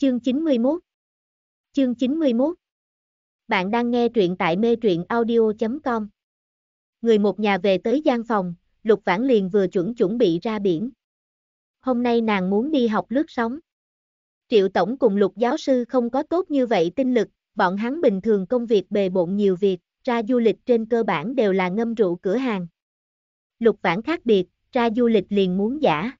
Chương 91 Chương 91 Bạn đang nghe truyện tại mê truyện audio.com Người một nhà về tới gian phòng, Lục Vãn liền vừa chuẩn chuẩn bị ra biển. Hôm nay nàng muốn đi học lướt sóng. Triệu Tổng cùng Lục Giáo sư không có tốt như vậy tinh lực, bọn hắn bình thường công việc bề bộn nhiều việc, ra du lịch trên cơ bản đều là ngâm rượu cửa hàng. Lục Vãn khác biệt, ra du lịch liền muốn giả.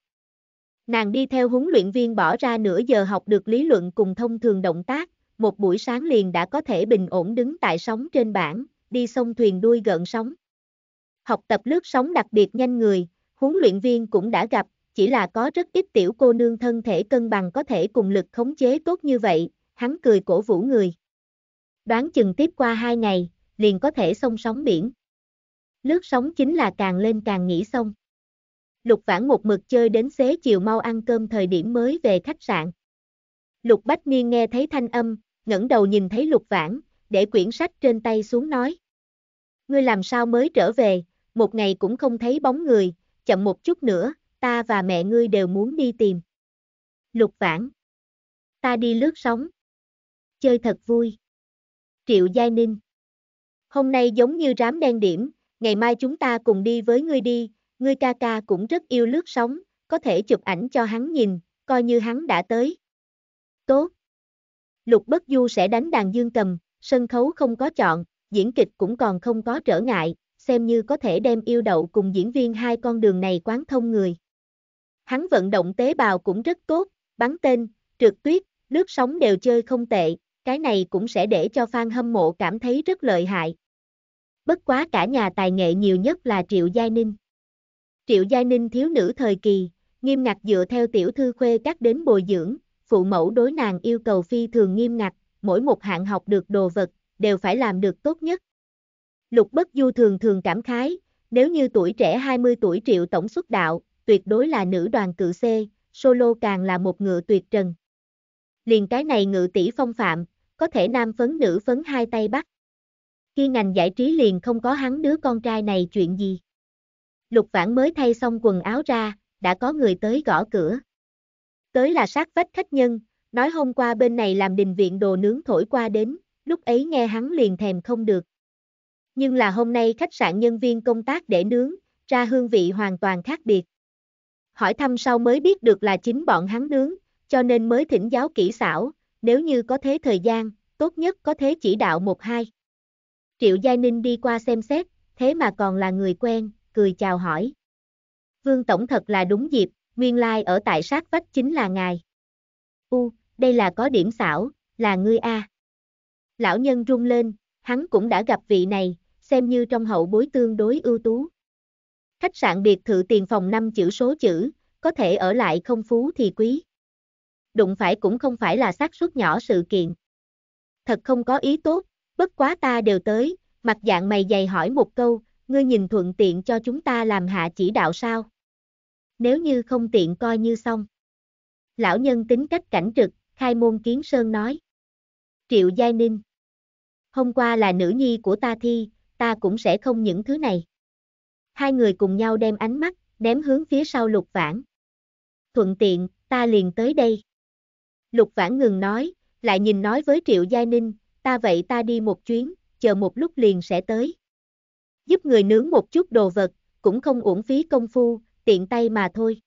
Nàng đi theo huấn luyện viên bỏ ra nửa giờ học được lý luận cùng thông thường động tác, một buổi sáng liền đã có thể bình ổn đứng tại sóng trên bảng, đi sông thuyền đuôi gợn sóng. Học tập lướt sóng đặc biệt nhanh người, huấn luyện viên cũng đã gặp, chỉ là có rất ít tiểu cô nương thân thể cân bằng có thể cùng lực khống chế tốt như vậy, hắn cười cổ vũ người. Đoán chừng tiếp qua hai ngày, liền có thể sông sóng biển. Lướt sóng chính là càng lên càng nghĩ sông. Lục Vãn một mực chơi đến xế chiều mau ăn cơm thời điểm mới về khách sạn. Lục Bách Niên nghe thấy thanh âm, ngẩng đầu nhìn thấy Lục Vãn, để quyển sách trên tay xuống nói. Ngươi làm sao mới trở về, một ngày cũng không thấy bóng người, chậm một chút nữa, ta và mẹ ngươi đều muốn đi tìm. Lục Vãn. Ta đi lướt sóng. Chơi thật vui. Triệu Giai Ninh. Hôm nay giống như rám đen điểm, ngày mai chúng ta cùng đi với ngươi đi, ngươi ca ca cũng rất yêu lướt sóng, có thể chụp ảnh cho hắn nhìn, coi như hắn đã tới. Tốt. Lục Bất Du sẽ đánh đàn dương cầm, sân khấu không có chọn, diễn kịch cũng còn không có trở ngại, xem như có thể đem yêu đậu cùng diễn viên hai con đường này quán thông người. Hắn vận động tế bào cũng rất tốt, bắn tên, trượt tuyết, lướt sóng đều chơi không tệ, cái này cũng sẽ để cho fan hâm mộ cảm thấy rất lợi hại. Bất quá cả nhà tài nghệ nhiều nhất là Triệu Giai Ninh. Triệu Gia Ninh thiếu nữ thời kỳ, nghiêm ngặt dựa theo tiểu thư khuê các đến bồi dưỡng, phụ mẫu đối nàng yêu cầu phi thường nghiêm ngặt, mỗi một hạng học được đồ vật, đều phải làm được tốt nhất. Lục Bất Du thường thường cảm khái, nếu như tuổi trẻ 20 tuổi triệu tổng xuất đạo, tuyệt đối là nữ đoàn cự C, solo càng là một ngựa tuyệt trần. Liền cái này ngự tỷ phong phạm, có thể nam phấn nữ phấn hai tay bắt. Khi ngành giải trí liền không có hắn đứa con trai này chuyện gì. Lục Vãn mới thay xong quần áo ra, đã có người tới gõ cửa. Tới là sát vách khách nhân, nói hôm qua bên này làm đình viện đồ nướng thổi qua đến, lúc ấy nghe hắn liền thèm không được. Nhưng là hôm nay khách sạn nhân viên công tác để nướng, ra hương vị hoàn toàn khác biệt. Hỏi thăm sau mới biết được là chính bọn hắn nướng, cho nên mới thỉnh giáo kỹ xảo, nếu như có thế thời gian, tốt nhất có thế chỉ đạo một hai. Triệu Giai Ninh đi qua xem xét, thế mà còn là người quen, cười chào hỏi. Vương Tổng thật là đúng dịp, nguyên lai ở tại sát vách chính là ngài. U, đây là có điểm xảo, là ngươi A. Lão nhân rung lên, hắn cũng đã gặp vị này, xem như trong hậu bối tương đối ưu tú. Khách sạn biệt thự tiền phòng 5 chữ số chữ, có thể ở lại không phú thì quý. Đụng phải cũng không phải là xác suất nhỏ sự kiện. Thật không có ý tốt, bất quá ta đều tới, mặt dạng mày dày hỏi một câu, ngươi nhìn thuận tiện cho chúng ta làm hạ chỉ đạo sao? Nếu như không tiện coi như xong. Lão nhân tính cách cảnh trực, khai môn kiến sơn nói. Triệu Giai Ninh. Hôm qua là nữ nhi của ta thi, ta cũng sẽ không những thứ này. Hai người cùng nhau đem ánh mắt, ném hướng phía sau lục vãn. Thuận tiện, ta liền tới đây. Lục vãn ngừng nói, lại nhìn nói với Triệu Giai Ninh, ta vậy ta đi một chuyến, chờ một lúc liền sẽ tới giúp người nướng một chút đồ vật, cũng không uổng phí công phu, tiện tay mà thôi.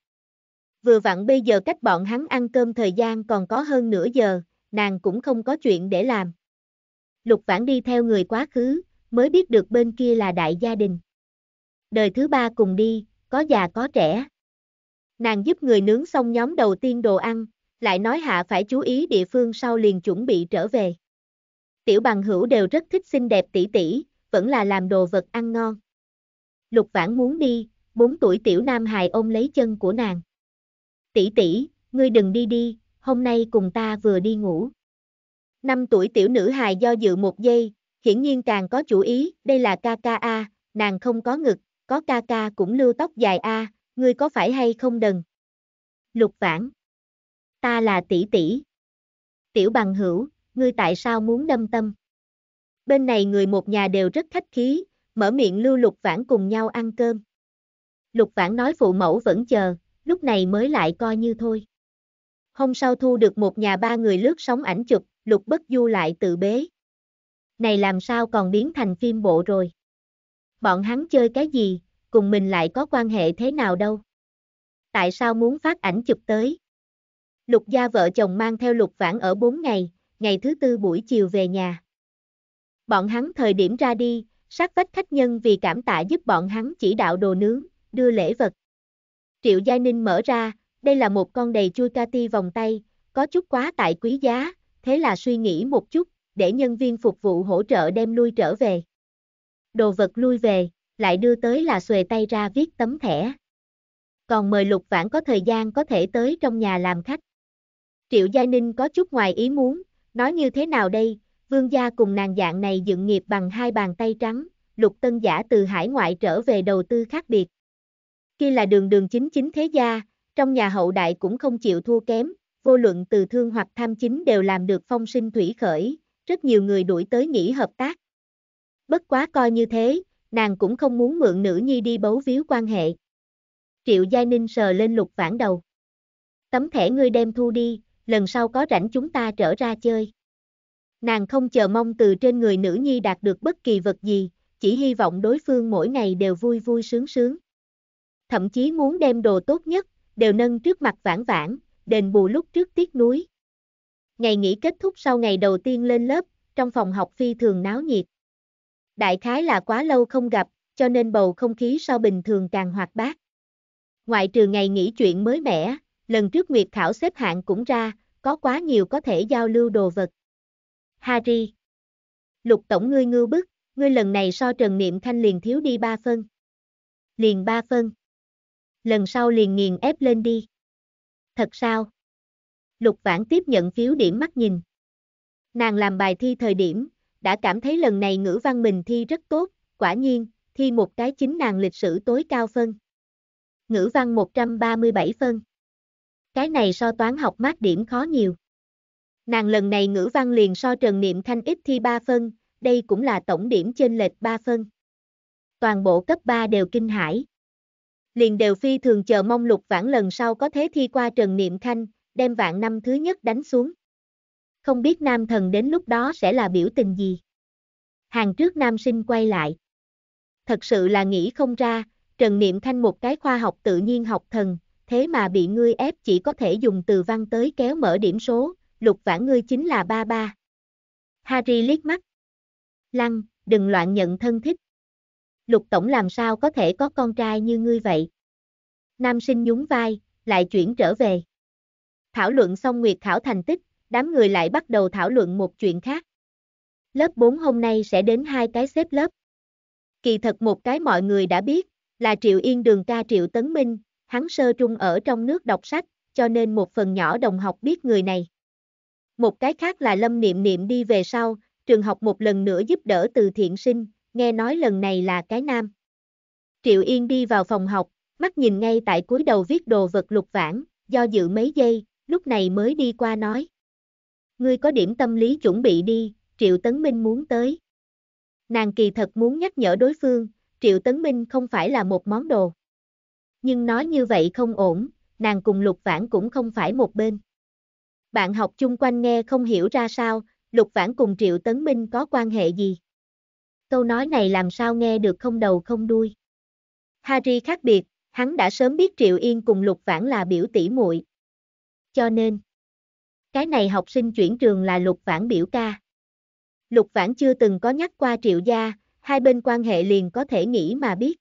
Vừa vặn bây giờ cách bọn hắn ăn cơm thời gian còn có hơn nửa giờ, nàng cũng không có chuyện để làm. Lục vãn đi theo người quá khứ, mới biết được bên kia là đại gia đình. Đời thứ ba cùng đi, có già có trẻ. Nàng giúp người nướng xong nhóm đầu tiên đồ ăn, lại nói hạ phải chú ý địa phương sau liền chuẩn bị trở về. Tiểu bằng hữu đều rất thích xinh đẹp tỷ tỷ, vẫn là làm đồ vật ăn ngon. Lục vãn muốn đi, 4 tuổi tiểu nam hài ôm lấy chân của nàng. Tỷ tỷ, ngươi đừng đi đi, hôm nay cùng ta vừa đi ngủ. 5 tuổi tiểu nữ hài do dự một giây, hiển nhiên càng có chủ ý, đây là ca ca a, nàng không có ngực, có ca ca cũng lưu tóc dài a, ngươi có phải hay không đần? Lục vãn. Ta là tỷ tỷ. Tiểu bằng hữu, ngươi tại sao muốn đâm tâm? bên này người một nhà đều rất khách khí, mở miệng lưu Lục Vãn cùng nhau ăn cơm. Lục Vãn nói phụ mẫu vẫn chờ, lúc này mới lại coi như thôi. Hôm sau thu được một nhà ba người lướt sóng ảnh chụp, Lục Bất Du lại tự bế. Này làm sao còn biến thành phim bộ rồi? Bọn hắn chơi cái gì, cùng mình lại có quan hệ thế nào đâu? Tại sao muốn phát ảnh chụp tới? Lục gia vợ chồng mang theo Lục Vãn ở 4 ngày, ngày thứ tư buổi chiều về nhà. Bọn hắn thời điểm ra đi, sát vách khách nhân vì cảm tạ giúp bọn hắn chỉ đạo đồ nướng, đưa lễ vật. Triệu Giai Ninh mở ra, đây là một con đầy chui ca ti vòng tay, có chút quá tại quý giá, thế là suy nghĩ một chút, để nhân viên phục vụ hỗ trợ đem lui trở về. Đồ vật lui về, lại đưa tới là xuề tay ra viết tấm thẻ. Còn mời lục vãn có thời gian có thể tới trong nhà làm khách. Triệu Giai Ninh có chút ngoài ý muốn, nói như thế nào đây, Vương gia cùng nàng dạng này dựng nghiệp bằng hai bàn tay trắng, lục tân giả từ hải ngoại trở về đầu tư khác biệt. Khi là đường đường chính chính thế gia, trong nhà hậu đại cũng không chịu thua kém, vô luận từ thương hoặc tham chính đều làm được phong sinh thủy khởi, rất nhiều người đuổi tới nghỉ hợp tác. Bất quá coi như thế, nàng cũng không muốn mượn nữ nhi đi bấu víu quan hệ. Triệu Giai Ninh sờ lên lục vãn đầu. Tấm thẻ ngươi đem thu đi, lần sau có rảnh chúng ta trở ra chơi. Nàng không chờ mong từ trên người nữ nhi đạt được bất kỳ vật gì, chỉ hy vọng đối phương mỗi ngày đều vui vui sướng sướng. Thậm chí muốn đem đồ tốt nhất, đều nâng trước mặt vãn vãn, đền bù lúc trước tiếc núi. Ngày nghỉ kết thúc sau ngày đầu tiên lên lớp, trong phòng học phi thường náo nhiệt. Đại khái là quá lâu không gặp, cho nên bầu không khí sau bình thường càng hoạt bát. Ngoại trừ ngày nghỉ chuyện mới mẻ, lần trước Nguyệt Thảo xếp hạng cũng ra, có quá nhiều có thể giao lưu đồ vật. Harry. Lục tổng ngươi ngưu bức, ngươi lần này so Trần Niệm thanh liền thiếu đi ba phân. Liền ba phân. Lần sau liền nghiền ép lên đi. Thật sao? Lục vãn tiếp nhận phiếu điểm mắt nhìn. Nàng làm bài thi thời điểm, đã cảm thấy lần này ngữ văn mình thi rất tốt, quả nhiên, thi một cái chính nàng lịch sử tối cao phân. Ngữ văn 137 phân. Cái này so toán học mát điểm khó nhiều. Nàng lần này ngữ văn liền so Trần Niệm Thanh ít thi 3 phân, đây cũng là tổng điểm trên lệch 3 phân. Toàn bộ cấp 3 đều kinh hãi. Liền đều phi thường chờ mong lục vãn lần sau có thế thi qua Trần Niệm Thanh, đem vạn năm thứ nhất đánh xuống. Không biết nam thần đến lúc đó sẽ là biểu tình gì. Hàng trước nam sinh quay lại. Thật sự là nghĩ không ra, Trần Niệm Thanh một cái khoa học tự nhiên học thần, thế mà bị ngươi ép chỉ có thể dùng từ văn tới kéo mở điểm số, lục vãn ngươi chính là ba ba. Harry liếc mắt. Lăng, đừng loạn nhận thân thích. Lục tổng làm sao có thể có con trai như ngươi vậy? Nam sinh nhún vai, lại chuyển trở về. Thảo luận xong nguyệt khảo thành tích, đám người lại bắt đầu thảo luận một chuyện khác. Lớp 4 hôm nay sẽ đến hai cái xếp lớp. Kỳ thật một cái mọi người đã biết, là Triệu Yên Đường ca Triệu Tấn Minh, hắn sơ trung ở trong nước đọc sách, cho nên một phần nhỏ đồng học biết người này. Một cái khác là Lâm Niệm Niệm đi về sau, trường học một lần nữa giúp đỡ từ thiện sinh, nghe nói lần này là cái nam. Triệu Yên đi vào phòng học, mắt nhìn ngay tại cuối đầu viết đồ vật lục vãng, do dự mấy giây, lúc này mới đi qua nói. Ngươi có điểm tâm lý chuẩn bị đi, Triệu Tấn Minh muốn tới. Nàng kỳ thật muốn nhắc nhở đối phương, Triệu Tấn Minh không phải là một món đồ. Nhưng nói như vậy không ổn, nàng cùng lục vãn cũng không phải một bên bạn học chung quanh nghe không hiểu ra sao, Lục Vãn cùng Triệu Tấn Minh có quan hệ gì. Câu nói này làm sao nghe được không đầu không đuôi. Harry khác biệt, hắn đã sớm biết Triệu Yên cùng Lục Vãn là biểu tỷ muội. Cho nên, cái này học sinh chuyển trường là Lục Vãn biểu ca. Lục Vãn chưa từng có nhắc qua Triệu gia, hai bên quan hệ liền có thể nghĩ mà biết.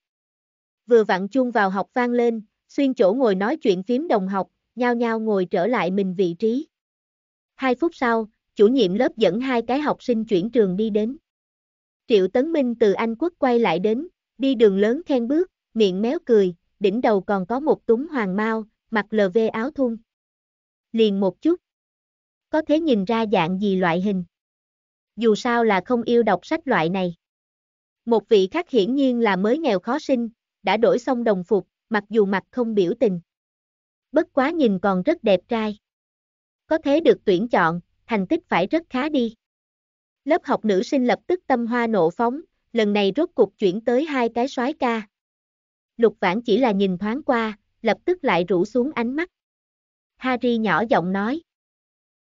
Vừa vặn chung vào học vang lên, xuyên chỗ ngồi nói chuyện phím đồng học, nhao nhao ngồi trở lại mình vị trí. Hai phút sau, chủ nhiệm lớp dẫn hai cái học sinh chuyển trường đi đến. Triệu Tấn Minh từ Anh Quốc quay lại đến, đi đường lớn khen bước, miệng méo cười, đỉnh đầu còn có một túng hoàng mau, mặc lờ vê áo thun. Liền một chút. Có thể nhìn ra dạng gì loại hình. Dù sao là không yêu đọc sách loại này. Một vị khác hiển nhiên là mới nghèo khó sinh, đã đổi xong đồng phục, mặc dù mặt không biểu tình. Bất quá nhìn còn rất đẹp trai có thế được tuyển chọn, thành tích phải rất khá đi. Lớp học nữ sinh lập tức tâm hoa nộ phóng, lần này rốt cuộc chuyển tới hai cái soái ca. Lục Vãn chỉ là nhìn thoáng qua, lập tức lại rủ xuống ánh mắt. Harry nhỏ giọng nói.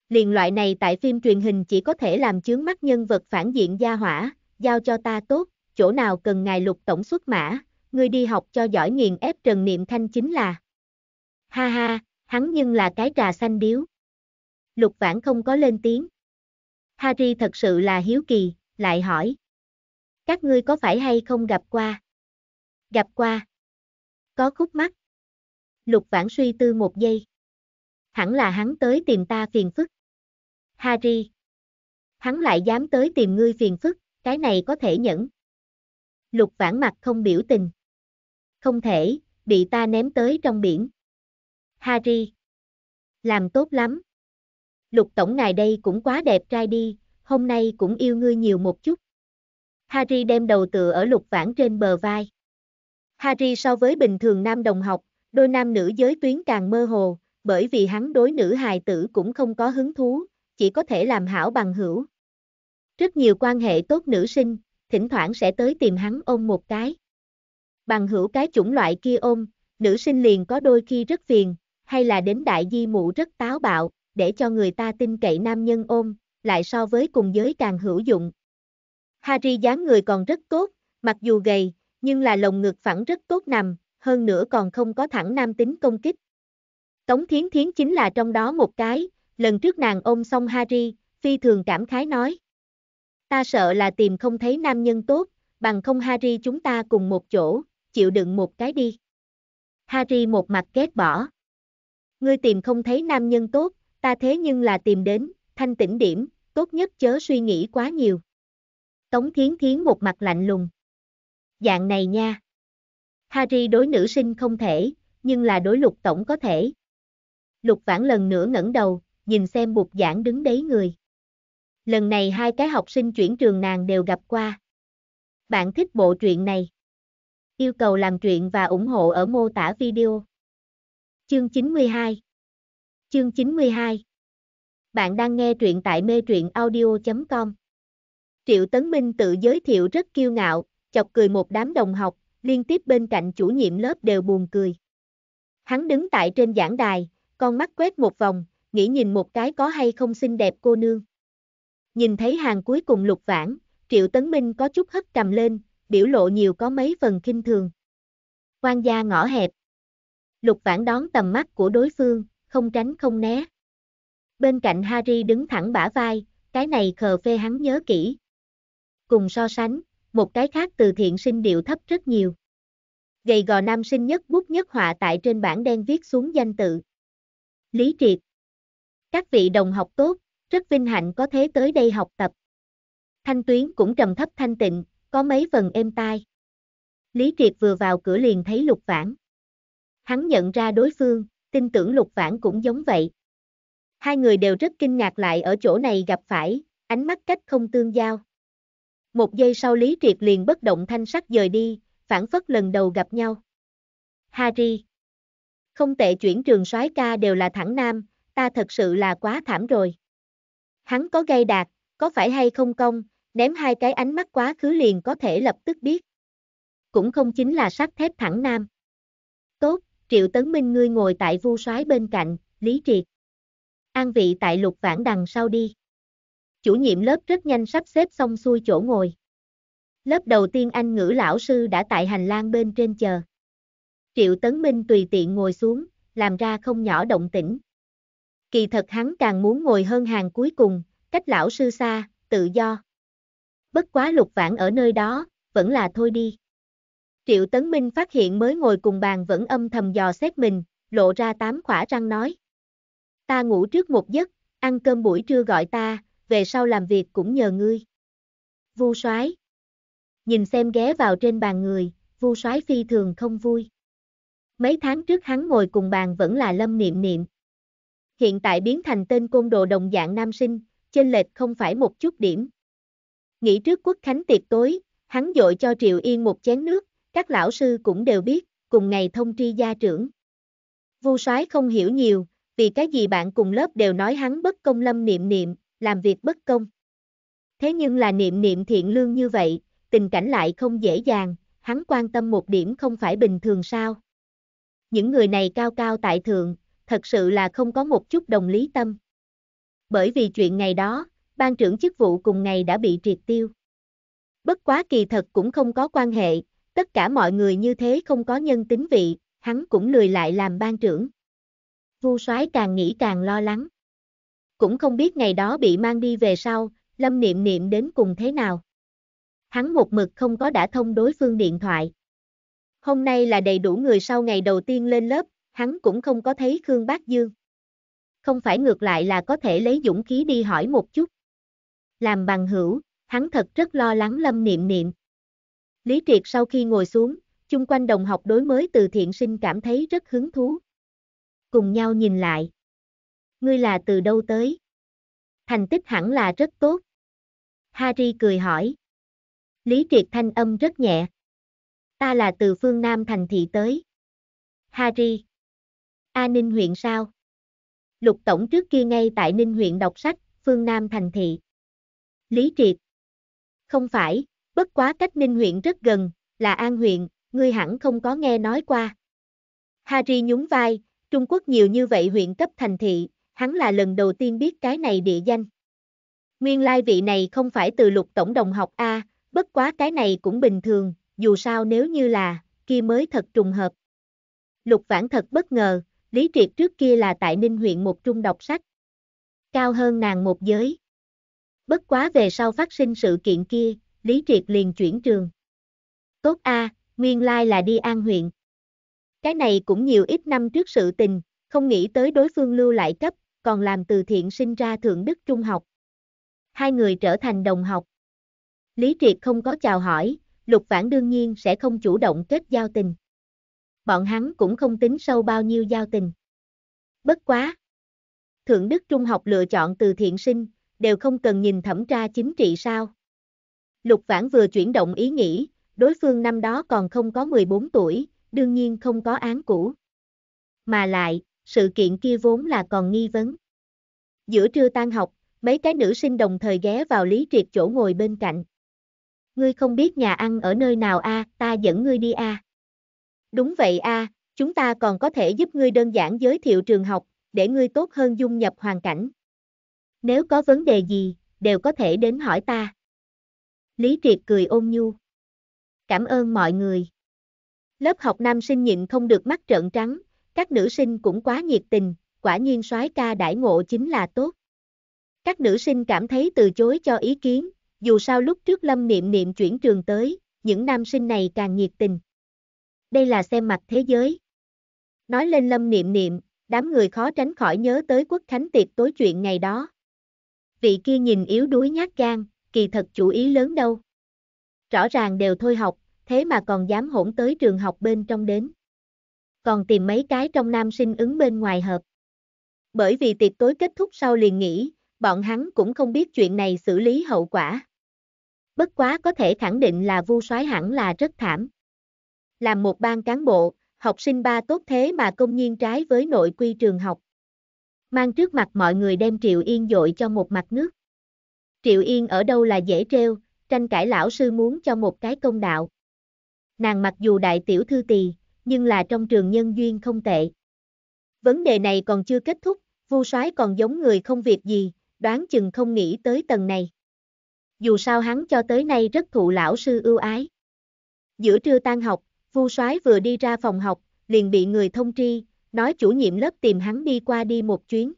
Liền loại này tại phim truyền hình chỉ có thể làm chướng mắt nhân vật phản diện gia hỏa, giao cho ta tốt, chỗ nào cần ngài lục tổng xuất mã, người đi học cho giỏi nghiền ép Trần Niệm Thanh chính là. Ha ha, hắn nhưng là cái trà xanh điếu. Lục Vãn không có lên tiếng. Harry thật sự là hiếu kỳ, lại hỏi. Các ngươi có phải hay không gặp qua? Gặp qua. Có khúc mắt. Lục Vãn suy tư một giây. Hẳn là hắn tới tìm ta phiền phức. Harry. Hắn lại dám tới tìm ngươi phiền phức, cái này có thể nhẫn. Lục Vãn mặt không biểu tình. Không thể, bị ta ném tới trong biển. Harry. Làm tốt lắm lục tổng ngài đây cũng quá đẹp trai đi, hôm nay cũng yêu ngươi nhiều một chút. Harry đem đầu tựa ở lục vãn trên bờ vai. Harry so với bình thường nam đồng học, đôi nam nữ giới tuyến càng mơ hồ, bởi vì hắn đối nữ hài tử cũng không có hứng thú, chỉ có thể làm hảo bằng hữu. Rất nhiều quan hệ tốt nữ sinh, thỉnh thoảng sẽ tới tìm hắn ôm một cái. Bằng hữu cái chủng loại kia ôm, nữ sinh liền có đôi khi rất phiền, hay là đến đại di mụ rất táo bạo, để cho người ta tin cậy nam nhân ôm, lại so với cùng giới càng hữu dụng. Harry dáng người còn rất tốt, mặc dù gầy, nhưng là lồng ngực phẳng rất tốt nằm, hơn nữa còn không có thẳng nam tính công kích. Tống Thiến Thiến chính là trong đó một cái, lần trước nàng ôm xong Harry, phi thường cảm khái nói. Ta sợ là tìm không thấy nam nhân tốt, bằng không Harry chúng ta cùng một chỗ, chịu đựng một cái đi. Harry một mặt kết bỏ. Ngươi tìm không thấy nam nhân tốt, ta thế nhưng là tìm đến, thanh tĩnh điểm, tốt nhất chớ suy nghĩ quá nhiều. Tống Thiến Thiến một mặt lạnh lùng. Dạng này nha. Harry đối nữ sinh không thể, nhưng là đối lục tổng có thể. Lục vãn lần nữa ngẩng đầu, nhìn xem bục giảng đứng đấy người. Lần này hai cái học sinh chuyển trường nàng đều gặp qua. Bạn thích bộ truyện này. Yêu cầu làm truyện và ủng hộ ở mô tả video. Chương 92 Chương 92 Bạn đang nghe truyện tại mê truyện audio.com Triệu Tấn Minh tự giới thiệu rất kiêu ngạo, chọc cười một đám đồng học, liên tiếp bên cạnh chủ nhiệm lớp đều buồn cười. Hắn đứng tại trên giảng đài, con mắt quét một vòng, nghĩ nhìn một cái có hay không xinh đẹp cô nương. Nhìn thấy hàng cuối cùng lục vãng, Triệu Tấn Minh có chút hất cầm lên, biểu lộ nhiều có mấy phần kinh thường. Quan gia ngõ hẹp. Lục vãn đón tầm mắt của đối phương, không tránh không né. Bên cạnh Harry đứng thẳng bả vai, cái này khờ phê hắn nhớ kỹ. Cùng so sánh, một cái khác từ thiện sinh điệu thấp rất nhiều. Gầy gò nam sinh nhất bút nhất họa tại trên bảng đen viết xuống danh tự. Lý Triệt Các vị đồng học tốt, rất vinh hạnh có thế tới đây học tập. Thanh tuyến cũng trầm thấp thanh tịnh, có mấy phần êm tai. Lý Triệt vừa vào cửa liền thấy lục vãn. Hắn nhận ra đối phương, tin tưởng lục vãn cũng giống vậy. Hai người đều rất kinh ngạc lại ở chỗ này gặp phải, ánh mắt cách không tương giao. Một giây sau Lý Triệt liền bất động thanh sắc rời đi, phản phất lần đầu gặp nhau. Harry Không tệ chuyển trường soái ca đều là thẳng nam, ta thật sự là quá thảm rồi. Hắn có gây đạt, có phải hay không công, ném hai cái ánh mắt quá khứ liền có thể lập tức biết. Cũng không chính là sắt thép thẳng nam. Tốt, Triệu Tấn Minh ngươi ngồi tại vu soái bên cạnh, Lý Triệt. An vị tại lục vãn đằng sau đi. Chủ nhiệm lớp rất nhanh sắp xếp xong xuôi chỗ ngồi. Lớp đầu tiên anh ngữ lão sư đã tại hành lang bên trên chờ. Triệu Tấn Minh tùy tiện ngồi xuống, làm ra không nhỏ động tĩnh. Kỳ thật hắn càng muốn ngồi hơn hàng cuối cùng, cách lão sư xa, tự do. Bất quá lục vãn ở nơi đó, vẫn là thôi đi. Triệu Tấn Minh phát hiện mới ngồi cùng bàn vẫn âm thầm dò xét mình, lộ ra tám khỏa răng nói. Ta ngủ trước một giấc, ăn cơm buổi trưa gọi ta, về sau làm việc cũng nhờ ngươi. Vu soái Nhìn xem ghé vào trên bàn người, vu soái phi thường không vui. Mấy tháng trước hắn ngồi cùng bàn vẫn là lâm niệm niệm. Hiện tại biến thành tên côn đồ đồng dạng nam sinh, chênh lệch không phải một chút điểm. Nghĩ trước quốc khánh tiệc tối, hắn dội cho Triệu Yên một chén nước, các lão sư cũng đều biết, cùng ngày thông tri gia trưởng. Vu soái không hiểu nhiều, vì cái gì bạn cùng lớp đều nói hắn bất công lâm niệm niệm, làm việc bất công. Thế nhưng là niệm niệm thiện lương như vậy, tình cảnh lại không dễ dàng, hắn quan tâm một điểm không phải bình thường sao. Những người này cao cao tại thượng, thật sự là không có một chút đồng lý tâm. Bởi vì chuyện ngày đó, ban trưởng chức vụ cùng ngày đã bị triệt tiêu. Bất quá kỳ thật cũng không có quan hệ, Tất cả mọi người như thế không có nhân tính vị, hắn cũng lười lại làm ban trưởng. Vu soái càng nghĩ càng lo lắng. Cũng không biết ngày đó bị mang đi về sau, Lâm Niệm Niệm đến cùng thế nào. Hắn một mực không có đã thông đối phương điện thoại. Hôm nay là đầy đủ người sau ngày đầu tiên lên lớp, hắn cũng không có thấy Khương Bác Dương. Không phải ngược lại là có thể lấy dũng khí đi hỏi một chút. Làm bằng hữu, hắn thật rất lo lắng Lâm Niệm Niệm. Lý Triệt sau khi ngồi xuống, chung quanh đồng học đối mới từ thiện sinh cảm thấy rất hứng thú. Cùng nhau nhìn lại. Ngươi là từ đâu tới? Thành tích hẳn là rất tốt. Harry cười hỏi. Lý Triệt thanh âm rất nhẹ. Ta là từ phương Nam thành thị tới. Harry. A Ninh huyện sao? Lục Tổng trước kia ngay tại Ninh huyện đọc sách, phương Nam thành thị. Lý Triệt. Không phải, bất quá cách Ninh huyện rất gần, là An huyện, ngươi hẳn không có nghe nói qua. Harry nhún vai, Trung Quốc nhiều như vậy huyện cấp thành thị, hắn là lần đầu tiên biết cái này địa danh. Nguyên lai vị này không phải từ lục tổng đồng học A, bất quá cái này cũng bình thường, dù sao nếu như là, kia mới thật trùng hợp. Lục vãn thật bất ngờ, Lý Triệt trước kia là tại Ninh huyện một trung đọc sách. Cao hơn nàng một giới. Bất quá về sau phát sinh sự kiện kia, Lý Triệt liền chuyển trường. Tốt A, nguyên lai là đi an huyện. Cái này cũng nhiều ít năm trước sự tình, không nghĩ tới đối phương lưu lại cấp, còn làm từ thiện sinh ra Thượng Đức Trung học. Hai người trở thành đồng học. Lý Triệt không có chào hỏi, Lục Vãn đương nhiên sẽ không chủ động kết giao tình. Bọn hắn cũng không tính sâu bao nhiêu giao tình. Bất quá. Thượng Đức Trung học lựa chọn từ thiện sinh, đều không cần nhìn thẩm tra chính trị sao. Lục Vãn vừa chuyển động ý nghĩ, đối phương năm đó còn không có 14 tuổi, đương nhiên không có án cũ. Mà lại, sự kiện kia vốn là còn nghi vấn. Giữa trưa tan học, mấy cái nữ sinh đồng thời ghé vào Lý Triệt chỗ ngồi bên cạnh. Ngươi không biết nhà ăn ở nơi nào a, ta dẫn ngươi đi a. Đúng vậy a, chúng ta còn có thể giúp ngươi đơn giản giới thiệu trường học, để ngươi tốt hơn dung nhập hoàn cảnh. Nếu có vấn đề gì, đều có thể đến hỏi ta. Lý Triệt cười ôn nhu. Cảm ơn mọi người. Lớp học nam sinh nhịn không được mắt trợn trắng, các nữ sinh cũng quá nhiệt tình, quả nhiên soái ca đãi ngộ chính là tốt. Các nữ sinh cảm thấy từ chối cho ý kiến, dù sao lúc trước Lâm Niệm Niệm chuyển trường tới, những nam sinh này càng nhiệt tình. Đây là xem mặt thế giới. Nói lên Lâm Niệm Niệm, đám người khó tránh khỏi nhớ tới quốc khánh tiệc tối chuyện ngày đó. Vị kia nhìn yếu đuối nhát gan, kỳ thật chủ ý lớn đâu. Rõ ràng đều thôi học, thế mà còn dám hỗn tới trường học bên trong đến. Còn tìm mấy cái trong nam sinh ứng bên ngoài hợp. Bởi vì tiệc tối kết thúc sau liền nghỉ, bọn hắn cũng không biết chuyện này xử lý hậu quả. Bất quá có thể khẳng định là vu soái hẳn là rất thảm. Làm một ban cán bộ, học sinh ba tốt thế mà công nhiên trái với nội quy trường học. Mang trước mặt mọi người đem Triệu Yên dội cho một mặt nước. Triệu Yên ở đâu là dễ treo, tranh cãi lão sư muốn cho một cái công đạo. Nàng mặc dù đại tiểu thư tỳ, nhưng là trong trường nhân duyên không tệ. Vấn đề này còn chưa kết thúc, vu soái còn giống người không việc gì, đoán chừng không nghĩ tới tầng này. Dù sao hắn cho tới nay rất thụ lão sư ưu ái. Giữa trưa tan học, vu soái vừa đi ra phòng học, liền bị người thông tri, nói chủ nhiệm lớp tìm hắn đi qua đi một chuyến.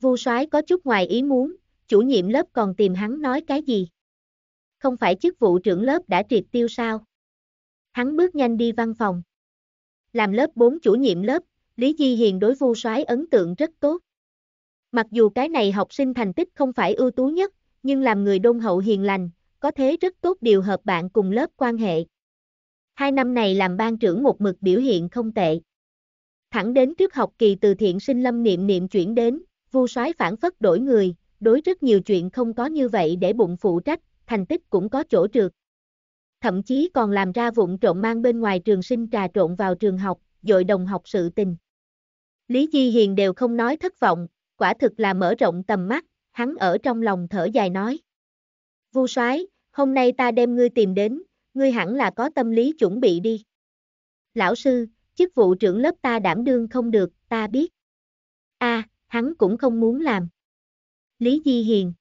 Vu soái có chút ngoài ý muốn, chủ nhiệm lớp còn tìm hắn nói cái gì? Không phải chức vụ trưởng lớp đã triệt tiêu sao? Hắn bước nhanh đi văn phòng. Làm lớp 4 chủ nhiệm lớp, Lý Di Hiền đối vu soái ấn tượng rất tốt. Mặc dù cái này học sinh thành tích không phải ưu tú nhất, nhưng làm người đôn hậu hiền lành, có thế rất tốt điều hợp bạn cùng lớp quan hệ. Hai năm này làm ban trưởng một mực biểu hiện không tệ. Thẳng đến trước học kỳ từ thiện sinh lâm niệm niệm chuyển đến, vu soái phản phất đổi người, đối rất nhiều chuyện không có như vậy để bụng phụ trách, thành tích cũng có chỗ trượt. Thậm chí còn làm ra vụn trộn mang bên ngoài trường sinh trà trộn vào trường học, dội đồng học sự tình. Lý Di Hiền đều không nói thất vọng, quả thực là mở rộng tầm mắt, hắn ở trong lòng thở dài nói. Vu soái, hôm nay ta đem ngươi tìm đến, ngươi hẳn là có tâm lý chuẩn bị đi. Lão sư, chức vụ trưởng lớp ta đảm đương không được, ta biết. a à, hắn cũng không muốn làm. Lý Di Hiền.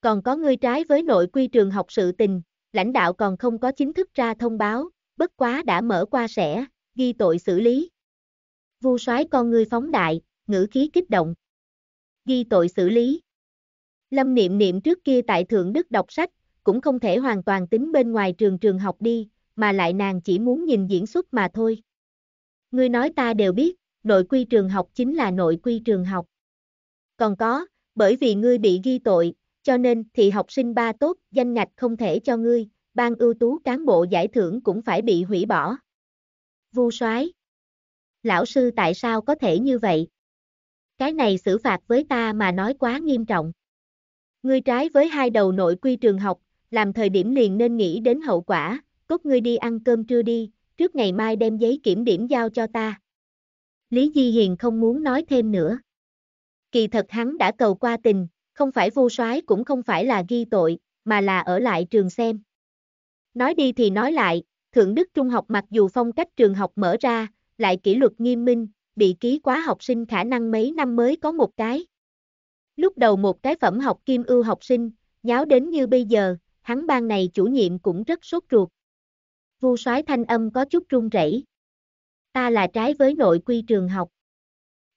Còn có ngươi trái với nội quy trường học sự tình, lãnh đạo còn không có chính thức ra thông báo, bất quá đã mở qua sẻ, ghi tội xử lý. Vu soái con ngươi phóng đại, ngữ khí kích động. Ghi tội xử lý. Lâm Niệm Niệm trước kia tại Thượng Đức đọc sách, cũng không thể hoàn toàn tính bên ngoài trường trường học đi, mà lại nàng chỉ muốn nhìn diễn xuất mà thôi. Ngươi nói ta đều biết, nội quy trường học chính là nội quy trường học. Còn có, bởi vì ngươi bị ghi tội, cho nên thì học sinh ba tốt, danh ngạch không thể cho ngươi, ban ưu tú cán bộ giải thưởng cũng phải bị hủy bỏ. Vu soái Lão sư tại sao có thể như vậy? Cái này xử phạt với ta mà nói quá nghiêm trọng. Ngươi trái với hai đầu nội quy trường học, làm thời điểm liền nên nghĩ đến hậu quả, cốt ngươi đi ăn cơm trưa đi, trước ngày mai đem giấy kiểm điểm giao cho ta. Lý Di Hiền không muốn nói thêm nữa kỳ thật hắn đã cầu qua tình, không phải vu soái cũng không phải là ghi tội, mà là ở lại trường xem. Nói đi thì nói lại, Thượng Đức Trung học mặc dù phong cách trường học mở ra, lại kỷ luật nghiêm minh, bị ký quá học sinh khả năng mấy năm mới có một cái. Lúc đầu một cái phẩm học kim ưu học sinh, nháo đến như bây giờ, hắn ban này chủ nhiệm cũng rất sốt ruột. Vu soái thanh âm có chút run rẩy. Ta là trái với nội quy trường học.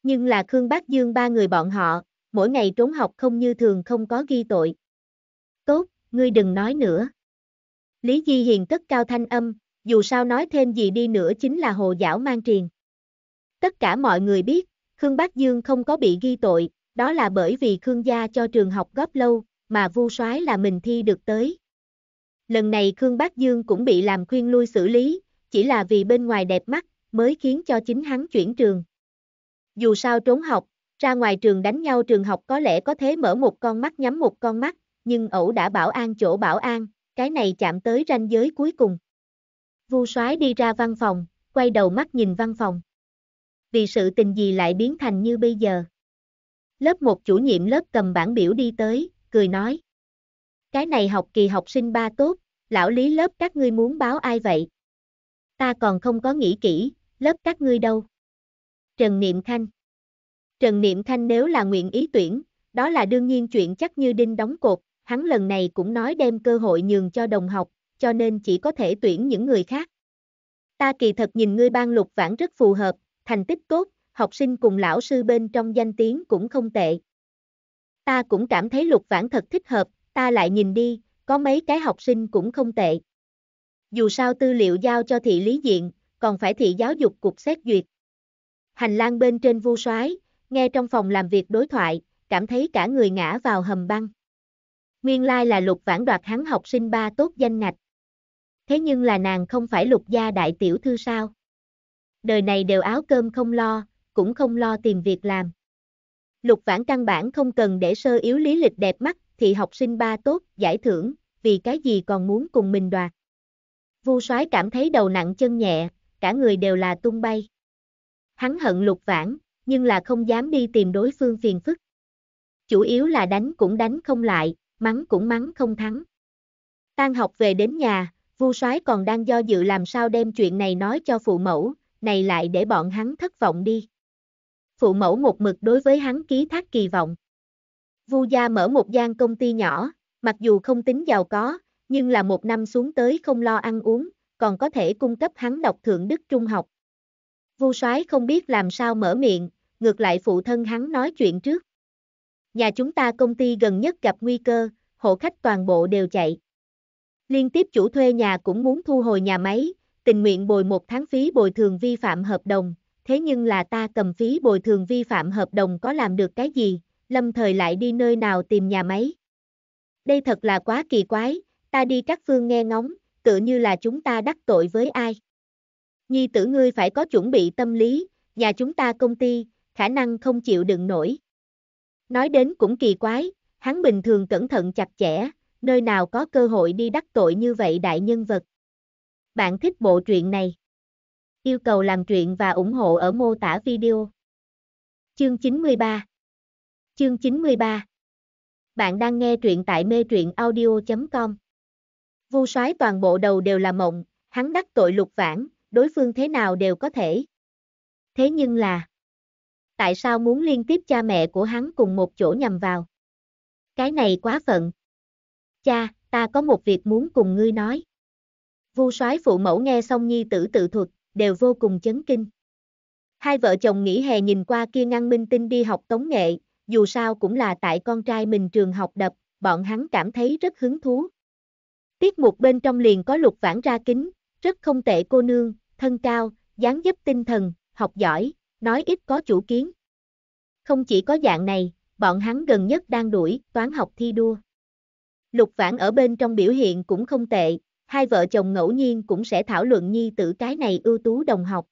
Nhưng là Khương Bác Dương ba người bọn họ, mỗi ngày trốn học không như thường không có ghi tội. Tốt, ngươi đừng nói nữa. Lý Di Hiền cất cao thanh âm, dù sao nói thêm gì đi nữa chính là hồ giảo mang truyền. Tất cả mọi người biết, Khương Bác Dương không có bị ghi tội, đó là bởi vì Khương gia cho trường học góp lâu, mà vu soái là mình thi được tới. Lần này Khương Bác Dương cũng bị làm khuyên lui xử lý, chỉ là vì bên ngoài đẹp mắt, mới khiến cho chính hắn chuyển trường dù sao trốn học, ra ngoài trường đánh nhau trường học có lẽ có thể mở một con mắt nhắm một con mắt, nhưng ẩu đã bảo an chỗ bảo an, cái này chạm tới ranh giới cuối cùng. Vu soái đi ra văn phòng, quay đầu mắt nhìn văn phòng. Vì sự tình gì lại biến thành như bây giờ? Lớp một chủ nhiệm lớp cầm bản biểu đi tới, cười nói. Cái này học kỳ học sinh ba tốt, lão lý lớp các ngươi muốn báo ai vậy? Ta còn không có nghĩ kỹ, lớp các ngươi đâu. Trần Niệm Thanh, Trần Niệm Thanh nếu là nguyện ý tuyển, đó là đương nhiên chuyện chắc như đinh đóng cột, hắn lần này cũng nói đem cơ hội nhường cho đồng học, cho nên chỉ có thể tuyển những người khác. Ta kỳ thật nhìn ngươi ban lục vãn rất phù hợp, thành tích tốt, học sinh cùng lão sư bên trong danh tiếng cũng không tệ. Ta cũng cảm thấy lục vãn thật thích hợp, ta lại nhìn đi, có mấy cái học sinh cũng không tệ. Dù sao tư liệu giao cho thị lý diện, còn phải thị giáo dục cục xét duyệt. Hành lang bên trên vu soái, nghe trong phòng làm việc đối thoại, cảm thấy cả người ngã vào hầm băng. Nguyên lai là lục vãn đoạt hắn học sinh ba tốt danh ngạch. Thế nhưng là nàng không phải lục gia đại tiểu thư sao? Đời này đều áo cơm không lo, cũng không lo tìm việc làm. Lục vãn căn bản không cần để sơ yếu lý lịch đẹp mắt, thì học sinh ba tốt, giải thưởng, vì cái gì còn muốn cùng mình đoạt. Vu soái cảm thấy đầu nặng chân nhẹ, cả người đều là tung bay hắn hận lục vãn, nhưng là không dám đi tìm đối phương phiền phức. Chủ yếu là đánh cũng đánh không lại, mắng cũng mắng không thắng. Tan học về đến nhà, Vu Soái còn đang do dự làm sao đem chuyện này nói cho phụ mẫu, này lại để bọn hắn thất vọng đi. Phụ mẫu một mực đối với hắn ký thác kỳ vọng. Vu gia mở một gian công ty nhỏ, mặc dù không tính giàu có, nhưng là một năm xuống tới không lo ăn uống, còn có thể cung cấp hắn đọc thượng đức trung học, Vu soái không biết làm sao mở miệng, ngược lại phụ thân hắn nói chuyện trước. Nhà chúng ta công ty gần nhất gặp nguy cơ, hộ khách toàn bộ đều chạy. Liên tiếp chủ thuê nhà cũng muốn thu hồi nhà máy, tình nguyện bồi một tháng phí bồi thường vi phạm hợp đồng, thế nhưng là ta cầm phí bồi thường vi phạm hợp đồng có làm được cái gì, lâm thời lại đi nơi nào tìm nhà máy. Đây thật là quá kỳ quái, ta đi các phương nghe ngóng, tự như là chúng ta đắc tội với ai. Nhi tử ngươi phải có chuẩn bị tâm lý, nhà chúng ta công ty, khả năng không chịu đựng nổi. Nói đến cũng kỳ quái, hắn bình thường cẩn thận chặt chẽ, nơi nào có cơ hội đi đắc tội như vậy đại nhân vật. Bạn thích bộ truyện này? Yêu cầu làm truyện và ủng hộ ở mô tả video. Chương 93 Chương 93 Bạn đang nghe truyện tại mê truyện audio.com Vu soái toàn bộ đầu đều là mộng, hắn đắc tội lục vãn, đối phương thế nào đều có thể. Thế nhưng là, tại sao muốn liên tiếp cha mẹ của hắn cùng một chỗ nhằm vào? Cái này quá phận. Cha, ta có một việc muốn cùng ngươi nói. Vu soái phụ mẫu nghe xong nhi tử tự thuật, đều vô cùng chấn kinh. Hai vợ chồng nghỉ hè nhìn qua kia ngăn minh tinh đi học tống nghệ, dù sao cũng là tại con trai mình trường học đập, bọn hắn cảm thấy rất hứng thú. Tiết mục bên trong liền có lục vãn ra kính, rất không tệ cô nương, thân cao, dáng dấp tinh thần, học giỏi, nói ít có chủ kiến. Không chỉ có dạng này, bọn hắn gần nhất đang đuổi toán học thi đua. Lục Vãn ở bên trong biểu hiện cũng không tệ, hai vợ chồng ngẫu nhiên cũng sẽ thảo luận nhi tử cái này ưu tú đồng học.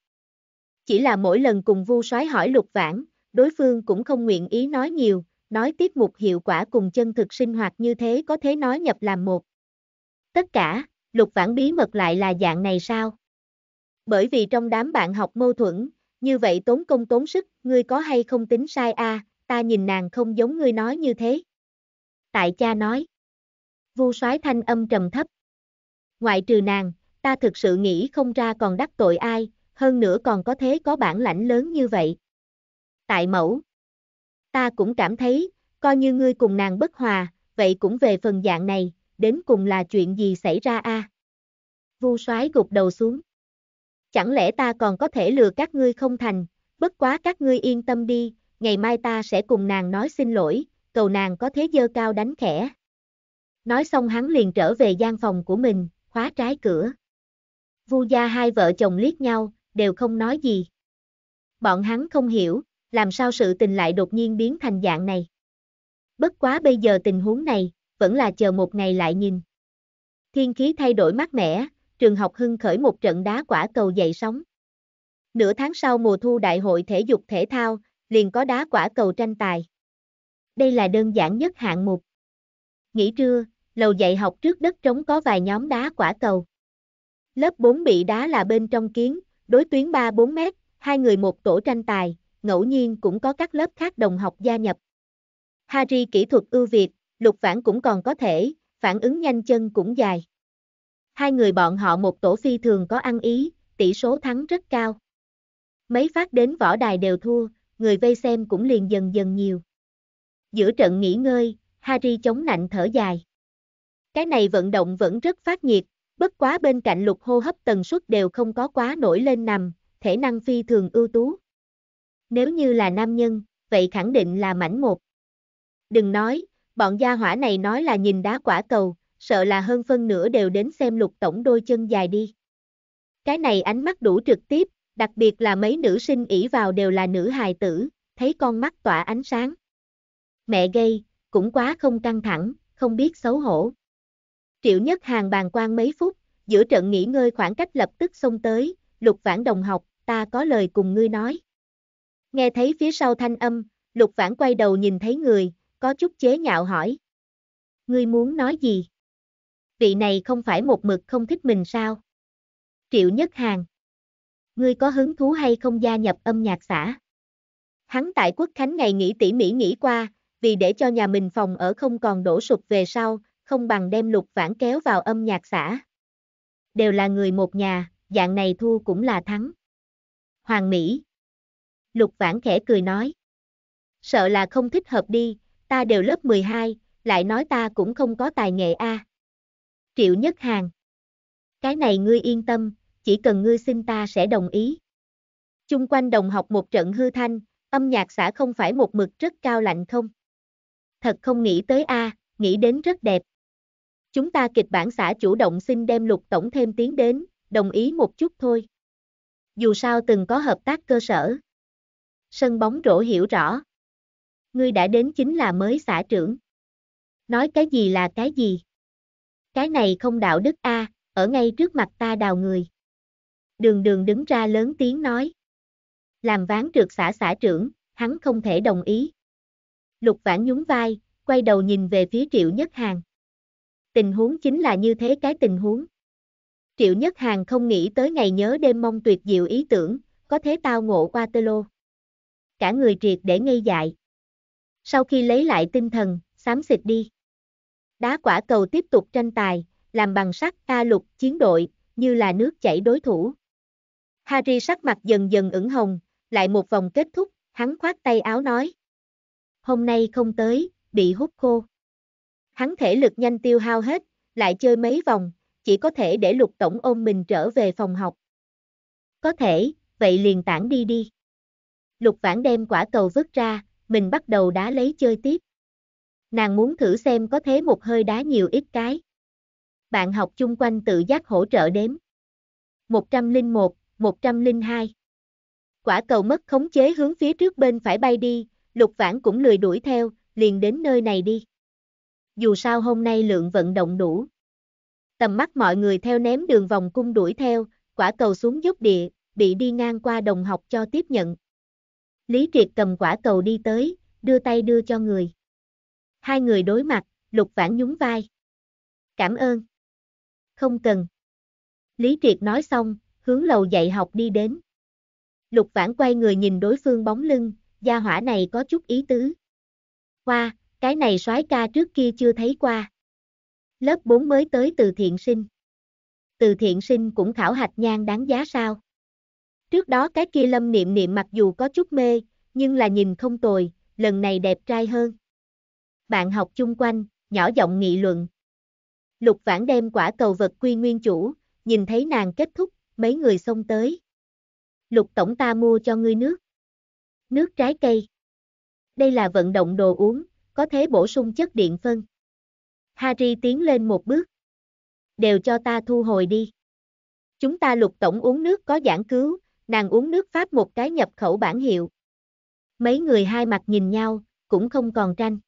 Chỉ là mỗi lần cùng Vu Soái hỏi Lục Vãn, đối phương cũng không nguyện ý nói nhiều, nói tiếp mục hiệu quả cùng chân thực sinh hoạt như thế có thể nói nhập làm một. Tất cả, lục vãn bí mật lại là dạng này sao? Bởi vì trong đám bạn học mâu thuẫn, như vậy tốn công tốn sức, ngươi có hay không tính sai a? À, ta nhìn nàng không giống ngươi nói như thế. Tại cha nói. Vu soái thanh âm trầm thấp. Ngoại trừ nàng, ta thực sự nghĩ không ra còn đắc tội ai, hơn nữa còn có thế có bản lãnh lớn như vậy. Tại mẫu. Ta cũng cảm thấy, coi như ngươi cùng nàng bất hòa, vậy cũng về phần dạng này, đến cùng là chuyện gì xảy ra a? À? Vu soái gục đầu xuống. Chẳng lẽ ta còn có thể lừa các ngươi không thành, bất quá các ngươi yên tâm đi, ngày mai ta sẽ cùng nàng nói xin lỗi, cầu nàng có thế dơ cao đánh khẽ. Nói xong hắn liền trở về gian phòng của mình, khóa trái cửa. Vu gia hai vợ chồng liếc nhau, đều không nói gì. Bọn hắn không hiểu, làm sao sự tình lại đột nhiên biến thành dạng này. Bất quá bây giờ tình huống này, vẫn là chờ một ngày lại nhìn. Thiên khí thay đổi mát mẻ, trường học hưng khởi một trận đá quả cầu dậy sóng. Nửa tháng sau mùa thu đại hội thể dục thể thao, liền có đá quả cầu tranh tài. Đây là đơn giản nhất hạng mục. Nghỉ trưa, lầu dạy học trước đất trống có vài nhóm đá quả cầu. Lớp 4 bị đá là bên trong kiến, đối tuyến 3-4 mét, hai người một tổ tranh tài, ngẫu nhiên cũng có các lớp khác đồng học gia nhập. Harry kỹ thuật ưu việt, lục vãn cũng còn có thể, phản ứng nhanh chân cũng dài. Hai người bọn họ một tổ phi thường có ăn ý, tỷ số thắng rất cao. Mấy phát đến võ đài đều thua, người vây xem cũng liền dần dần nhiều. Giữa trận nghỉ ngơi, Harry chống nạnh thở dài. Cái này vận động vẫn rất phát nhiệt, bất quá bên cạnh lục hô hấp tần suất đều không có quá nổi lên nằm, thể năng phi thường ưu tú. Nếu như là nam nhân, vậy khẳng định là mảnh một. Đừng nói, Bọn gia hỏa này nói là nhìn đá quả cầu, sợ là hơn phân nửa đều đến xem lục tổng đôi chân dài đi. Cái này ánh mắt đủ trực tiếp, đặc biệt là mấy nữ sinh ỷ vào đều là nữ hài tử, thấy con mắt tỏa ánh sáng. Mẹ gây, cũng quá không căng thẳng, không biết xấu hổ. Triệu Nhất Hàng bàn quan mấy phút, giữa trận nghỉ ngơi khoảng cách lập tức xông tới, lục vãn đồng học, ta có lời cùng ngươi nói. Nghe thấy phía sau thanh âm, lục vãn quay đầu nhìn thấy người, có chút chế nhạo hỏi. Ngươi muốn nói gì? Vị này không phải một mực không thích mình sao? Triệu Nhất Hàng. Ngươi có hứng thú hay không gia nhập âm nhạc xã? Hắn tại quốc khánh ngày nghỉ tỉ mỉ nghĩ qua, vì để cho nhà mình phòng ở không còn đổ sụp về sau, không bằng đem lục vãn kéo vào âm nhạc xã. Đều là người một nhà, dạng này thua cũng là thắng. Hoàng Mỹ. Lục vãn khẽ cười nói. Sợ là không thích hợp đi, ta đều lớp 12, lại nói ta cũng không có tài nghệ a. À. Triệu Nhất Hàng. Cái này ngươi yên tâm, chỉ cần ngươi xin ta sẽ đồng ý. Chung quanh đồng học một trận hư thanh, âm nhạc xã không phải một mực rất cao lạnh không? Thật không nghĩ tới a, à, nghĩ đến rất đẹp. Chúng ta kịch bản xã chủ động xin đem lục tổng thêm tiếng đến, đồng ý một chút thôi. Dù sao từng có hợp tác cơ sở. Sân bóng rổ hiểu rõ ngươi đã đến chính là mới xã trưởng. Nói cái gì là cái gì? Cái này không đạo đức a, ở ngay trước mặt ta đào người. Đường đường đứng ra lớn tiếng nói. Làm ván trượt xã xã trưởng, hắn không thể đồng ý. Lục vãn nhún vai, quay đầu nhìn về phía triệu nhất hàng. Tình huống chính là như thế cái tình huống. Triệu Nhất Hàng không nghĩ tới ngày nhớ đêm mong tuyệt diệu ý tưởng, có thế tao ngộ qua tơ lô. Cả người triệt để ngây dại sau khi lấy lại tinh thần, xám xịt đi. Đá quả cầu tiếp tục tranh tài, làm bằng sắt ta lục chiến đội, như là nước chảy đối thủ. Harry sắc mặt dần dần ửng hồng, lại một vòng kết thúc, hắn khoát tay áo nói. Hôm nay không tới, bị hút khô. Hắn thể lực nhanh tiêu hao hết, lại chơi mấy vòng, chỉ có thể để lục tổng ôm mình trở về phòng học. Có thể, vậy liền tản đi đi. Lục vãn đem quả cầu vứt ra, mình bắt đầu đá lấy chơi tiếp. Nàng muốn thử xem có thế một hơi đá nhiều ít cái. Bạn học chung quanh tự giác hỗ trợ đếm. 101, 102. Quả cầu mất khống chế hướng phía trước bên phải bay đi, lục vãn cũng lười đuổi theo, liền đến nơi này đi. Dù sao hôm nay lượng vận động đủ. Tầm mắt mọi người theo ném đường vòng cung đuổi theo, quả cầu xuống dốc địa, bị đi ngang qua đồng học cho tiếp nhận. Lý Triệt cầm quả cầu đi tới, đưa tay đưa cho người. Hai người đối mặt, Lục Vãn nhún vai. Cảm ơn. Không cần. Lý Triệt nói xong, hướng lầu dạy học đi đến. Lục Vãn quay người nhìn đối phương bóng lưng, gia hỏa này có chút ý tứ. Qua, cái này soái ca trước kia chưa thấy qua. Lớp 4 mới tới từ thiện sinh. Từ thiện sinh cũng khảo hạch nhan đáng giá sao? Trước đó cái kia lâm niệm niệm mặc dù có chút mê, nhưng là nhìn không tồi, lần này đẹp trai hơn. Bạn học chung quanh, nhỏ giọng nghị luận. Lục vãn đem quả cầu vật quy nguyên chủ, nhìn thấy nàng kết thúc, mấy người xông tới. Lục tổng ta mua cho ngươi nước. Nước trái cây. Đây là vận động đồ uống, có thể bổ sung chất điện phân. Harry tiến lên một bước. Đều cho ta thu hồi đi. Chúng ta lục tổng uống nước có giảng cứu, nàng uống nước Pháp một cái nhập khẩu bản hiệu. Mấy người hai mặt nhìn nhau, cũng không còn tranh.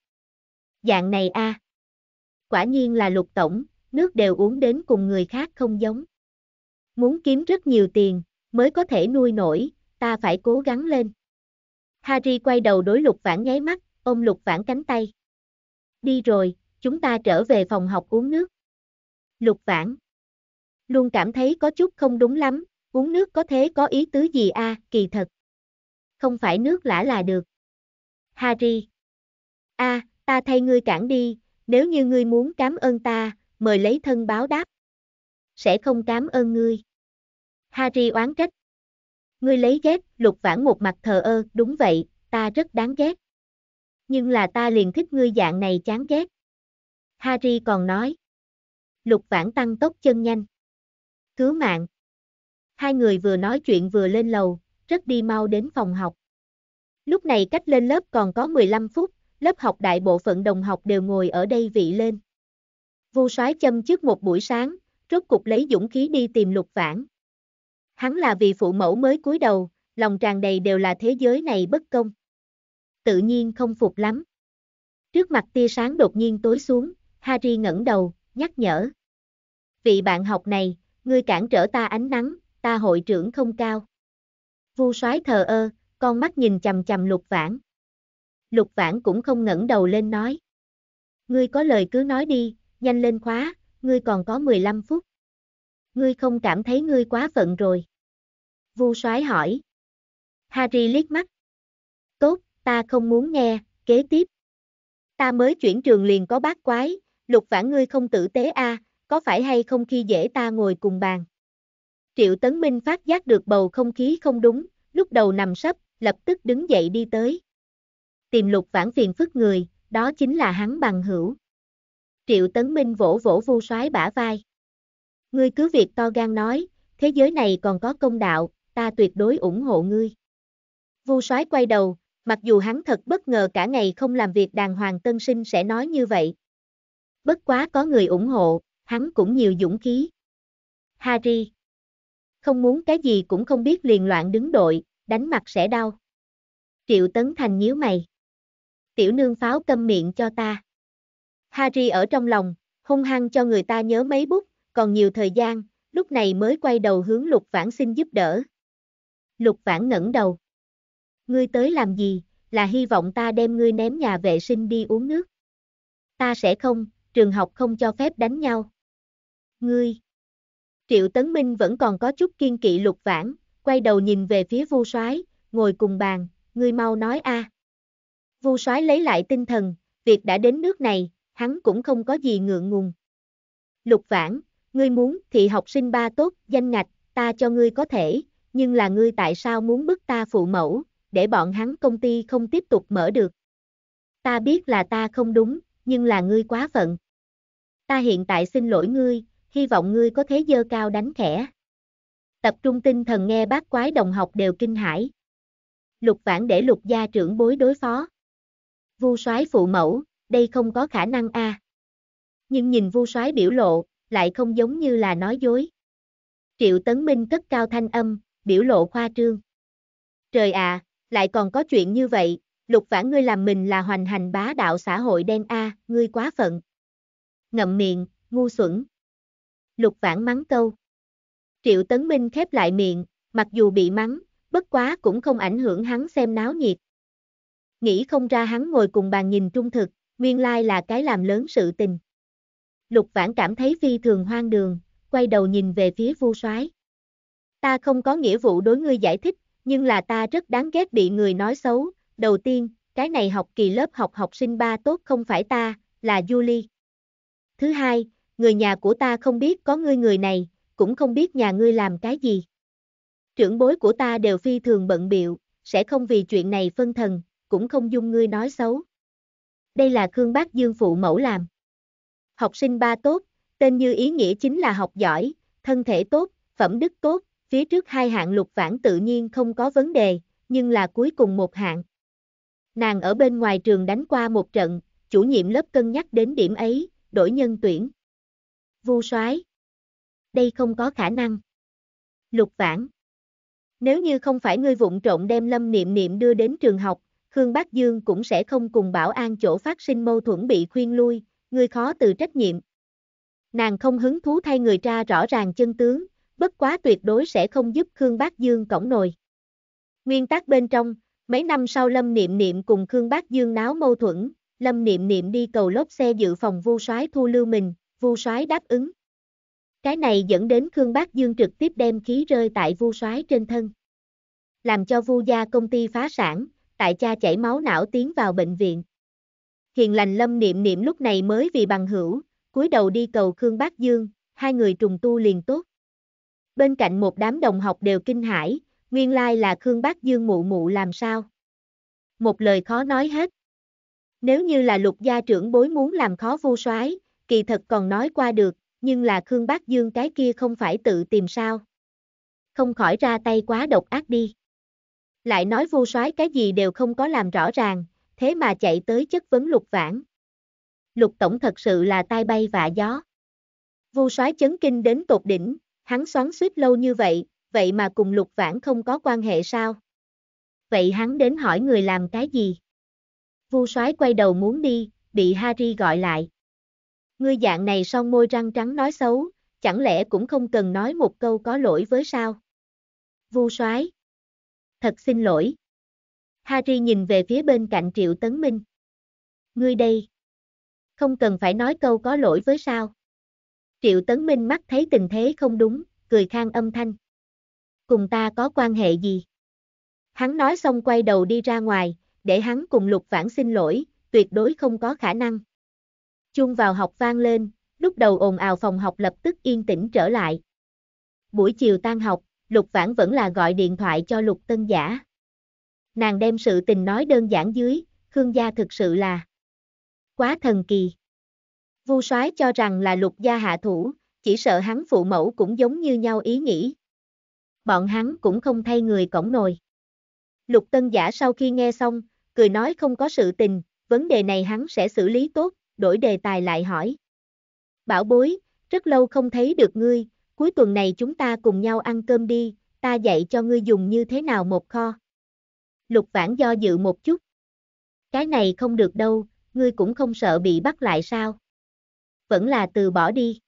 Dạng này a à. Quả nhiên là lục tổng, nước đều uống đến cùng người khác không giống. Muốn kiếm rất nhiều tiền, mới có thể nuôi nổi, ta phải cố gắng lên. Harry quay đầu đối lục vãn nháy mắt, ôm lục vãn cánh tay. Đi rồi, chúng ta trở về phòng học uống nước. Lục vãn. Luôn cảm thấy có chút không đúng lắm, uống nước có thế có ý tứ gì a, à, kỳ thật. Không phải nước lã là được. Harry. A, à, ta thay ngươi cản đi, nếu như ngươi muốn cảm ơn ta, mời lấy thân báo đáp. Sẽ không cảm ơn ngươi. Harry oán trách. Ngươi lấy ghét, lục vãn một mặt thờ ơ, đúng vậy, ta rất đáng ghét. Nhưng là ta liền thích ngươi dạng này chán ghét. Harry còn nói. Lục vãn tăng tốc chân nhanh. Cứu mạng hai người vừa nói chuyện vừa lên lầu, rất đi mau đến phòng học. Lúc này cách lên lớp còn có 15 phút, lớp học đại bộ phận đồng học đều ngồi ở đây vị lên. Vu soái châm trước một buổi sáng, rốt cục lấy dũng khí đi tìm lục vãn. Hắn là vì phụ mẫu mới cúi đầu, lòng tràn đầy đều là thế giới này bất công. Tự nhiên không phục lắm. Trước mặt tia sáng đột nhiên tối xuống, Harry ngẩng đầu, nhắc nhở. Vị bạn học này, ngươi cản trở ta ánh nắng, ta hội trưởng không cao. Vu soái thờ ơ, con mắt nhìn chầm chầm lục vãn. Lục vãn cũng không ngẩng đầu lên nói. Ngươi có lời cứ nói đi, nhanh lên khóa, ngươi còn có 15 phút. Ngươi không cảm thấy ngươi quá phận rồi. Vu soái hỏi. Harry liếc mắt. Tốt, ta không muốn nghe, kế tiếp. Ta mới chuyển trường liền có bác quái, lục vãn ngươi không tử tế a, à, có phải hay không khi dễ ta ngồi cùng bàn. Triệu Tấn Minh phát giác được bầu không khí không đúng, lúc đầu nằm sấp, lập tức đứng dậy đi tới. Tìm lục vãn phiền phức người, đó chính là hắn bằng hữu. Triệu Tấn Minh vỗ vỗ vu soái bả vai. Ngươi cứ việc to gan nói, thế giới này còn có công đạo, ta tuyệt đối ủng hộ ngươi. Vu soái quay đầu, mặc dù hắn thật bất ngờ cả ngày không làm việc đàng hoàng tân sinh sẽ nói như vậy. Bất quá có người ủng hộ, hắn cũng nhiều dũng khí. Harry không muốn cái gì cũng không biết liền loạn đứng đội, đánh mặt sẽ đau. Triệu Tấn Thành nhíu mày. Tiểu nương pháo câm miệng cho ta. Harry ở trong lòng, hung hăng cho người ta nhớ mấy bút, còn nhiều thời gian, lúc này mới quay đầu hướng Lục Vãn xin giúp đỡ. Lục Vãn ngẩng đầu. Ngươi tới làm gì, là hy vọng ta đem ngươi ném nhà vệ sinh đi uống nước. Ta sẽ không, trường học không cho phép đánh nhau. Ngươi. Triệu Tấn Minh vẫn còn có chút kiên kỵ lục vãn, quay đầu nhìn về phía Vu Soái, ngồi cùng bàn, ngươi mau nói a. Vu Soái lấy lại tinh thần, việc đã đến nước này, hắn cũng không có gì ngượng ngùng. Lục Vãn, ngươi muốn thì học sinh ba tốt, danh ngạch, ta cho ngươi có thể, nhưng là ngươi tại sao muốn bức ta phụ mẫu, để bọn hắn công ty không tiếp tục mở được. Ta biết là ta không đúng, nhưng là ngươi quá phận. Ta hiện tại xin lỗi ngươi, hy vọng ngươi có thế dơ cao đánh khẽ. Tập trung tinh thần nghe bác quái đồng học đều kinh hãi. Lục vãn để lục gia trưởng bối đối phó. Vu soái phụ mẫu, đây không có khả năng a. Nhưng nhìn vu soái biểu lộ, lại không giống như là nói dối. Triệu Tấn Minh cất cao thanh âm, biểu lộ khoa trương. Trời à, lại còn có chuyện như vậy, lục vãn ngươi làm mình là hoành hành bá đạo xã hội đen a, ngươi quá phận. Ngậm miệng, ngu xuẩn lục vãn mắng câu. Triệu Tấn Minh khép lại miệng, mặc dù bị mắng, bất quá cũng không ảnh hưởng hắn xem náo nhiệt. Nghĩ không ra hắn ngồi cùng bàn nhìn trung thực, nguyên lai là cái làm lớn sự tình. Lục vãn cảm thấy phi thường hoang đường, quay đầu nhìn về phía vu soái. Ta không có nghĩa vụ đối ngươi giải thích, nhưng là ta rất đáng ghét bị người nói xấu. Đầu tiên, cái này học kỳ lớp học học sinh ba tốt không phải ta, là Julie. Thứ hai, người nhà của ta không biết có ngươi người này, cũng không biết nhà ngươi làm cái gì. Trưởng bối của ta đều phi thường bận biệu, sẽ không vì chuyện này phân thần, cũng không dung ngươi nói xấu. Đây là Khương Bác Dương phụ mẫu làm. Học sinh ba tốt, tên như ý nghĩa chính là học giỏi, thân thể tốt, phẩm đức tốt, phía trước hai hạng lục vãn tự nhiên không có vấn đề, nhưng là cuối cùng một hạng. Nàng ở bên ngoài trường đánh qua một trận, chủ nhiệm lớp cân nhắc đến điểm ấy, đổi nhân tuyển. Vu soái. Đây không có khả năng. Lục Vãn. Nếu như không phải ngươi vụng trộn đem Lâm Niệm Niệm đưa đến trường học, Khương Bác Dương cũng sẽ không cùng Bảo An chỗ phát sinh mâu thuẫn bị khuyên lui, ngươi khó từ trách nhiệm. Nàng không hứng thú thay người tra rõ ràng chân tướng, bất quá tuyệt đối sẽ không giúp Khương Bác Dương cổng nồi. Nguyên tắc bên trong, mấy năm sau Lâm Niệm Niệm cùng Khương Bác Dương náo mâu thuẫn, Lâm Niệm Niệm đi cầu lốp xe dự phòng vu soái thu lưu mình, Vu Soái đáp ứng. Cái này dẫn đến Khương Bác Dương trực tiếp đem khí rơi tại Vu Soái trên thân. Làm cho Vu gia công ty phá sản, tại cha chảy máu não tiến vào bệnh viện. Hiền lành Lâm Niệm Niệm lúc này mới vì bằng hữu, cúi đầu đi cầu Khương Bác Dương, hai người trùng tu liền tốt. Bên cạnh một đám đồng học đều kinh hãi, nguyên lai là Khương Bác Dương mụ mụ làm sao? Một lời khó nói hết. Nếu như là lục gia trưởng bối muốn làm khó vu soái kỳ thật còn nói qua được, nhưng là Khương Bác Dương cái kia không phải tự tìm sao. Không khỏi ra tay quá độc ác đi. Lại nói vô soái cái gì đều không có làm rõ ràng, thế mà chạy tới chất vấn lục vãn. Lục tổng thật sự là tai bay vạ gió. Vu soái chấn kinh đến tột đỉnh, hắn xoắn suýt lâu như vậy, vậy mà cùng lục vãn không có quan hệ sao? Vậy hắn đến hỏi người làm cái gì? Vu soái quay đầu muốn đi, bị Harry gọi lại. Ngươi dạng này son môi răng trắng nói xấu, chẳng lẽ cũng không cần nói một câu có lỗi với sao? Vu soái Thật xin lỗi. Harry nhìn về phía bên cạnh Triệu Tấn Minh. Ngươi đây. Không cần phải nói câu có lỗi với sao. Triệu Tấn Minh mắt thấy tình thế không đúng, cười khang âm thanh. Cùng ta có quan hệ gì? Hắn nói xong quay đầu đi ra ngoài, để hắn cùng Lục Vãn xin lỗi, tuyệt đối không có khả năng. Chuông vào học vang lên, lúc đầu ồn ào phòng học lập tức yên tĩnh trở lại. Buổi chiều tan học, Lục Vãn vẫn là gọi điện thoại cho Lục Tân Giả. Nàng đem sự tình nói đơn giản dưới, Khương gia thực sự là quá thần kỳ. Vu Soái cho rằng là Lục gia hạ thủ, chỉ sợ hắn phụ mẫu cũng giống như nhau ý nghĩ. Bọn hắn cũng không thay người cổng nồi. Lục Tân Giả sau khi nghe xong, cười nói không có sự tình, vấn đề này hắn sẽ xử lý tốt, đổi đề tài lại hỏi. Bảo bối, rất lâu không thấy được ngươi, cuối tuần này chúng ta cùng nhau ăn cơm đi, ta dạy cho ngươi dùng như thế nào một kho. Lục vãn do dự một chút. Cái này không được đâu, ngươi cũng không sợ bị bắt lại sao. Vẫn là từ bỏ đi.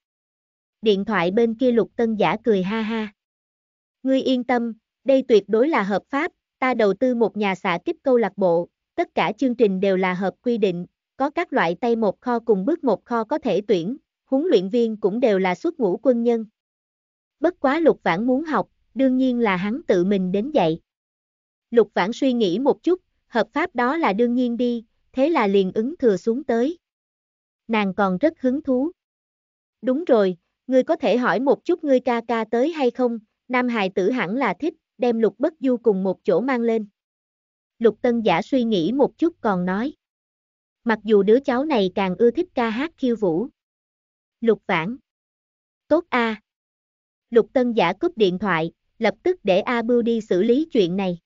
Điện thoại bên kia lục tân giả cười ha ha. Ngươi yên tâm, đây tuyệt đối là hợp pháp, ta đầu tư một nhà xã kích câu lạc bộ, tất cả chương trình đều là hợp quy định, có các loại tay một kho cùng bước một kho có thể tuyển, huấn luyện viên cũng đều là xuất ngũ quân nhân. Bất quá Lục Vãn muốn học, đương nhiên là hắn tự mình đến dạy. Lục Vãn suy nghĩ một chút, hợp pháp đó là đương nhiên đi, thế là liền ứng thừa xuống tới. Nàng còn rất hứng thú. Đúng rồi, ngươi có thể hỏi một chút ngươi ca ca tới hay không, nam hài tử hẳn là thích, đem Lục Bất Du cùng một chỗ mang lên. Lục Tân Giả suy nghĩ một chút còn nói. Mặc dù đứa cháu này càng ưa thích ca hát khiêu vũ. Lục Vãn. Tốt A. Lục Tân giả cúp điện thoại, lập tức để A Bưu đi xử lý chuyện này.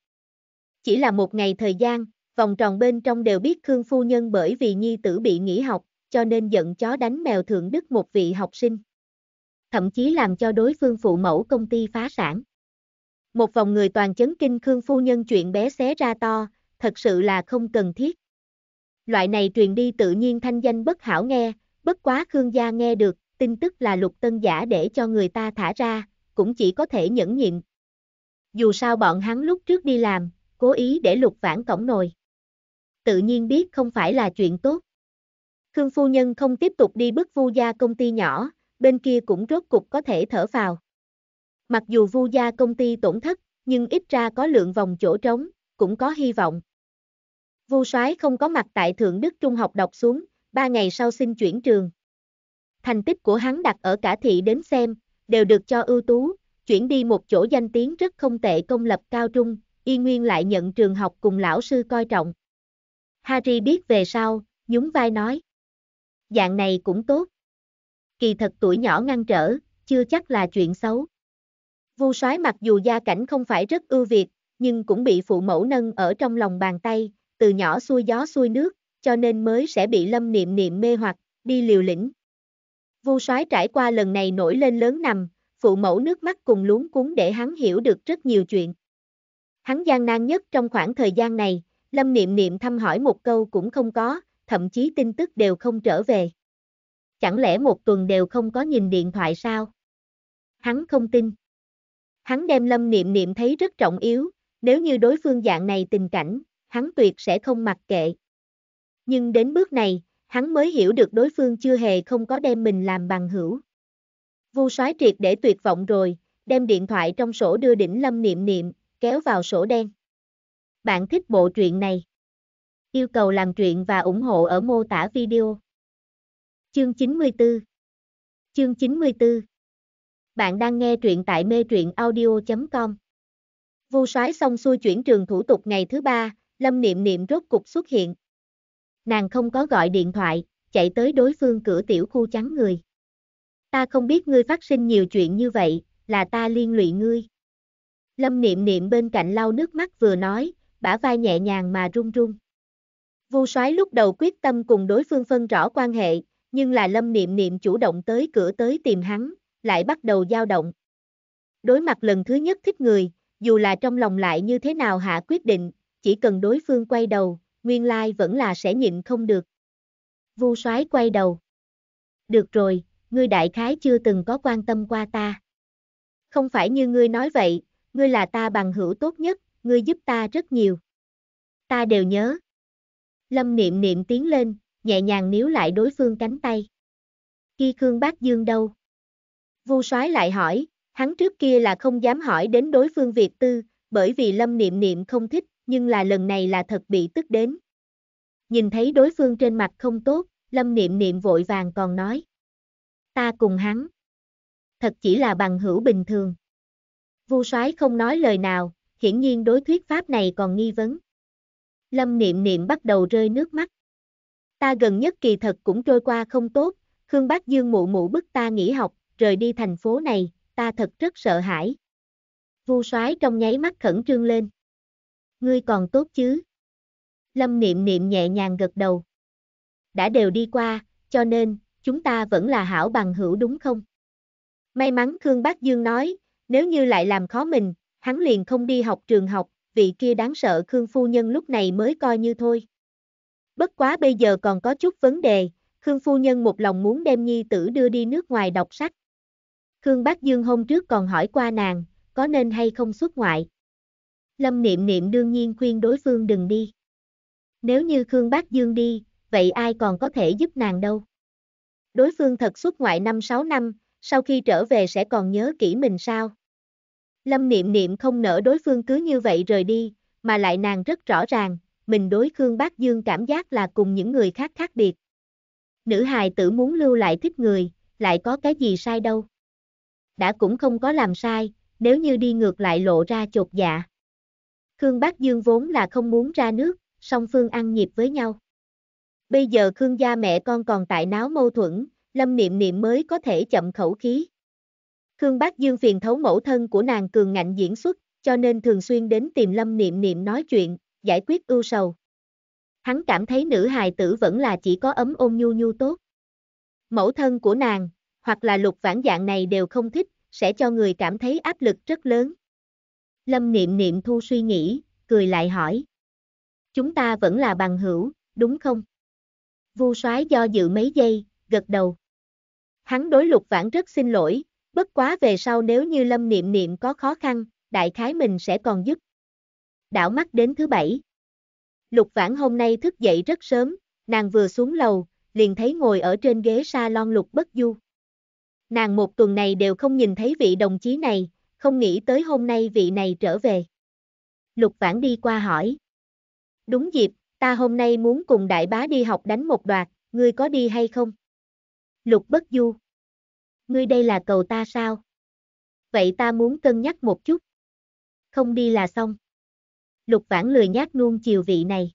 Chỉ là một ngày thời gian, vòng tròn bên trong đều biết Khương Phu Nhân bởi vì nhi tử bị nghỉ học, cho nên giận chó đánh mèo thượng đức một vị học sinh. Thậm chí làm cho đối phương phụ mẫu công ty phá sản. Một vòng người toàn chấn kinh Khương Phu Nhân chuyện bé xé ra to, thật sự là không cần thiết loại này truyền đi tự nhiên thanh danh bất hảo nghe, bất quá Khương gia nghe được, tin tức là lục tân giả để cho người ta thả ra, cũng chỉ có thể nhẫn nhịn. Dù sao bọn hắn lúc trước đi làm, cố ý để lục vãn cổng nồi. Tự nhiên biết không phải là chuyện tốt. Khương phu nhân không tiếp tục đi bức vu gia công ty nhỏ, bên kia cũng rốt cục có thể thở vào. Mặc dù vu gia công ty tổn thất, nhưng ít ra có lượng vòng chỗ trống, cũng có hy vọng. Vu Soái không có mặt tại Thượng Đức Trung học đọc xuống, ba ngày sau xin chuyển trường. Thành tích của hắn đặt ở cả thị đến xem, đều được cho ưu tú, chuyển đi một chỗ danh tiếng rất không tệ công lập cao trung, y nguyên lại nhận trường học cùng lão sư coi trọng. Harry biết về sau, nhún vai nói. Dạng này cũng tốt. Kỳ thật tuổi nhỏ ngăn trở, chưa chắc là chuyện xấu. Vu soái mặc dù gia cảnh không phải rất ưu việt, nhưng cũng bị phụ mẫu nâng ở trong lòng bàn tay, từ nhỏ xuôi gió xuôi nước, cho nên mới sẽ bị lâm niệm niệm mê hoặc, đi liều lĩnh. Vu soái trải qua lần này nổi lên lớn nằm, phụ mẫu nước mắt cùng luống cuốn để hắn hiểu được rất nhiều chuyện. Hắn gian nan nhất trong khoảng thời gian này, lâm niệm niệm thăm hỏi một câu cũng không có, thậm chí tin tức đều không trở về. Chẳng lẽ một tuần đều không có nhìn điện thoại sao? Hắn không tin. Hắn đem lâm niệm niệm thấy rất trọng yếu, nếu như đối phương dạng này tình cảnh, hắn tuyệt sẽ không mặc kệ. Nhưng đến bước này, hắn mới hiểu được đối phương chưa hề không có đem mình làm bằng hữu. Vu soái triệt để tuyệt vọng rồi, đem điện thoại trong sổ đưa đỉnh lâm niệm niệm, kéo vào sổ đen. Bạn thích bộ truyện này? Yêu cầu làm truyện và ủng hộ ở mô tả video. Chương 94 Chương 94 Bạn đang nghe truyện tại mê truyện audio.com Vu soái xong xuôi chuyển trường thủ tục ngày thứ ba, Lâm Niệm Niệm rốt cục xuất hiện. Nàng không có gọi điện thoại, chạy tới đối phương cửa tiểu khu trắng người. Ta không biết ngươi phát sinh nhiều chuyện như vậy, là ta liên lụy ngươi. Lâm Niệm Niệm bên cạnh lau nước mắt vừa nói, bả vai nhẹ nhàng mà run run. Vu Soái lúc đầu quyết tâm cùng đối phương phân rõ quan hệ, nhưng là Lâm Niệm Niệm chủ động tới cửa tới tìm hắn, lại bắt đầu dao động. Đối mặt lần thứ nhất thích người, dù là trong lòng lại như thế nào hạ quyết định, chỉ cần đối phương quay đầu, nguyên lai vẫn là sẽ nhịn không được. Vu soái quay đầu. Được rồi, ngươi đại khái chưa từng có quan tâm qua ta. Không phải như ngươi nói vậy, ngươi là ta bằng hữu tốt nhất, ngươi giúp ta rất nhiều. Ta đều nhớ. Lâm niệm niệm tiến lên, nhẹ nhàng níu lại đối phương cánh tay. Khi Khương Bác Dương đâu? Vu soái lại hỏi, hắn trước kia là không dám hỏi đến đối phương Việt Tư, bởi vì Lâm Niệm Niệm không thích, nhưng là lần này là thật bị tức đến. Nhìn thấy đối phương trên mặt không tốt, Lâm Niệm Niệm vội vàng còn nói. Ta cùng hắn. Thật chỉ là bằng hữu bình thường. Vu soái không nói lời nào, hiển nhiên đối thuyết pháp này còn nghi vấn. Lâm Niệm Niệm bắt đầu rơi nước mắt. Ta gần nhất kỳ thật cũng trôi qua không tốt, Khương Bác Dương mụ mụ bức ta nghỉ học, rời đi thành phố này, ta thật rất sợ hãi. Vu soái trong nháy mắt khẩn trương lên. Ngươi còn tốt chứ? Lâm niệm niệm nhẹ nhàng gật đầu. Đã đều đi qua, cho nên, chúng ta vẫn là hảo bằng hữu đúng không? May mắn Khương Bác Dương nói, nếu như lại làm khó mình, hắn liền không đi học trường học, vị kia đáng sợ Khương Phu Nhân lúc này mới coi như thôi. Bất quá bây giờ còn có chút vấn đề, Khương Phu Nhân một lòng muốn đem nhi tử đưa đi nước ngoài đọc sách. Khương Bác Dương hôm trước còn hỏi qua nàng, có nên hay không xuất ngoại. Lâm Niệm Niệm đương nhiên khuyên đối phương đừng đi. Nếu như Khương Bác Dương đi, vậy ai còn có thể giúp nàng đâu. Đối phương thật xuất ngoại năm 6 năm, sau khi trở về sẽ còn nhớ kỹ mình sao. Lâm Niệm Niệm không nỡ đối phương cứ như vậy rời đi, mà lại nàng rất rõ ràng, mình đối Khương Bác Dương cảm giác là cùng những người khác khác biệt. Nữ hài tử muốn lưu lại thích người, lại có cái gì sai đâu. Đã cũng không có làm sai, nếu như đi ngược lại lộ ra chột dạ. Khương Bác Dương vốn là không muốn ra nước, song phương ăn nhịp với nhau. Bây giờ Khương gia mẹ con còn tại náo mâu thuẫn, Lâm Niệm Niệm mới có thể chậm khẩu khí. Khương Bác Dương phiền thấu mẫu thân của nàng cường ngạnh diễn xuất, cho nên thường xuyên đến tìm Lâm Niệm Niệm nói chuyện, giải quyết ưu sầu. Hắn cảm thấy nữ hài tử vẫn là chỉ có ấm ôn nhu nhu tốt. Mẫu thân của nàng, hoặc là lục vãn dạng này đều không thích, sẽ cho người cảm thấy áp lực rất lớn. Lâm niệm niệm thu suy nghĩ, cười lại hỏi. Chúng ta vẫn là bằng hữu, đúng không? Vu soái do dự mấy giây, gật đầu. Hắn đối lục vãn rất xin lỗi, bất quá về sau nếu như lâm niệm niệm có khó khăn, đại khái mình sẽ còn giúp. Đảo mắt đến thứ bảy. Lục vãn hôm nay thức dậy rất sớm, nàng vừa xuống lầu, liền thấy ngồi ở trên ghế salon lục bất du. Nàng một tuần này đều không nhìn thấy vị đồng chí này, không nghĩ tới hôm nay vị này trở về. Lục Vãn đi qua hỏi. Đúng dịp, ta hôm nay muốn cùng đại bá đi học đánh một đoạt, ngươi có đi hay không? Lục Bất Du. Ngươi đây là cầu ta sao? Vậy ta muốn cân nhắc một chút. Không đi là xong. Lục Vãn lười nhát nuông chiều vị này.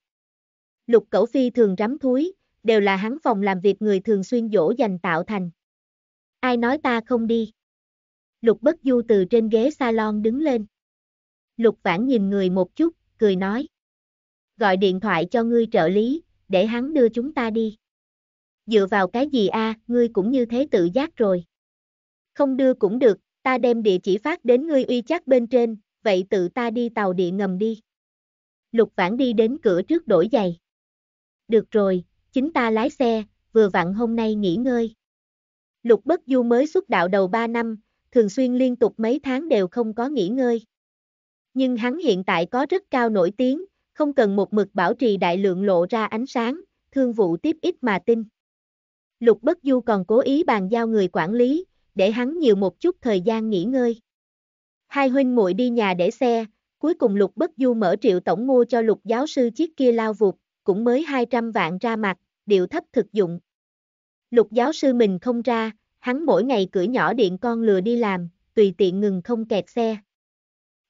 Lục Cẩu Phi thường rắm thúi, đều là hắn phòng làm việc người thường xuyên dỗ dành tạo thành. Ai nói ta không đi? Lục Bất Du từ trên ghế salon đứng lên. Lục Vãn nhìn người một chút, cười nói. Gọi điện thoại cho ngươi trợ lý, để hắn đưa chúng ta đi. Dựa vào cái gì a, à, ngươi cũng như thế tự giác rồi. Không đưa cũng được, ta đem địa chỉ phát đến ngươi uy chắc bên trên, vậy tự ta đi tàu địa ngầm đi. Lục Vãn đi đến cửa trước đổi giày. Được rồi, chính ta lái xe, vừa vặn hôm nay nghỉ ngơi. Lục Bất Du mới xuất đạo đầu 3 năm, thường xuyên liên tục mấy tháng đều không có nghỉ ngơi. Nhưng hắn hiện tại có rất cao nổi tiếng, không cần một mực bảo trì đại lượng lộ ra ánh sáng, thương vụ tiếp ít mà tin. Lục Bất Du còn cố ý bàn giao người quản lý, để hắn nhiều một chút thời gian nghỉ ngơi. Hai huynh muội đi nhà để xe, cuối cùng Lục Bất Du mở triệu tổng mua cho Lục giáo sư chiếc kia lao vụt, cũng mới 200 vạn ra mặt, điệu thấp thực dụng. Lục giáo sư mình không ra, hắn mỗi ngày cửa nhỏ điện con lừa đi làm, tùy tiện ngừng không kẹt xe.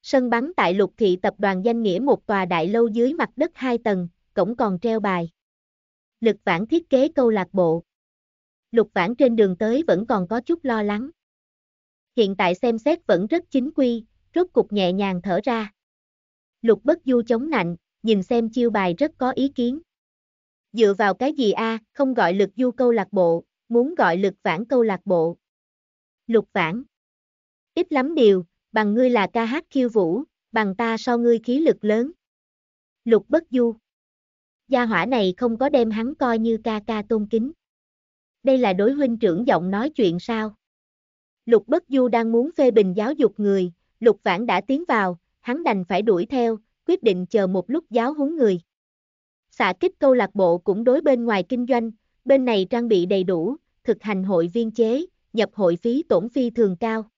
Sân bắn tại lục thị tập đoàn danh nghĩa một tòa đại lâu dưới mặt đất 2 tầng, cổng còn treo bài. Lực vãn thiết kế câu lạc bộ. Lục vãn trên đường tới vẫn còn có chút lo lắng. Hiện tại xem xét vẫn rất chính quy, rốt cục nhẹ nhàng thở ra. Lục bất du chống nạnh, nhìn xem chiêu bài rất có ý kiến. Dựa vào cái gì a à, không gọi lực du câu lạc bộ, muốn gọi lực vãn câu lạc bộ. Lục vãn. Ít lắm điều, bằng ngươi là ca hát khiêu vũ, bằng ta so ngươi khí lực lớn. Lục bất du. Gia hỏa này không có đem hắn coi như ca ca tôn kính. Đây là đối huynh trưởng giọng nói chuyện sao? Lục bất du đang muốn phê bình giáo dục người, lục vãn đã tiến vào, hắn đành phải đuổi theo, quyết định chờ một lúc giáo huấn người. Xạ kích câu lạc bộ cũng đối bên ngoài kinh doanh, bên này trang bị đầy đủ, thực hành hội viên chế, nhập hội phí tổn phi thường cao.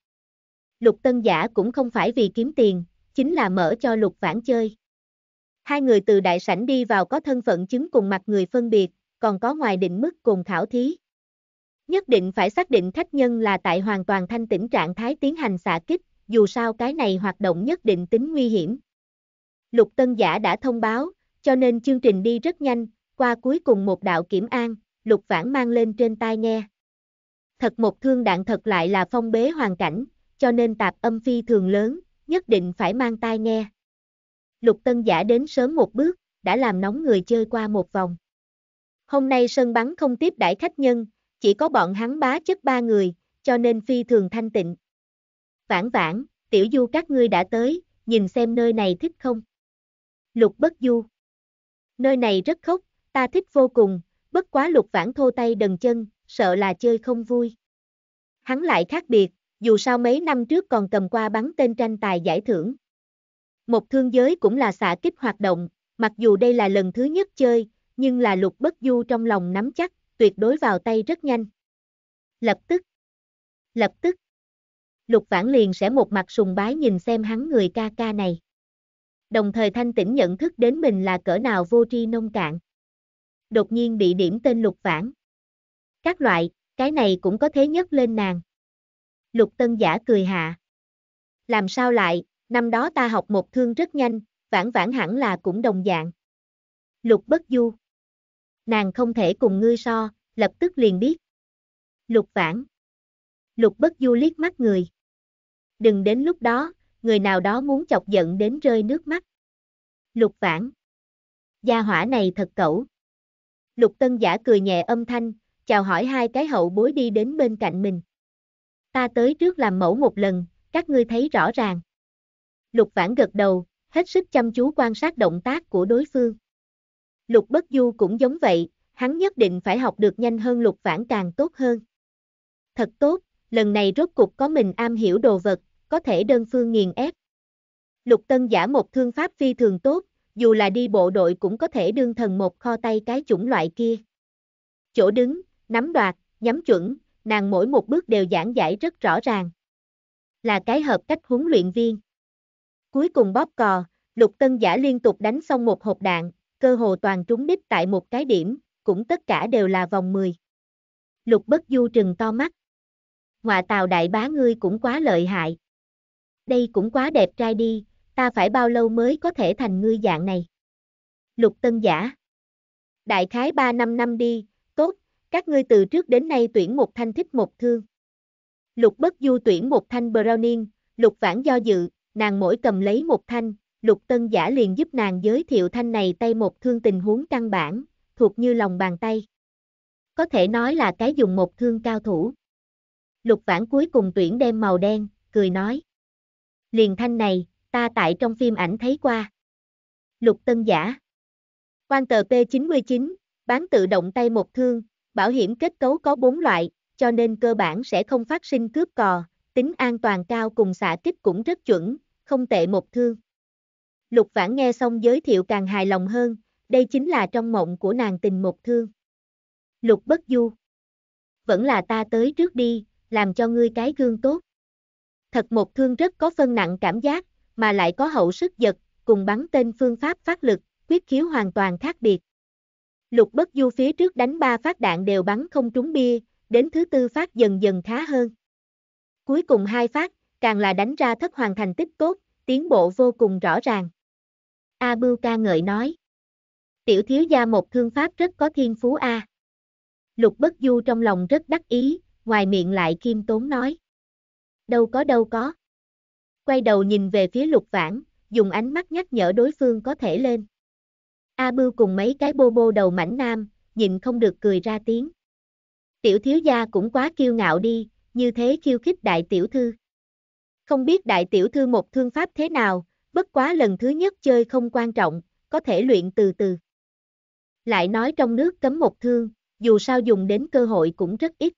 Lục Tân Giả cũng không phải vì kiếm tiền, chính là mở cho Lục Vãn chơi. Hai người từ đại sảnh đi vào có thân phận chứng cùng mặt người phân biệt, còn có ngoài định mức cùng khảo thí. Nhất định phải xác định khách nhân là tại hoàn toàn thanh tỉnh trạng thái tiến hành xạ kích, dù sao cái này hoạt động nhất định tính nguy hiểm. Lục Tân Giả đã thông báo, cho nên chương trình đi rất nhanh, qua cuối cùng một đạo kiểm an, lục vãn mang lên trên tai nghe. Thật một thương đạn thật lại là phong bế hoàn cảnh, cho nên tạp âm phi thường lớn, nhất định phải mang tai nghe. Lục tân giả đến sớm một bước, đã làm nóng người chơi qua một vòng. Hôm nay sân bắn không tiếp đãi khách nhân, chỉ có bọn hắn bá chất ba người, cho nên phi thường thanh tịnh. Vãn vãn, tiểu du các ngươi đã tới, nhìn xem nơi này thích không. Lục bất du. Nơi này rất khốc, ta thích vô cùng, bất quá lục vãn thô tay đần chân, sợ là chơi không vui. Hắn lại khác biệt, dù sao mấy năm trước còn cầm qua bắn tên tranh tài giải thưởng. Một thương giới cũng là xạ kích hoạt động, mặc dù đây là lần thứ nhất chơi, nhưng là lục bất du trong lòng nắm chắc, tuyệt đối vào tay rất nhanh. Lập tức, lập tức, lục vãn liền sẽ một mặt sùng bái nhìn xem hắn người ca ca này. Đồng thời thanh tĩnh nhận thức đến mình là cỡ nào vô tri nông cạn đột nhiên bị điểm tên lục vãn. Các loại, cái này cũng có thế nhất lên nàng. Lục tân giả cười hạ. Làm sao lại, năm đó ta học một thương rất nhanh, vãn vãn hẳn là cũng đồng dạng. Lục bất du. Nàng không thể cùng ngươi so, lập tức liền biết. Lục vãn. Lục bất du liếc mắt người. Đừng đến lúc đó, người nào đó muốn chọc giận đến rơi nước mắt. Lục vãn. Gia hỏa này thật cẩu. Lục tân giả cười nhẹ âm thanh, chào hỏi hai cái hậu bối đi đến bên cạnh mình. Ta tới trước làm mẫu một lần, các ngươi thấy rõ ràng. Lục vãn gật đầu, hết sức chăm chú quan sát động tác của đối phương. Lục bất du cũng giống vậy, hắn nhất định phải học được nhanh hơn lục vãn càng tốt hơn. Thật tốt, lần này rốt cục có mình am hiểu đồ vật, có thể đơn phương nghiền ép. Lục tân giả một thương pháp phi thường tốt, dù là đi bộ đội cũng có thể đương thần một kho tay cái chủng loại kia. Chỗ đứng, nắm đoạt, nhắm chuẩn, nàng mỗi một bước đều giảng giải rất rõ ràng. Là cái hợp cách huấn luyện viên. Cuối cùng bóp cò, lục tân giả liên tục đánh xong một hộp đạn, cơ hồ toàn trúng đích tại một cái điểm, cũng tất cả đều là vòng 10. Lục bất du trừng to mắt. Ngoà tàu đại bá ngươi cũng quá lợi hại. Đây cũng quá đẹp trai đi, ta phải bao lâu mới có thể thành ngươi dạng này? Lục Tân Giả Đại khái 3 năm năm đi, tốt, các ngươi từ trước đến nay tuyển một thanh thích một thương. Lục Bất Du tuyển một thanh Browning, Lục Vãn do dự, nàng mỗi cầm lấy một thanh, Lục Tân Giả liền giúp nàng giới thiệu thanh này tay một thương tình huống căn bản, thuộc như lòng bàn tay. Có thể nói là cái dùng một thương cao thủ. Lục Vãn cuối cùng tuyển đem màu đen, cười nói. Liền thanh này, ta tại trong phim ảnh thấy qua. Lục Tân Giả Quan tờ P99, bán tự động tay một thương, bảo hiểm kết cấu có 4 loại, cho nên cơ bản sẽ không phát sinh cướp cò, tính an toàn cao cùng xạ kích cũng rất chuẩn, không tệ một thương. Lục Vãn nghe xong giới thiệu càng hài lòng hơn, đây chính là trong mộng của nàng tình một thương. Lục Bất Du Vẫn là ta tới trước đi, làm cho ngươi cái gương tốt. Thật một thương rất có phân nặng cảm giác, mà lại có hậu sức giật, cùng bắn tên phương pháp phát lực, quyết khiếu hoàn toàn khác biệt. Lục bất du phía trước đánh ba phát đạn đều bắn không trúng bia, đến thứ tư phát dần dần khá hơn. Cuối cùng hai phát, càng là đánh ra thất hoàn thành tích tốt, tiến bộ vô cùng rõ ràng. A Bưu ca ngợi nói. Tiểu thiếu gia một thương pháp rất có thiên phú A. Lục bất du trong lòng rất đắc ý, ngoài miệng lại khiêm tốn nói. Đâu có đâu có quay đầu nhìn về phía lục vãn, dùng ánh mắt nhắc nhở đối phương có thể lên. A bưu cùng mấy cái bô bô đầu mảnh nam, nhìn không được cười ra tiếng. Tiểu thiếu gia cũng quá kiêu ngạo đi, như thế khiêu khích đại tiểu thư. Không biết đại tiểu thư một thương pháp thế nào, bất quá lần thứ nhất chơi không quan trọng, có thể luyện từ từ. Lại nói trong nước cấm một thương, dù sao dùng đến cơ hội cũng rất ít.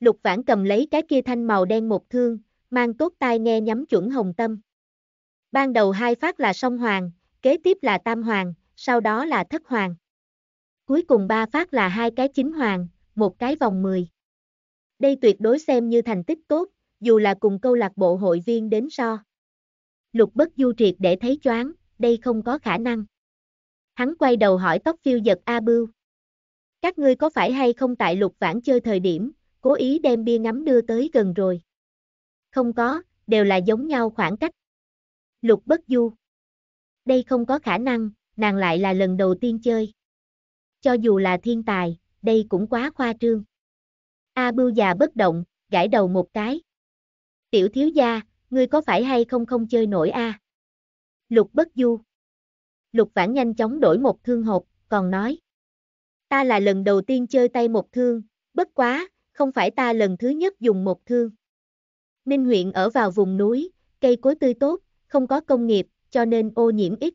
Lục vãn cầm lấy cái kia thanh màu đen một thương, mang tốt tai nghe nhắm chuẩn hồng tâm. Ban đầu hai phát là song hoàng, kế tiếp là tam hoàng, sau đó là thất hoàng. Cuối cùng ba phát là hai cái chính hoàng, một cái vòng 10. Đây tuyệt đối xem như thành tích tốt, dù là cùng câu lạc bộ hội viên đến so. Lục bất du triệt để thấy choáng, đây không có khả năng. Hắn quay đầu hỏi tóc phiêu giật A Bưu. Các ngươi có phải hay không tại lục vãn chơi thời điểm, cố ý đem bia ngắm đưa tới gần rồi. Không có, đều là giống nhau khoảng cách. Lục bất du. Đây không có khả năng, nàng lại là lần đầu tiên chơi. Cho dù là thiên tài, đây cũng quá khoa trương. A bưu già bất động, gãi đầu một cái. Tiểu thiếu gia, ngươi có phải hay không không chơi nổi a? Lục bất du. Lục vãn nhanh chóng đổi một thương hộp, còn nói. Ta là lần đầu tiên chơi tay một thương, bất quá, không phải ta lần thứ nhất dùng một thương. Ninh huyện ở vào vùng núi, cây cối tươi tốt, không có công nghiệp, cho nên ô nhiễm ít.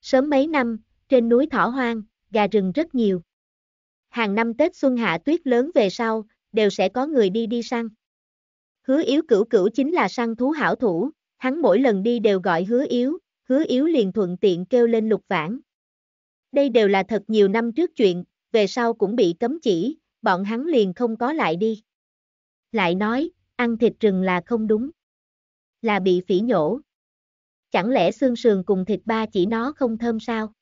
Sớm mấy năm, trên núi thỏ hoang, gà rừng rất nhiều. Hàng năm Tết xuân hạ tuyết lớn về sau, đều sẽ có người đi đi săn. Hứa yếu cửu cửu chính là săn thú hảo thủ, hắn mỗi lần đi đều gọi hứa yếu, hứa yếu liền thuận tiện kêu lên lục vãn. Đây đều là thật nhiều năm trước chuyện, về sau cũng bị cấm chỉ, bọn hắn liền không có lại đi. Lại nói, ăn thịt rừng là không đúng. Là bị phỉ nhổ. Chẳng lẽ xương sườn cùng thịt ba chỉ nó không thơm sao?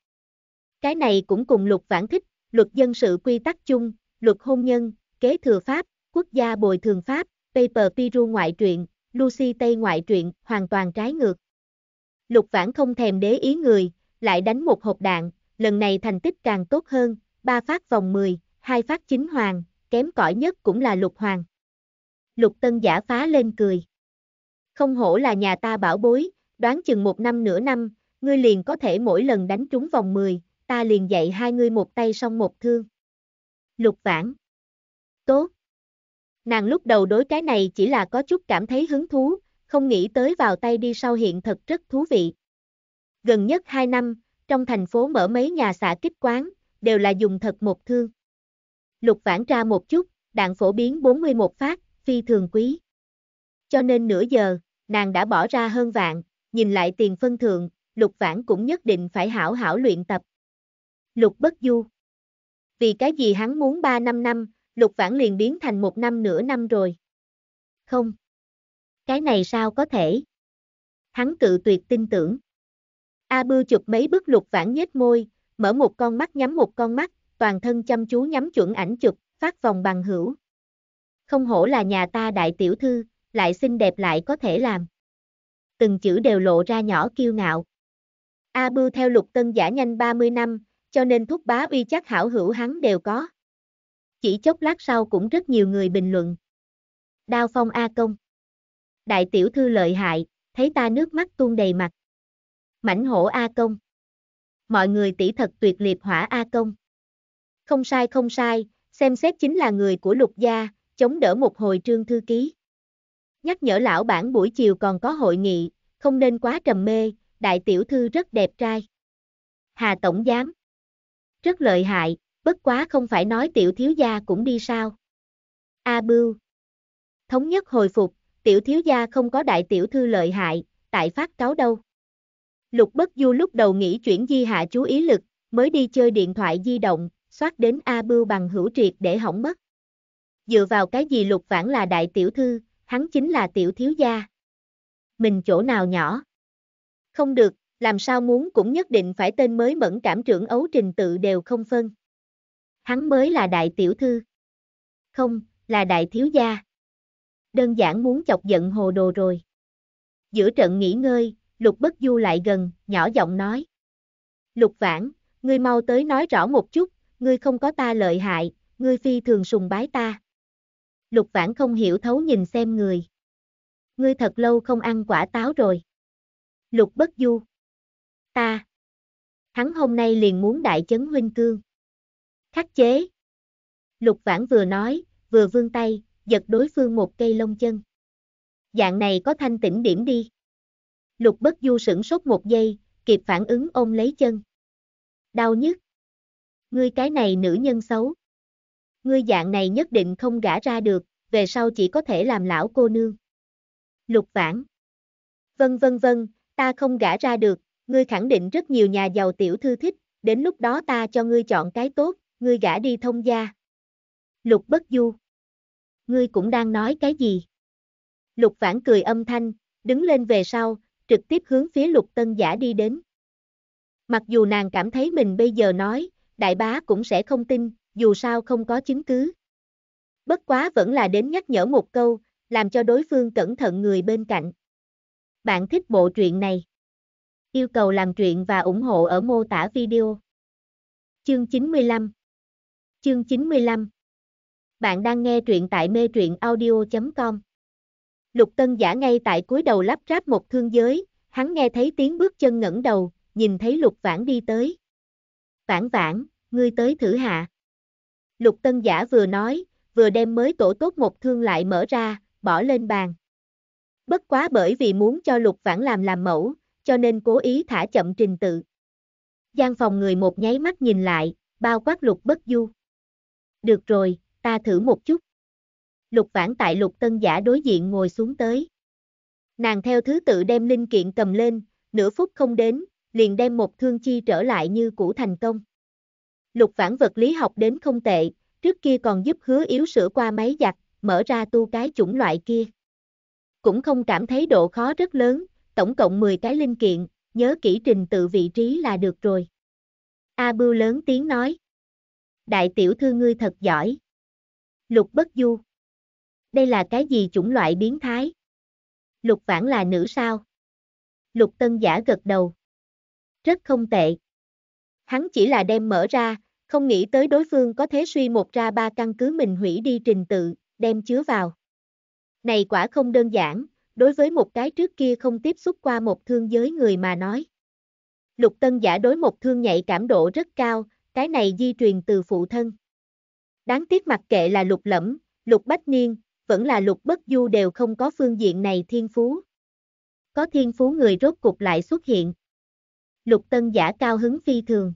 Cái này cũng cùng luật vãn thích, luật dân sự quy tắc chung, luật hôn nhân, kế thừa pháp, quốc gia bồi thường pháp, Paper Piru ngoại truyện, Lucy Tây ngoại truyện, hoàn toàn trái ngược. Lục vãn không thèm đế ý người, lại đánh một hộp đạn, lần này thành tích càng tốt hơn, ba phát vòng 10, hai phát chính hoàng, kém cỏi nhất cũng là lục hoàng lục tân giả phá lên cười. Không hổ là nhà ta bảo bối, đoán chừng một năm nửa năm, ngươi liền có thể mỗi lần đánh trúng vòng 10, ta liền dạy hai ngươi một tay xong một thương. Lục vãn. Tốt. Nàng lúc đầu đối cái này chỉ là có chút cảm thấy hứng thú, không nghĩ tới vào tay đi sau hiện thật rất thú vị. Gần nhất 2 năm, trong thành phố mở mấy nhà xạ kích quán, đều là dùng thật một thương. Lục vãn ra một chút, đạn phổ biến 41 phát, phi thường quý. Cho nên nửa giờ, nàng đã bỏ ra hơn vạn, nhìn lại tiền phân thượng, lục vãn cũng nhất định phải hảo hảo luyện tập. Lục bất du. Vì cái gì hắn muốn 3 năm năm, lục vãn liền biến thành một năm nửa năm rồi. Không. Cái này sao có thể? Hắn cự tuyệt tin tưởng. A bưu chụp mấy bức lục vãn nhếch môi, mở một con mắt nhắm một con mắt, toàn thân chăm chú nhắm chuẩn ảnh chụp, phát vòng bằng hữu. Không hổ là nhà ta đại tiểu thư, lại xinh đẹp lại có thể làm. Từng chữ đều lộ ra nhỏ kiêu ngạo. A Bưu theo lục tân giả nhanh 30 năm, cho nên thúc bá uy chắc hảo hữu hắn đều có. Chỉ chốc lát sau cũng rất nhiều người bình luận. Đao phong A Công. Đại tiểu thư lợi hại, thấy ta nước mắt tuôn đầy mặt. Mảnh hổ A Công. Mọi người tỷ thật tuyệt liệt hỏa A Công. Không sai không sai, xem xét chính là người của lục gia, chống đỡ một hồi trương thư ký. Nhắc nhở lão bản buổi chiều còn có hội nghị, không nên quá trầm mê, đại tiểu thư rất đẹp trai. Hà Tổng Giám Rất lợi hại, bất quá không phải nói tiểu thiếu gia cũng đi sao. A Bưu Thống nhất hồi phục, tiểu thiếu gia không có đại tiểu thư lợi hại, tại phát cáo đâu. Lục bất du lúc đầu nghĩ chuyển di hạ chú ý lực, mới đi chơi điện thoại di động, soát đến A Bưu bằng hữu triệt để hỏng mất dựa vào cái gì lục vãn là đại tiểu thư, hắn chính là tiểu thiếu gia. Mình chỗ nào nhỏ? Không được, làm sao muốn cũng nhất định phải tên mới mẫn cảm trưởng ấu trình tự đều không phân. Hắn mới là đại tiểu thư. Không, là đại thiếu gia. Đơn giản muốn chọc giận hồ đồ rồi. Giữa trận nghỉ ngơi, Lục Bất Du lại gần, nhỏ giọng nói. Lục Vãn, ngươi mau tới nói rõ một chút, ngươi không có ta lợi hại, ngươi phi thường sùng bái ta. Lục Vãn không hiểu thấu nhìn xem người. Ngươi thật lâu không ăn quả táo rồi. Lục Bất Du. Ta. Hắn hôm nay liền muốn đại chấn huynh cương. Khắc chế. Lục Vãn vừa nói, vừa vươn tay, giật đối phương một cây lông chân. Dạng này có thanh tĩnh điểm đi. Lục Bất Du sửng sốt một giây, kịp phản ứng ôm lấy chân. Đau nhức. Ngươi cái này nữ nhân xấu ngươi dạng này nhất định không gả ra được, về sau chỉ có thể làm lão cô nương. Lục vãn. Vân vân vân, ta không gả ra được, ngươi khẳng định rất nhiều nhà giàu tiểu thư thích, đến lúc đó ta cho ngươi chọn cái tốt, ngươi gả đi thông gia. Lục bất du. Ngươi cũng đang nói cái gì? Lục vãn cười âm thanh, đứng lên về sau, trực tiếp hướng phía lục tân giả đi đến. Mặc dù nàng cảm thấy mình bây giờ nói, đại bá cũng sẽ không tin, dù sao không có chứng cứ. Bất quá vẫn là đến nhắc nhở một câu, làm cho đối phương cẩn thận người bên cạnh. Bạn thích bộ truyện này? Yêu cầu làm truyện và ủng hộ ở mô tả video. Chương 95 Chương 95 Bạn đang nghe truyện tại mê truyện audio.com Lục Tân giả ngay tại cuối đầu lắp ráp một thương giới, hắn nghe thấy tiếng bước chân ngẩng đầu, nhìn thấy Lục Vãn đi tới. Vãn vãn, ngươi tới thử hạ. Lục Tân Giả vừa nói, vừa đem mới tổ tốt một thương lại mở ra, bỏ lên bàn. Bất quá bởi vì muốn cho Lục Vãn làm làm mẫu, cho nên cố ý thả chậm trình tự. Gian phòng người một nháy mắt nhìn lại, bao quát Lục Bất Du. Được rồi, ta thử một chút. Lục Vãn tại Lục Tân Giả đối diện ngồi xuống tới. Nàng theo thứ tự đem linh kiện cầm lên, nửa phút không đến, liền đem một thương chi trở lại như cũ thành công lục vãn vật lý học đến không tệ, trước kia còn giúp hứa yếu sửa qua máy giặt, mở ra tu cái chủng loại kia. Cũng không cảm thấy độ khó rất lớn, tổng cộng 10 cái linh kiện, nhớ kỹ trình tự vị trí là được rồi. A Bưu lớn tiếng nói. Đại tiểu thư ngươi thật giỏi. Lục bất du. Đây là cái gì chủng loại biến thái? Lục vãn là nữ sao? Lục tân giả gật đầu. Rất không tệ. Hắn chỉ là đem mở ra, không nghĩ tới đối phương có thế suy một ra ba căn cứ mình hủy đi trình tự, đem chứa vào. Này quả không đơn giản, đối với một cái trước kia không tiếp xúc qua một thương giới người mà nói. Lục tân giả đối một thương nhạy cảm độ rất cao, cái này di truyền từ phụ thân. Đáng tiếc mặc kệ là lục lẫm, lục bách niên, vẫn là lục bất du đều không có phương diện này thiên phú. Có thiên phú người rốt cục lại xuất hiện. Lục tân giả cao hứng phi thường.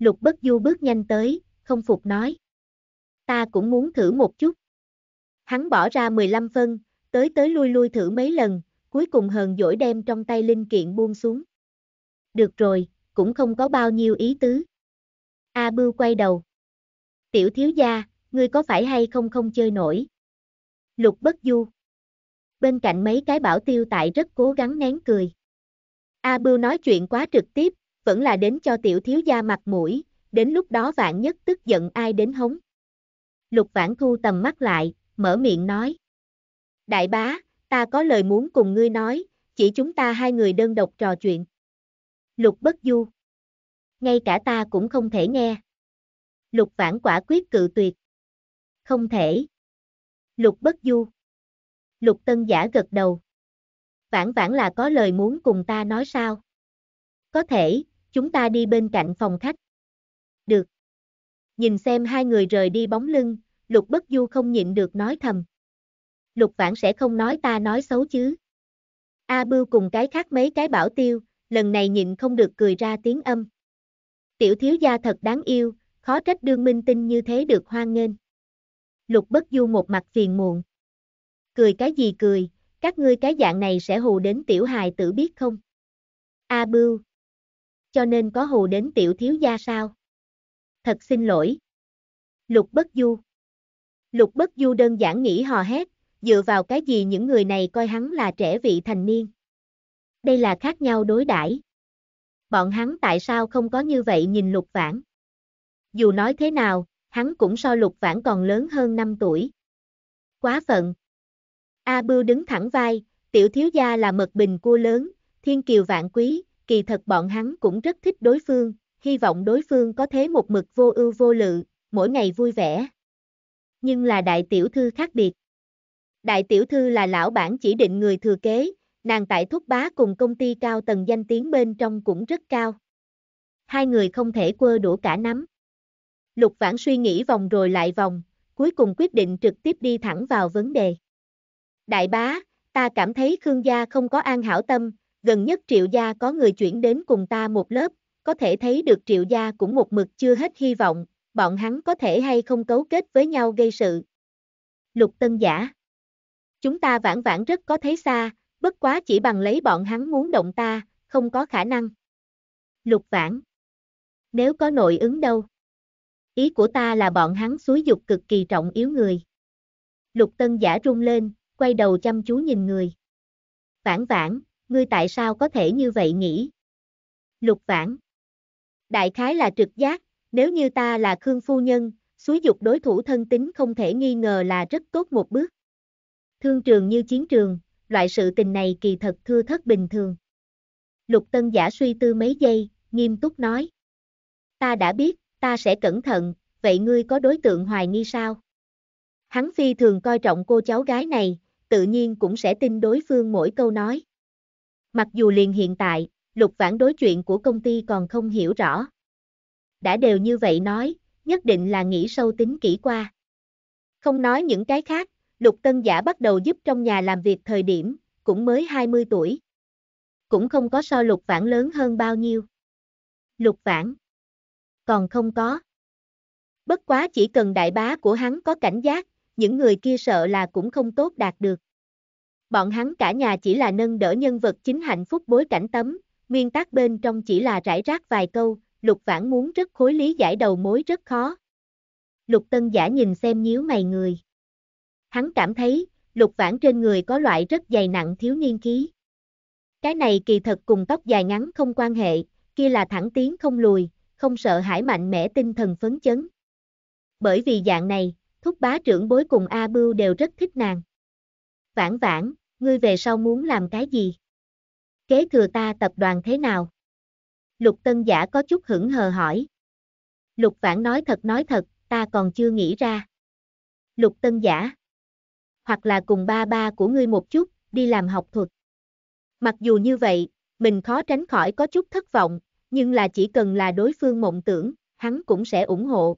Lục bất du bước nhanh tới, không phục nói. Ta cũng muốn thử một chút. Hắn bỏ ra 15 phân, tới tới lui lui thử mấy lần, cuối cùng hờn dỗi đem trong tay linh kiện buông xuống. Được rồi, cũng không có bao nhiêu ý tứ. A bưu quay đầu. Tiểu thiếu gia, ngươi có phải hay không không chơi nổi? Lục bất du. Bên cạnh mấy cái bảo tiêu tại rất cố gắng nén cười. A bưu nói chuyện quá trực tiếp, vẫn là đến cho tiểu thiếu gia mặt mũi, đến lúc đó vạn nhất tức giận ai đến hống. Lục vãn thu tầm mắt lại, mở miệng nói. Đại bá, ta có lời muốn cùng ngươi nói, chỉ chúng ta hai người đơn độc trò chuyện. Lục bất du. Ngay cả ta cũng không thể nghe. Lục vãn quả quyết cự tuyệt. Không thể. Lục bất du. Lục tân giả gật đầu. Vãn vãn là có lời muốn cùng ta nói sao? Có thể, chúng ta đi bên cạnh phòng khách. Được. Nhìn xem hai người rời đi bóng lưng, Lục Bất Du không nhịn được nói thầm. Lục Vãn sẽ không nói ta nói xấu chứ. A Bưu cùng cái khác mấy cái bảo tiêu, lần này nhịn không được cười ra tiếng âm. Tiểu thiếu gia thật đáng yêu, khó trách đương minh tinh như thế được hoan nghênh. Lục Bất Du một mặt phiền muộn. Cười cái gì cười, các ngươi cái dạng này sẽ hù đến tiểu hài tử biết không? A Bưu, cho nên có hù đến tiểu thiếu gia sao? Thật xin lỗi. Lục Bất Du Lục Bất Du đơn giản nghĩ hò hét, dựa vào cái gì những người này coi hắn là trẻ vị thành niên. Đây là khác nhau đối đãi. Bọn hắn tại sao không có như vậy nhìn Lục Vãn? Dù nói thế nào, hắn cũng so Lục Vãn còn lớn hơn 5 tuổi. Quá phận. A Bưu đứng thẳng vai, tiểu thiếu gia là mật bình cua lớn, thiên kiều vạn quý, kỳ thật bọn hắn cũng rất thích đối phương, hy vọng đối phương có thế một mực vô ưu vô lự, mỗi ngày vui vẻ. Nhưng là đại tiểu thư khác biệt. Đại tiểu thư là lão bản chỉ định người thừa kế, nàng tại thúc bá cùng công ty cao tầng danh tiếng bên trong cũng rất cao. Hai người không thể quơ đũa cả nắm. Lục vãn suy nghĩ vòng rồi lại vòng, cuối cùng quyết định trực tiếp đi thẳng vào vấn đề. Đại bá, ta cảm thấy Khương gia không có an hảo tâm, gần nhất triệu gia có người chuyển đến cùng ta một lớp, có thể thấy được triệu gia cũng một mực chưa hết hy vọng, bọn hắn có thể hay không cấu kết với nhau gây sự. Lục Tân Giả Chúng ta vãn vãn rất có thấy xa, bất quá chỉ bằng lấy bọn hắn muốn động ta, không có khả năng. Lục Vãn Nếu có nội ứng đâu? Ý của ta là bọn hắn suối dục cực kỳ trọng yếu người. Lục Tân Giả rung lên, quay đầu chăm chú nhìn người. Vãn vãn, ngươi tại sao có thể như vậy nghĩ? Lục vãn Đại khái là trực giác, nếu như ta là Khương Phu Nhân, xúi dục đối thủ thân tính không thể nghi ngờ là rất tốt một bước. Thương trường như chiến trường, loại sự tình này kỳ thật thưa thất bình thường. Lục tân giả suy tư mấy giây, nghiêm túc nói. Ta đã biết, ta sẽ cẩn thận, vậy ngươi có đối tượng hoài nghi sao? Hắn phi thường coi trọng cô cháu gái này, tự nhiên cũng sẽ tin đối phương mỗi câu nói. Mặc dù liền hiện tại, lục vãn đối chuyện của công ty còn không hiểu rõ. Đã đều như vậy nói, nhất định là nghĩ sâu tính kỹ qua. Không nói những cái khác, lục tân giả bắt đầu giúp trong nhà làm việc thời điểm, cũng mới 20 tuổi. Cũng không có so lục vãn lớn hơn bao nhiêu. Lục vãn. Còn không có. Bất quá chỉ cần đại bá của hắn có cảnh giác, những người kia sợ là cũng không tốt đạt được. Bọn hắn cả nhà chỉ là nâng đỡ nhân vật chính hạnh phúc bối cảnh tấm, nguyên tắc bên trong chỉ là rải rác vài câu, lục vãn muốn rất khối lý giải đầu mối rất khó. Lục tân giả nhìn xem nhíu mày người. Hắn cảm thấy, lục vãn trên người có loại rất dày nặng thiếu niên khí. Cái này kỳ thật cùng tóc dài ngắn không quan hệ, kia là thẳng tiến không lùi, không sợ hãi mạnh mẽ tinh thần phấn chấn. Bởi vì dạng này, thúc bá trưởng bối cùng A Bưu đều rất thích nàng. Vãn vãn, ngươi về sau muốn làm cái gì? Kế thừa ta tập đoàn thế nào? Lục Tân Giả có chút hững hờ hỏi. Lục Vãn nói thật nói thật, ta còn chưa nghĩ ra. Lục Tân Giả. Hoặc là cùng ba ba của ngươi một chút, đi làm học thuật. Mặc dù như vậy, mình khó tránh khỏi có chút thất vọng, nhưng là chỉ cần là đối phương mộng tưởng, hắn cũng sẽ ủng hộ.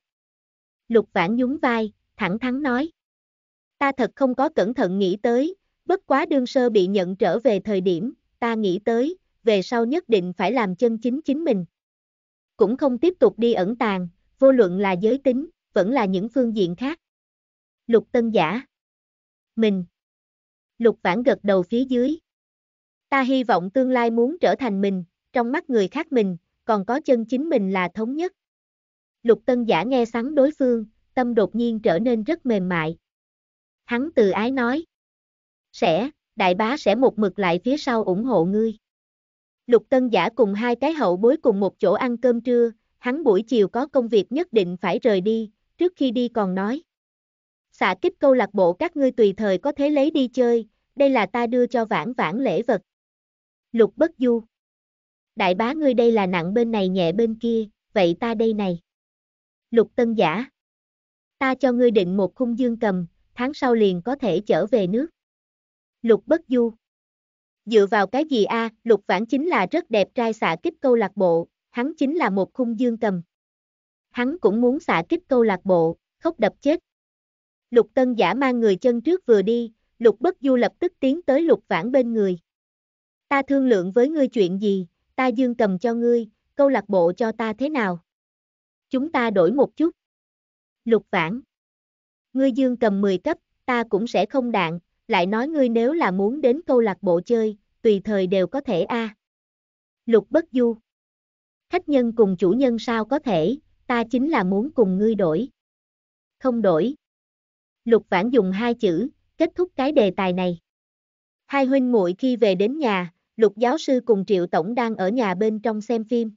Lục Vãn nhún vai, thẳng thắn nói. Ta thật không có cẩn thận nghĩ tới, bất quá đương sơ bị nhận trở về thời điểm, ta nghĩ tới, về sau nhất định phải làm chân chính chính mình. Cũng không tiếp tục đi ẩn tàng, vô luận là giới tính, vẫn là những phương diện khác. Lục tân giả. Mình. Lục vãn gật đầu phía dưới. Ta hy vọng tương lai muốn trở thành mình, trong mắt người khác mình, còn có chân chính mình là thống nhất. Lục tân giả nghe sắn đối phương, tâm đột nhiên trở nên rất mềm mại. Hắn từ ái nói sẽ, đại bá sẽ một mực lại phía sau ủng hộ ngươi. Lục Tân Giả cùng hai cái hậu bối cùng một chỗ ăn cơm trưa, hắn buổi chiều có công việc nhất định phải rời đi, trước khi đi còn nói. Xạ kích câu lạc bộ các ngươi tùy thời có thể lấy đi chơi, đây là ta đưa cho vãn vãn lễ vật. Lục Bất Du Đại bá ngươi đây là nặng bên này nhẹ bên kia, vậy ta đây này. Lục Tân Giả Ta cho ngươi định một khung dương cầm, tháng sau liền có thể trở về nước. Lục Bất Du. Dựa vào cái gì a, à, Lục Vãn chính là rất đẹp trai xạ kích câu lạc bộ, hắn chính là một khung dương cầm. Hắn cũng muốn xạ kích câu lạc bộ, khóc đập chết. Lục Tân Giả mang người chân trước vừa đi, Lục Bất Du lập tức tiến tới Lục Vãn bên người. Ta thương lượng với ngươi chuyện gì, ta dương cầm cho ngươi, câu lạc bộ cho ta thế nào? Chúng ta đổi một chút. Lục Vãn. Ngươi dương cầm 10 cấp, ta cũng sẽ không đạn, lại nói ngươi nếu là muốn đến câu lạc bộ chơi, tùy thời đều có thể a. À. Lục Bất Du. Khách nhân cùng chủ nhân sao có thể, ta chính là muốn cùng ngươi đổi. Không đổi. Lục Vãn dùng hai chữ, kết thúc cái đề tài này. Hai huynh muội khi về đến nhà, Lục giáo sư cùng Triệu tổng đang ở nhà bên trong xem phim.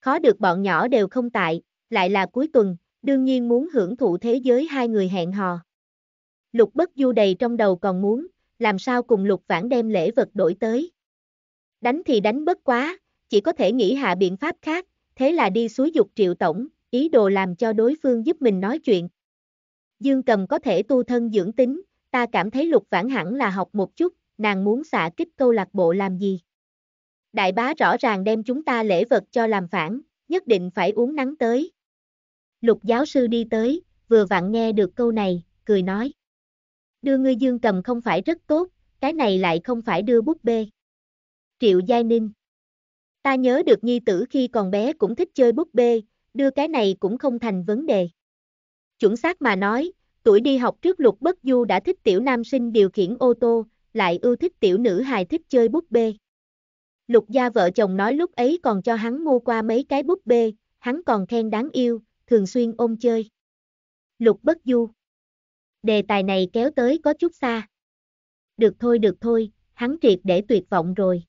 Khó được bọn nhỏ đều không tại, lại là cuối tuần, đương nhiên muốn hưởng thụ thế giới hai người hẹn hò. Lục bất du đầy trong đầu còn muốn, làm sao cùng lục vãn đem lễ vật đổi tới. Đánh thì đánh bất quá, chỉ có thể nghĩ hạ biện pháp khác, thế là đi suối dục triệu tổng, ý đồ làm cho đối phương giúp mình nói chuyện. Dương cầm có thể tu thân dưỡng tính, ta cảm thấy lục vãn hẳn là học một chút, nàng muốn xạ kích câu lạc bộ làm gì. Đại bá rõ ràng đem chúng ta lễ vật cho làm phản, nhất định phải uống nắng tới. Lục giáo sư đi tới, vừa vặn nghe được câu này, cười nói đưa ngươi dương cầm không phải rất tốt, cái này lại không phải đưa búp bê. Triệu Giai Ninh Ta nhớ được nhi tử khi còn bé cũng thích chơi búp bê, đưa cái này cũng không thành vấn đề. Chuẩn xác mà nói, tuổi đi học trước lục bất du đã thích tiểu nam sinh điều khiển ô tô, lại ưu thích tiểu nữ hài thích chơi búp bê. Lục gia vợ chồng nói lúc ấy còn cho hắn mua qua mấy cái búp bê, hắn còn khen đáng yêu, thường xuyên ôm chơi. Lục bất du Đề tài này kéo tới có chút xa. Được thôi được thôi, hắn triệt để tuyệt vọng rồi.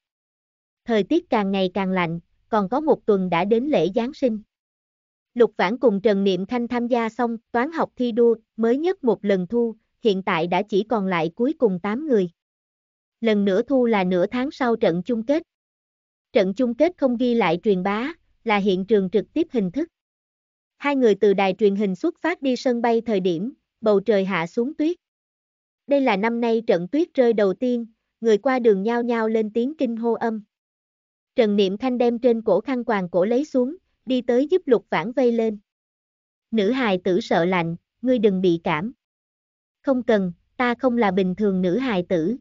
Thời tiết càng ngày càng lạnh, còn có một tuần đã đến lễ Giáng sinh. Lục Vãn cùng Trần Niệm Khanh tham gia xong toán học thi đua mới nhất một lần thu, hiện tại đã chỉ còn lại cuối cùng 8 người. Lần nữa thu là nửa tháng sau trận chung kết. Trận chung kết không ghi lại truyền bá, là hiện trường trực tiếp hình thức. Hai người từ đài truyền hình xuất phát đi sân bay thời điểm, bầu trời hạ xuống tuyết. Đây là năm nay trận tuyết rơi đầu tiên, người qua đường nhao nhao lên tiếng kinh hô âm. Trần Niệm Thanh đem trên cổ khăn quàng cổ lấy xuống, đi tới giúp lục vãn vây lên. Nữ hài tử sợ lạnh, ngươi đừng bị cảm. Không cần, ta không là bình thường nữ hài tử.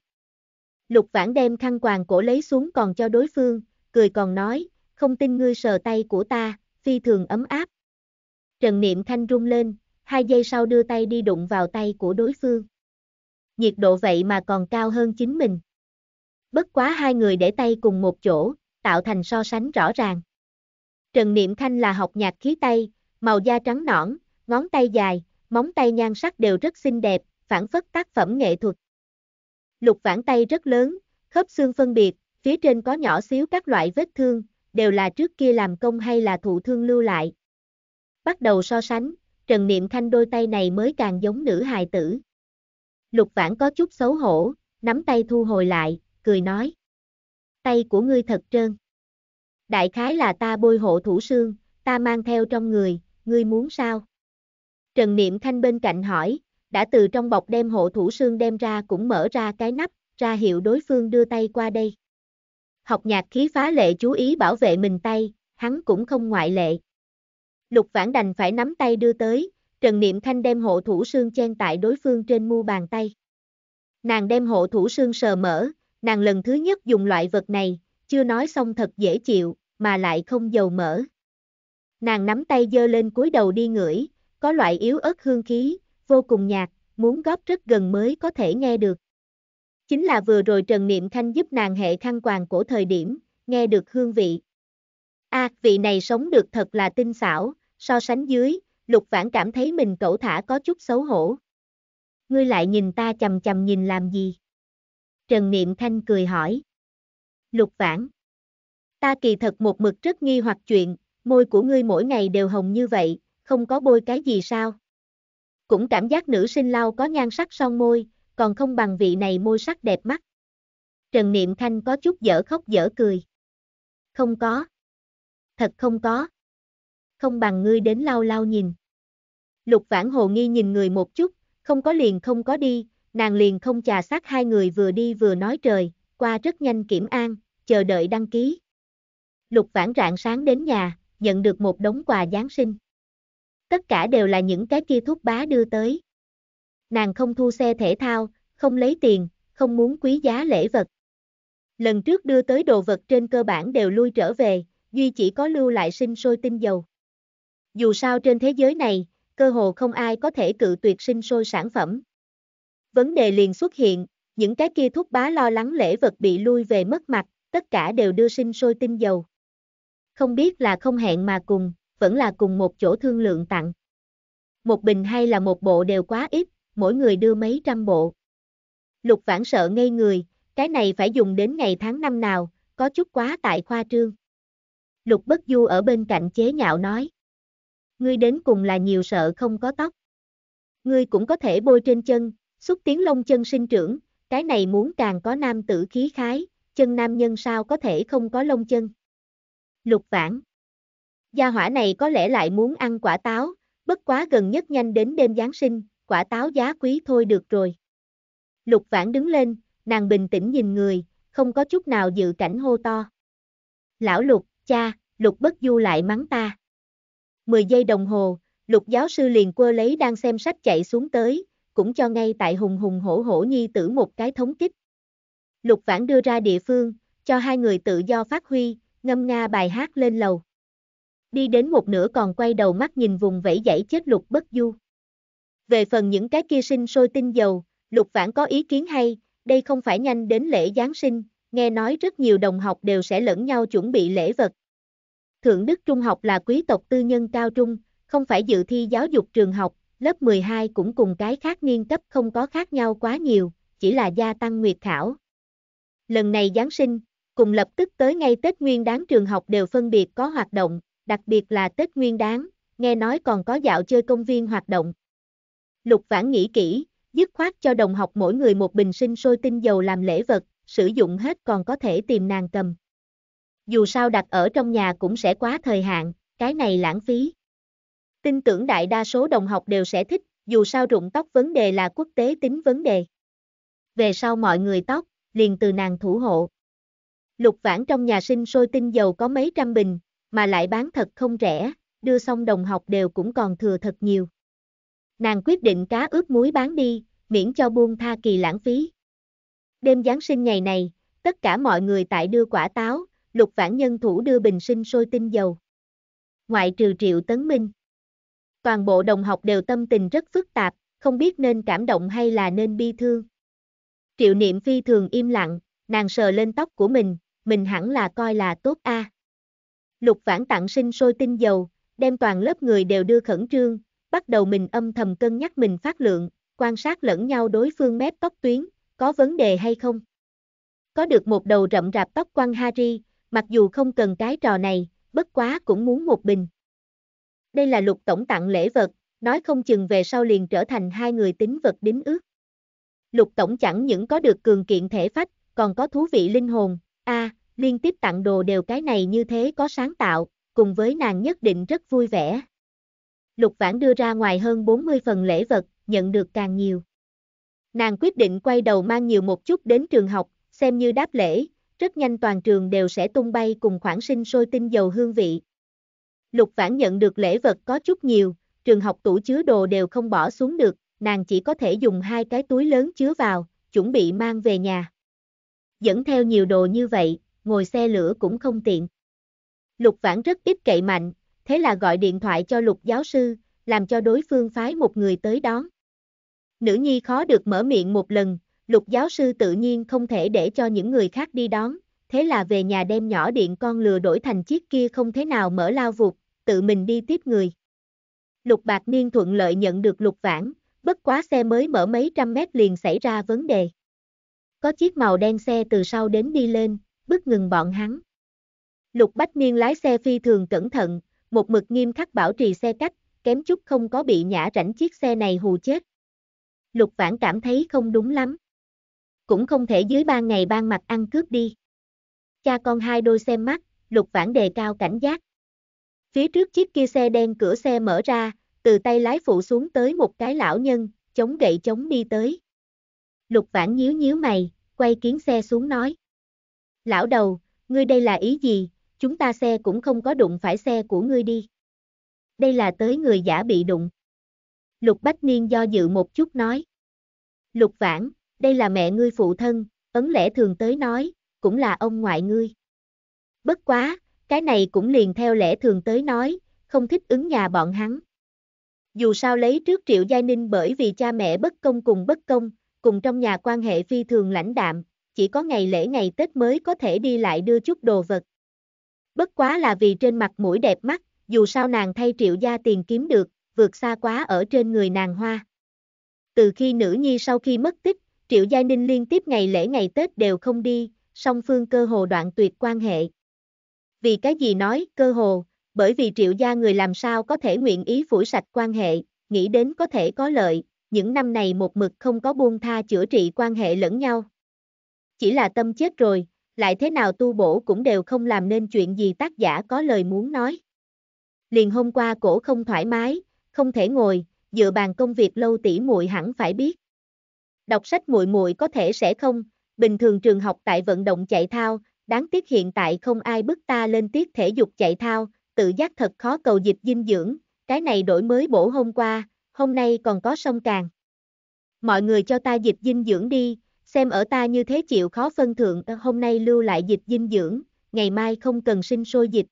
Lục vãn đem khăn quàng cổ lấy xuống còn cho đối phương, cười còn nói, không tin ngươi sờ tay của ta, phi thường ấm áp. Trần Niệm Thanh rung lên, hai giây sau đưa tay đi đụng vào tay của đối phương. Nhiệt độ vậy mà còn cao hơn chính mình. Bất quá hai người để tay cùng một chỗ, tạo thành so sánh rõ ràng. Trần Niệm Khanh là học nhạc khí tay, màu da trắng nõn, ngón tay dài, móng tay nhan sắc đều rất xinh đẹp, phản phất tác phẩm nghệ thuật. Lục vãn tay rất lớn, khớp xương phân biệt, phía trên có nhỏ xíu các loại vết thương, đều là trước kia làm công hay là thụ thương lưu lại. Bắt đầu so sánh, Trần Niệm Thanh đôi tay này mới càng giống nữ hài tử. Lục Vãn có chút xấu hổ, nắm tay thu hồi lại, cười nói. Tay của ngươi thật trơn. Đại khái là ta bôi hộ thủ xương, ta mang theo trong người, ngươi muốn sao? Trần Niệm Thanh bên cạnh hỏi, đã từ trong bọc đem hộ thủ xương đem ra cũng mở ra cái nắp, ra hiệu đối phương đưa tay qua đây. Học nhạc khí phá lệ chú ý bảo vệ mình tay, hắn cũng không ngoại lệ. Lục Vãn đành phải nắm tay đưa tới, Trần Niệm Thanh đem hộ thủ xương chen tại đối phương trên mu bàn tay. Nàng đem hộ thủ xương sờ mở, nàng lần thứ nhất dùng loại vật này, chưa nói xong thật dễ chịu, mà lại không dầu mở. Nàng nắm tay dơ lên cúi đầu đi ngửi, có loại yếu ớt hương khí, vô cùng nhạt, muốn góp rất gần mới có thể nghe được. Chính là vừa rồi Trần Niệm Thanh giúp nàng hệ khăn quàng cổ thời điểm, nghe được hương vị. A, à, vị này sống được thật là tinh xảo, so sánh dưới, lục vãn cảm thấy mình cẩu thả có chút xấu hổ. Ngươi lại nhìn ta chầm chầm nhìn làm gì? Trần Niệm Thanh cười hỏi. Lục vãn. Ta kỳ thật một mực rất nghi hoặc chuyện, môi của ngươi mỗi ngày đều hồng như vậy, không có bôi cái gì sao? Cũng cảm giác nữ sinh lau có nhan sắc son môi, còn không bằng vị này môi sắc đẹp mắt. Trần Niệm Thanh có chút dở khóc dở cười. Không có thật không có. Không bằng ngươi đến lau lau nhìn. Lục vãn hồ nghi nhìn người một chút, không có liền không có đi, nàng liền không trà sát hai người vừa đi vừa nói trời, qua rất nhanh kiểm an, chờ đợi đăng ký. Lục vãn rạng sáng đến nhà, nhận được một đống quà Giáng sinh. Tất cả đều là những cái kia thuốc bá đưa tới. Nàng không thu xe thể thao, không lấy tiền, không muốn quý giá lễ vật. Lần trước đưa tới đồ vật trên cơ bản đều lui trở về, duy chỉ có lưu lại sinh sôi tinh dầu. Dù sao trên thế giới này, cơ hồ không ai có thể cự tuyệt sinh sôi sản phẩm. Vấn đề liền xuất hiện, những cái kia thúc bá lo lắng lễ vật bị lui về mất mặt, tất cả đều đưa sinh sôi tinh dầu. Không biết là không hẹn mà cùng, vẫn là cùng một chỗ thương lượng tặng. Một bình hay là một bộ đều quá ít, mỗi người đưa mấy trăm bộ. Lục vãn sợ ngây người, cái này phải dùng đến ngày tháng năm nào, có chút quá tại khoa trương. Lục Bất Du ở bên cạnh chế nhạo nói. Ngươi đến cùng là nhiều sợ không có tóc. Ngươi cũng có thể bôi trên chân, xúc tiến lông chân sinh trưởng, cái này muốn càng có nam tử khí khái, chân nam nhân sao có thể không có lông chân. Lục Vãn Gia hỏa này có lẽ lại muốn ăn quả táo, bất quá gần nhất nhanh đến đêm Giáng sinh, quả táo giá quý thôi được rồi. Lục Vãn đứng lên, nàng bình tĩnh nhìn người, không có chút nào dự cảnh hô to. Lão Lục cha, lục bất du lại mắng ta. 10 giây đồng hồ, lục giáo sư liền quơ lấy đang xem sách chạy xuống tới, cũng cho ngay tại hùng hùng hổ hổ nhi tử một cái thống kích. Lục vãn đưa ra địa phương, cho hai người tự do phát huy, ngâm nga bài hát lên lầu. Đi đến một nửa còn quay đầu mắt nhìn vùng vẫy dãy chết lục bất du. Về phần những cái kia sinh sôi tinh dầu, lục vãn có ý kiến hay, đây không phải nhanh đến lễ Giáng sinh, nghe nói rất nhiều đồng học đều sẽ lẫn nhau chuẩn bị lễ vật. Thượng Đức Trung học là quý tộc tư nhân cao trung, không phải dự thi giáo dục trường học, lớp 12 cũng cùng cái khác niên cấp không có khác nhau quá nhiều, chỉ là gia tăng nguyệt khảo. Lần này Giáng sinh, cùng lập tức tới ngay Tết Nguyên đáng trường học đều phân biệt có hoạt động, đặc biệt là Tết Nguyên đáng, nghe nói còn có dạo chơi công viên hoạt động. Lục Vãn nghĩ kỹ, dứt khoát cho đồng học mỗi người một bình sinh sôi tinh dầu làm lễ vật, sử dụng hết còn có thể tìm nàng cầm. Dù sao đặt ở trong nhà cũng sẽ quá thời hạn, cái này lãng phí. Tin tưởng đại đa số đồng học đều sẽ thích, dù sao rụng tóc vấn đề là quốc tế tính vấn đề. Về sau mọi người tóc, liền từ nàng thủ hộ. Lục vãn trong nhà sinh sôi tinh dầu có mấy trăm bình, mà lại bán thật không rẻ, đưa xong đồng học đều cũng còn thừa thật nhiều. Nàng quyết định cá ướp muối bán đi, miễn cho buông tha kỳ lãng phí. Đêm Giáng sinh ngày này, tất cả mọi người tại đưa quả táo, lục vãn nhân thủ đưa bình sinh sôi tinh dầu. Ngoại trừ triệu tấn minh. Toàn bộ đồng học đều tâm tình rất phức tạp, không biết nên cảm động hay là nên bi thương. Triệu niệm phi thường im lặng, nàng sờ lên tóc của mình, mình hẳn là coi là tốt a. À. Lục vãn tặng sinh sôi tinh dầu, đem toàn lớp người đều đưa khẩn trương, bắt đầu mình âm thầm cân nhắc mình phát lượng, quan sát lẫn nhau đối phương mép tóc tuyến, có vấn đề hay không? Có được một đầu rậm rạp tóc quăng Harry, mặc dù không cần cái trò này, bất quá cũng muốn một bình. Đây là lục tổng tặng lễ vật, nói không chừng về sau liền trở thành hai người tính vật đính ước. Lục tổng chẳng những có được cường kiện thể phách, còn có thú vị linh hồn, a, à, liên tiếp tặng đồ đều cái này như thế có sáng tạo, cùng với nàng nhất định rất vui vẻ. Lục Vãn đưa ra ngoài hơn 40 phần lễ vật, nhận được càng nhiều. Nàng quyết định quay đầu mang nhiều một chút đến trường học, xem như đáp lễ, rất nhanh toàn trường đều sẽ tung bay cùng khoảng sinh sôi tinh dầu hương vị. Lục Vãn nhận được lễ vật có chút nhiều, trường học tủ chứa đồ đều không bỏ xuống được, nàng chỉ có thể dùng hai cái túi lớn chứa vào, chuẩn bị mang về nhà. Dẫn theo nhiều đồ như vậy, ngồi xe lửa cũng không tiện. Lục Vãn rất ít cậy mạnh, thế là gọi điện thoại cho Lục giáo sư, làm cho đối phương phái một người tới đón. Nữ nhi khó được mở miệng một lần, lục giáo sư tự nhiên không thể để cho những người khác đi đón, thế là về nhà đem nhỏ điện con lừa đổi thành chiếc kia không thế nào mở lao vụt, tự mình đi tiếp người. Lục bạc niên thuận lợi nhận được lục vãn, bất quá xe mới mở mấy trăm mét liền xảy ra vấn đề. Có chiếc màu đen xe từ sau đến đi lên, bức ngừng bọn hắn. Lục bách niên lái xe phi thường cẩn thận, một mực nghiêm khắc bảo trì xe cách, kém chút không có bị nhã rảnh chiếc xe này hù chết. Lục Vãn cảm thấy không đúng lắm. Cũng không thể dưới ban ngày ban mặt ăn cướp đi. Cha con hai đôi xem mắt, Lục Vãn đề cao cảnh giác. Phía trước chiếc kia xe đen cửa xe mở ra, từ tay lái phụ xuống tới một cái lão nhân, chống gậy chống đi tới. Lục Vãn nhíu nhíu mày, quay kiến xe xuống nói. Lão đầu, ngươi đây là ý gì, chúng ta xe cũng không có đụng phải xe của ngươi đi. Đây là tới người giả bị đụng. Lục Bách Niên do dự một chút nói. Lục Vãn, đây là mẹ ngươi phụ thân, ấn lẽ thường tới nói, cũng là ông ngoại ngươi. Bất quá, cái này cũng liền theo lẽ thường tới nói, không thích ứng nhà bọn hắn. Dù sao lấy trước Triệu Giai Ninh bởi vì cha mẹ bất công cùng bất công, cùng trong nhà quan hệ phi thường lãnh đạm, chỉ có ngày lễ ngày Tết mới có thể đi lại đưa chút đồ vật. Bất quá là vì trên mặt mũi đẹp mắt, dù sao nàng thay Triệu Gia tiền kiếm được, vượt xa quá ở trên người nàng hoa. Từ khi nữ nhi sau khi mất tích, Triệu Giai Ninh liên tiếp ngày lễ ngày Tết đều không đi, song phương cơ hồ đoạn tuyệt quan hệ. Vì cái gì nói cơ hồ, bởi vì Triệu Gia người làm sao có thể nguyện ý phủi sạch quan hệ, nghĩ đến có thể có lợi, những năm này một mực không có buông tha chữa trị quan hệ lẫn nhau. Chỉ là tâm chết rồi, lại thế nào tu bổ cũng đều không làm nên chuyện gì tác giả có lời muốn nói. Liền hôm qua cổ không thoải mái, không thể ngồi, dựa bàn công việc lâu tỉ muội hẳn phải biết. Đọc sách muội muội có thể sẽ không, bình thường trường học tại vận động chạy thao, đáng tiếc hiện tại không ai bức ta lên tiết thể dục chạy thao, tự giác thật khó cầu dịch dinh dưỡng, cái này đổi mới bổ hôm qua, hôm nay còn có sông càn Mọi người cho ta dịch dinh dưỡng đi, xem ở ta như thế chịu khó phân thượng ờ, hôm nay lưu lại dịch dinh dưỡng, ngày mai không cần sinh sôi dịch.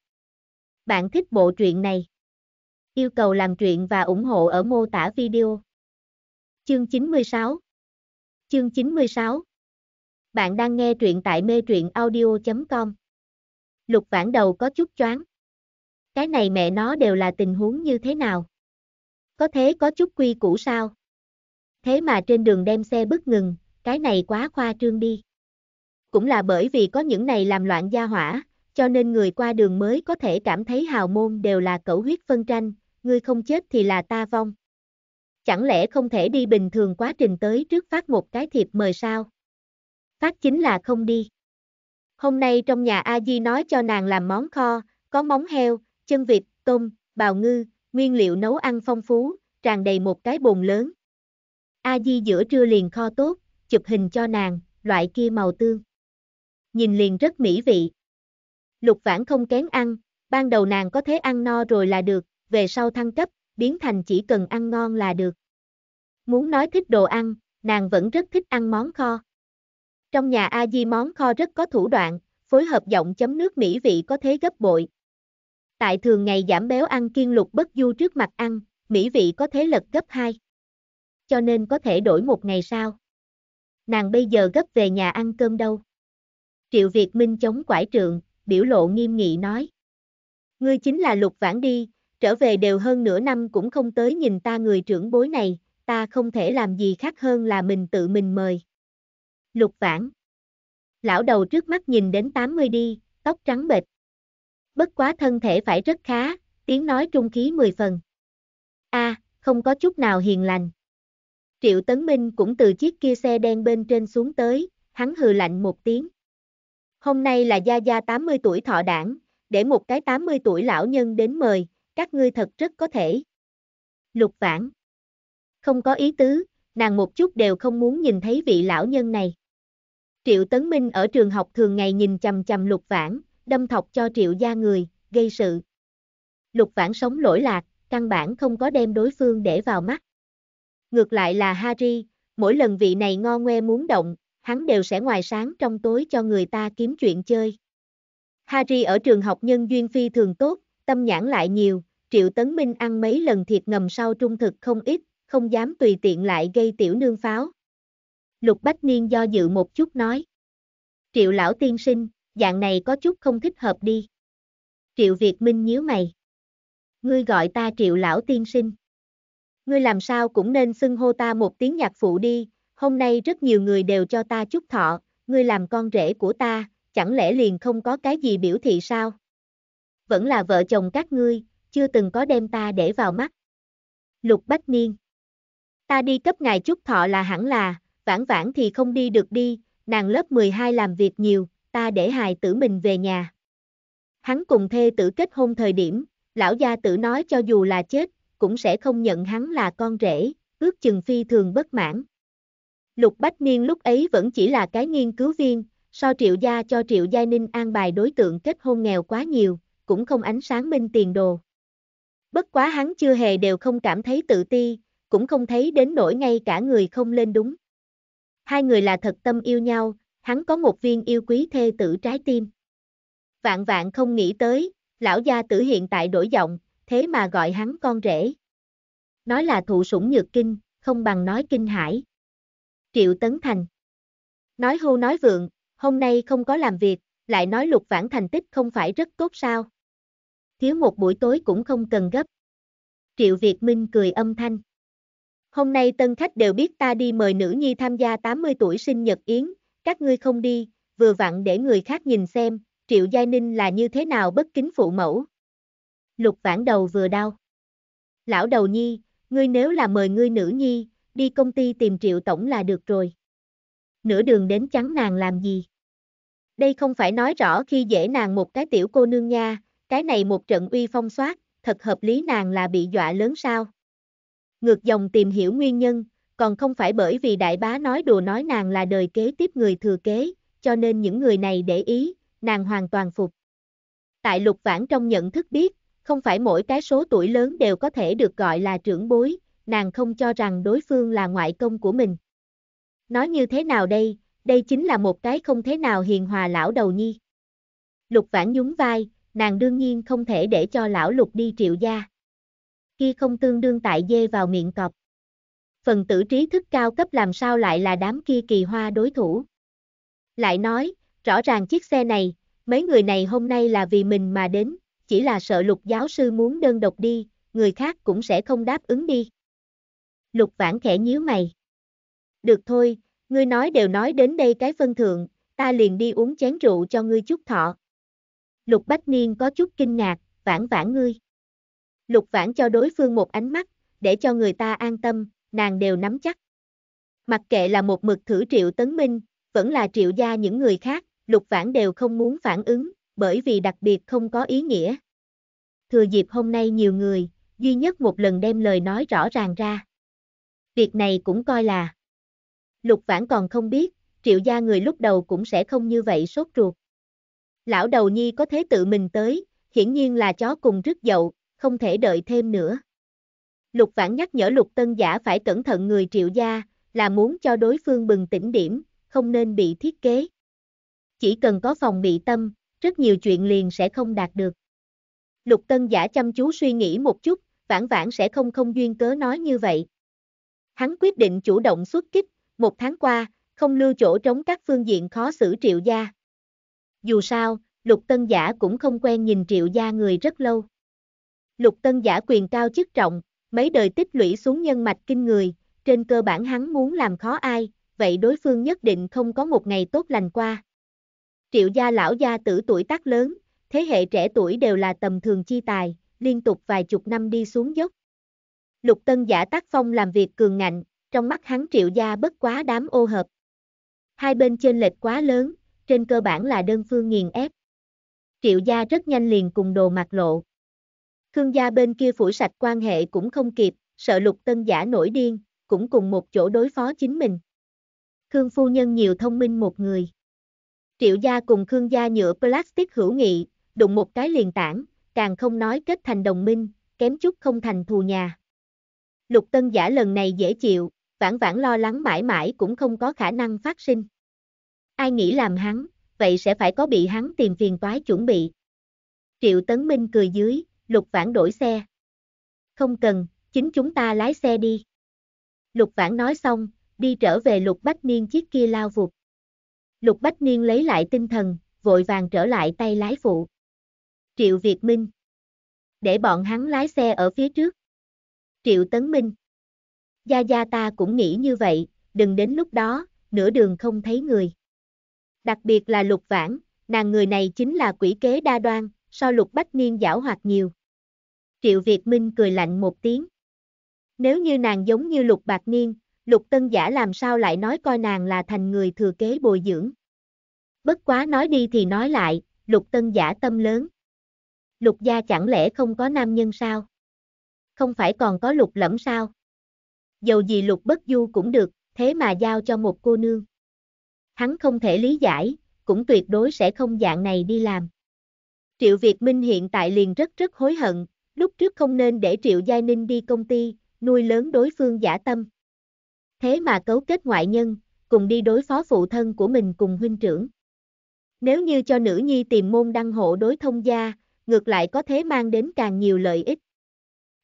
Bạn thích bộ truyện này? Yêu cầu làm truyện và ủng hộ ở mô tả video. Chương 96 Chương 96 Bạn đang nghe truyện tại mê truyện audio.com Lục vãn đầu có chút choáng. Cái này mẹ nó đều là tình huống như thế nào? Có thế có chút quy củ sao? Thế mà trên đường đem xe bất ngừng, cái này quá khoa trương đi. Cũng là bởi vì có những này làm loạn gia hỏa, cho nên người qua đường mới có thể cảm thấy hào môn đều là cẩu huyết phân tranh, ngươi không chết thì là ta vong. Chẳng lẽ không thể đi bình thường quá trình tới trước phát một cái thiệp mời sao? Phát chính là không đi. Hôm nay trong nhà A Di nói cho nàng làm món kho, có móng heo, chân vịt, tôm, bào ngư, nguyên liệu nấu ăn phong phú, tràn đầy một cái bồn lớn. A Di giữa trưa liền kho tốt, chụp hình cho nàng, loại kia màu tương. Nhìn liền rất mỹ vị. Lục vãn không kén ăn, ban đầu nàng có thế ăn no rồi là được, về sau thăng cấp, biến thành chỉ cần ăn ngon là được. Muốn nói thích đồ ăn, nàng vẫn rất thích ăn món kho. Trong nhà A Di món kho rất có thủ đoạn, phối hợp giọng chấm nước mỹ vị có thế gấp bội. Tại thường ngày giảm béo ăn kiên lục bất du trước mặt ăn, mỹ vị có thế lật gấp 2. Cho nên có thể đổi một ngày sau. Nàng bây giờ gấp về nhà ăn cơm đâu. Triệu Việt Minh chống quải trượng, biểu lộ nghiêm nghị nói. Ngươi chính là lục vãn đi, trở về đều hơn nửa năm cũng không tới nhìn ta người trưởng bối này, ta không thể làm gì khác hơn là mình tự mình mời. Lục vãn. Lão đầu trước mắt nhìn đến 80 đi, tóc trắng bệch. Bất quá thân thể phải rất khá, tiếng nói trung khí 10 phần. a không có chút nào hiền lành. Triệu Tấn Minh cũng từ chiếc kia xe đen bên trên xuống tới, hắn hừ lạnh một tiếng. Hôm nay là Gia Gia 80 tuổi thọ đảng, để một cái 80 tuổi lão nhân đến mời, các ngươi thật rất có thể. Lục vãn. Không có ý tứ, nàng một chút đều không muốn nhìn thấy vị lão nhân này. Triệu Tấn Minh ở trường học thường ngày nhìn chầm chầm lục vãn, đâm thọc cho triệu gia người, gây sự. Lục vãn sống lỗi lạc, căn bản không có đem đối phương để vào mắt. Ngược lại là Harry, mỗi lần vị này ngo ngoe muốn động, hắn đều sẽ ngoài sáng trong tối cho người ta kiếm chuyện chơi. Harry ở trường học nhân duyên phi thường tốt, Tâm nhãn lại nhiều, Triệu Tấn Minh ăn mấy lần thiệt ngầm sau trung thực không ít, không dám tùy tiện lại gây tiểu nương pháo. Lục Bách Niên do dự một chút nói. Triệu lão tiên sinh, dạng này có chút không thích hợp đi. Triệu Việt Minh nhíu mày. Ngươi gọi ta triệu lão tiên sinh. Ngươi làm sao cũng nên xưng hô ta một tiếng nhạc phụ đi, hôm nay rất nhiều người đều cho ta chúc thọ, ngươi làm con rể của ta, chẳng lẽ liền không có cái gì biểu thị sao? vẫn là vợ chồng các ngươi, chưa từng có đem ta để vào mắt. Lục Bách Niên Ta đi cấp ngài chút thọ là hẳn là, vãn vãn thì không đi được đi, nàng lớp 12 làm việc nhiều, ta để hài tử mình về nhà. Hắn cùng thê tử kết hôn thời điểm, lão gia tử nói cho dù là chết, cũng sẽ không nhận hắn là con rể, ước chừng phi thường bất mãn. Lục Bách Niên lúc ấy vẫn chỉ là cái nghiên cứu viên, so triệu gia cho triệu gia ninh an bài đối tượng kết hôn nghèo quá nhiều, cũng không ánh sáng minh tiền đồ. Bất quá hắn chưa hề đều không cảm thấy tự ti, cũng không thấy đến nỗi ngay cả người không lên đúng. Hai người là thật tâm yêu nhau, hắn có một viên yêu quý thê tử trái tim. Vạn vạn không nghĩ tới, lão gia tử hiện tại đổi giọng, thế mà gọi hắn con rể. Nói là thụ sủng nhược kinh, không bằng nói kinh hải. Triệu Tấn Thành Nói hô nói vượng, hôm nay không có làm việc, lại nói lục vãn thành tích không phải rất tốt sao thiếu một buổi tối cũng không cần gấp. Triệu Việt Minh cười âm thanh. Hôm nay tân khách đều biết ta đi mời nữ nhi tham gia 80 tuổi sinh nhật yến, các ngươi không đi, vừa vặn để người khác nhìn xem, Triệu Giai Ninh là như thế nào bất kính phụ mẫu. Lục vãn đầu vừa đau. Lão đầu nhi, ngươi nếu là mời ngươi nữ nhi, đi công ty tìm Triệu Tổng là được rồi. Nửa đường đến trắng nàng làm gì? Đây không phải nói rõ khi dễ nàng một cái tiểu cô nương nha, cái này một trận uy phong soát, thật hợp lý nàng là bị dọa lớn sao. Ngược dòng tìm hiểu nguyên nhân, còn không phải bởi vì đại bá nói đùa nói nàng là đời kế tiếp người thừa kế, cho nên những người này để ý, nàng hoàn toàn phục. Tại lục vãn trong nhận thức biết, không phải mỗi cái số tuổi lớn đều có thể được gọi là trưởng bối, nàng không cho rằng đối phương là ngoại công của mình. Nói như thế nào đây, đây chính là một cái không thế nào hiền hòa lão đầu nhi. Lục vãn nhún vai, nàng đương nhiên không thể để cho lão lục đi triệu gia. Khi không tương đương tại dê vào miệng cọp. Phần tử trí thức cao cấp làm sao lại là đám kia kỳ hoa đối thủ. Lại nói, rõ ràng chiếc xe này, mấy người này hôm nay là vì mình mà đến, chỉ là sợ lục giáo sư muốn đơn độc đi, người khác cũng sẽ không đáp ứng đi. Lục vãn khẽ nhíu mày. Được thôi, ngươi nói đều nói đến đây cái phân thượng, ta liền đi uống chén rượu cho ngươi chúc thọ. Lục Bách Niên có chút kinh ngạc, vãn vãn ngươi. Lục vãn cho đối phương một ánh mắt, để cho người ta an tâm, nàng đều nắm chắc. Mặc kệ là một mực thử triệu tấn minh, vẫn là triệu gia những người khác, lục vãn đều không muốn phản ứng, bởi vì đặc biệt không có ý nghĩa. Thừa dịp hôm nay nhiều người, duy nhất một lần đem lời nói rõ ràng ra. Việc này cũng coi là. Lục vãn còn không biết, triệu gia người lúc đầu cũng sẽ không như vậy sốt ruột. Lão đầu nhi có thế tự mình tới, hiển nhiên là chó cùng rứt dậu, không thể đợi thêm nữa. Lục vãn nhắc nhở lục tân giả phải cẩn thận người triệu gia, là muốn cho đối phương bừng tỉnh điểm, không nên bị thiết kế. Chỉ cần có phòng bị tâm, rất nhiều chuyện liền sẽ không đạt được. Lục tân giả chăm chú suy nghĩ một chút, vãn vãn sẽ không không duyên cớ nói như vậy. Hắn quyết định chủ động xuất kích, một tháng qua, không lưu chỗ trống các phương diện khó xử triệu gia dù sao, lục tân giả cũng không quen nhìn triệu gia người rất lâu. Lục tân giả quyền cao chức trọng, mấy đời tích lũy xuống nhân mạch kinh người, trên cơ bản hắn muốn làm khó ai, vậy đối phương nhất định không có một ngày tốt lành qua. Triệu gia lão gia tử tuổi tác lớn, thế hệ trẻ tuổi đều là tầm thường chi tài, liên tục vài chục năm đi xuống dốc. Lục tân giả tác phong làm việc cường ngạnh, trong mắt hắn triệu gia bất quá đám ô hợp. Hai bên chênh lệch quá lớn, trên cơ bản là đơn phương nghiền ép. Triệu gia rất nhanh liền cùng đồ mặt lộ. Khương gia bên kia phủ sạch quan hệ cũng không kịp, sợ lục tân giả nổi điên, cũng cùng một chỗ đối phó chính mình. Khương phu nhân nhiều thông minh một người. Triệu gia cùng Khương gia nhựa plastic hữu nghị, đụng một cái liền tản, càng không nói kết thành đồng minh, kém chút không thành thù nhà. Lục tân giả lần này dễ chịu, vãn vãn lo lắng mãi mãi cũng không có khả năng phát sinh. Ai nghĩ làm hắn, vậy sẽ phải có bị hắn tìm phiền toái chuẩn bị. Triệu Tấn Minh cười dưới, Lục Vãn đổi xe. Không cần, chính chúng ta lái xe đi. Lục Vãn nói xong, đi trở về Lục Bách Niên chiếc kia lao vụt. Lục Bách Niên lấy lại tinh thần, vội vàng trở lại tay lái phụ. Triệu Việt Minh. Để bọn hắn lái xe ở phía trước. Triệu Tấn Minh. Gia Gia ta cũng nghĩ như vậy, đừng đến lúc đó, nửa đường không thấy người đặc biệt là lục vãn, nàng người này chính là quỷ kế đa đoan, so lục bách niên giảo hoạt nhiều. Triệu Việt Minh cười lạnh một tiếng. Nếu như nàng giống như lục bạc niên, lục tân giả làm sao lại nói coi nàng là thành người thừa kế bồi dưỡng. Bất quá nói đi thì nói lại, lục tân giả tâm lớn. Lục gia chẳng lẽ không có nam nhân sao? Không phải còn có lục lẫm sao? Dầu gì lục bất du cũng được, thế mà giao cho một cô nương hắn không thể lý giải, cũng tuyệt đối sẽ không dạng này đi làm. Triệu Việt Minh hiện tại liền rất rất hối hận, lúc trước không nên để Triệu Giai Ninh đi công ty, nuôi lớn đối phương giả tâm. Thế mà cấu kết ngoại nhân, cùng đi đối phó phụ thân của mình cùng huynh trưởng. Nếu như cho nữ nhi tìm môn đăng hộ đối thông gia, ngược lại có thế mang đến càng nhiều lợi ích.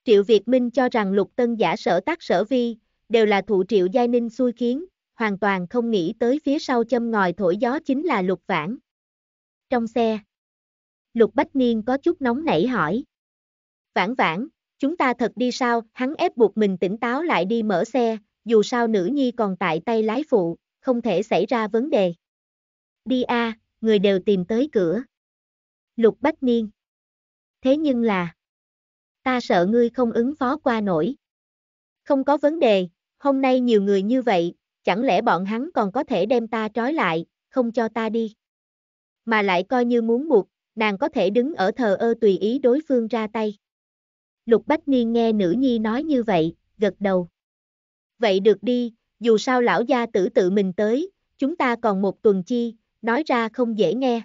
Triệu Việt Minh cho rằng lục tân giả sở tác sở vi, đều là thụ Triệu Giai Ninh xui khiến, hoàn toàn không nghĩ tới phía sau châm ngòi thổi gió chính là lục vãn. Trong xe, lục bách niên có chút nóng nảy hỏi. Vãn vãn, chúng ta thật đi sao, hắn ép buộc mình tỉnh táo lại đi mở xe, dù sao nữ nhi còn tại tay lái phụ, không thể xảy ra vấn đề. Đi a, người đều tìm tới cửa. Lục Bách Niên. Thế nhưng là, ta sợ ngươi không ứng phó qua nổi. Không có vấn đề, hôm nay nhiều người như vậy, chẳng lẽ bọn hắn còn có thể đem ta trói lại, không cho ta đi. Mà lại coi như muốn buộc, nàng có thể đứng ở thờ ơ tùy ý đối phương ra tay. Lục Bách Niên nghe nữ nhi nói như vậy, gật đầu. Vậy được đi, dù sao lão gia tử tự mình tới, chúng ta còn một tuần chi, nói ra không dễ nghe.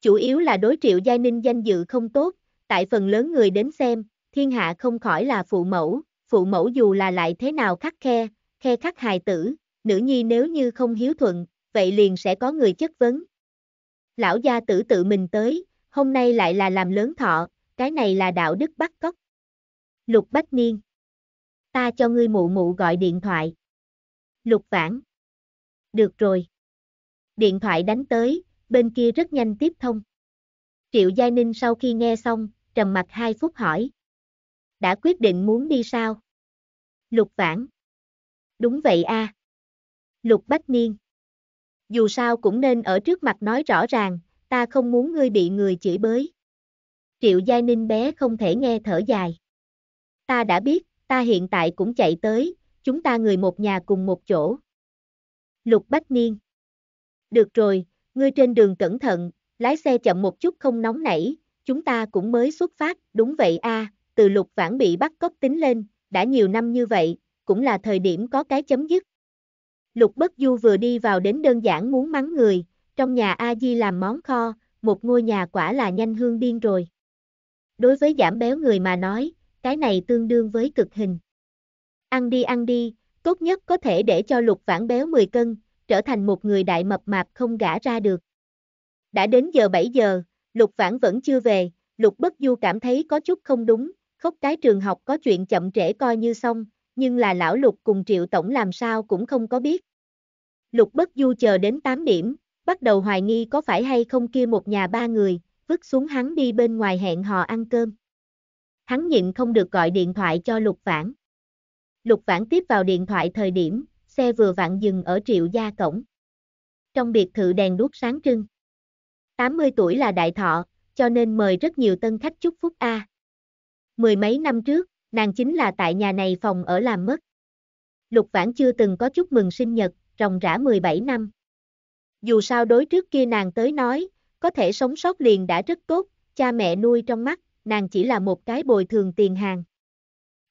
Chủ yếu là đối triệu Gia ninh danh dự không tốt, tại phần lớn người đến xem, thiên hạ không khỏi là phụ mẫu, phụ mẫu dù là lại thế nào khắc khe, khe khắc hài tử, nữ nhi nếu như không hiếu thuận, vậy liền sẽ có người chất vấn. Lão gia tử tự mình tới, hôm nay lại là làm lớn thọ, cái này là đạo đức bắt cóc. Lục Bách Niên. Ta cho ngươi mụ mụ gọi điện thoại. Lục Vãn. Được rồi. Điện thoại đánh tới, bên kia rất nhanh tiếp thông. Triệu Giai Ninh sau khi nghe xong, trầm mặt 2 phút hỏi. Đã quyết định muốn đi sao? Lục Vãn. Đúng vậy a. À. Lục Bách Niên. Dù sao cũng nên ở trước mặt nói rõ ràng, ta không muốn ngươi bị người chửi bới. Triệu Giai Ninh bé không thể nghe thở dài. Ta đã biết, ta hiện tại cũng chạy tới, chúng ta người một nhà cùng một chỗ. Lục Bách Niên. Được rồi, ngươi trên đường cẩn thận, lái xe chậm một chút không nóng nảy, chúng ta cũng mới xuất phát, đúng vậy a, à, từ lục vãn bị bắt cóc tính lên, đã nhiều năm như vậy, cũng là thời điểm có cái chấm dứt. Lục Bất Du vừa đi vào đến đơn giản muốn mắng người, trong nhà A Di làm món kho, một ngôi nhà quả là nhanh hương điên rồi. Đối với giảm béo người mà nói, cái này tương đương với cực hình. Ăn đi ăn đi, tốt nhất có thể để cho Lục Vãn béo 10 cân, trở thành một người đại mập mạp không gã ra được. Đã đến giờ 7 giờ, Lục Vãn vẫn chưa về, Lục Bất Du cảm thấy có chút không đúng, khóc cái trường học có chuyện chậm trễ coi như xong, nhưng là lão lục cùng triệu tổng làm sao cũng không có biết. Lục bất du chờ đến 8 điểm, bắt đầu hoài nghi có phải hay không kia một nhà ba người, vứt xuống hắn đi bên ngoài hẹn hò ăn cơm. Hắn nhịn không được gọi điện thoại cho Lục Vãn. Lục Vãn tiếp vào điện thoại thời điểm, xe vừa vặn dừng ở triệu gia cổng. Trong biệt thự đèn đuốc sáng trưng. 80 tuổi là đại thọ, cho nên mời rất nhiều tân khách chúc phúc A. Mười mấy năm trước, nàng chính là tại nhà này phòng ở làm mất. Lục Vãn chưa từng có chúc mừng sinh nhật, rồng rã 17 năm. Dù sao đối trước kia nàng tới nói, có thể sống sót liền đã rất tốt, cha mẹ nuôi trong mắt, nàng chỉ là một cái bồi thường tiền hàng.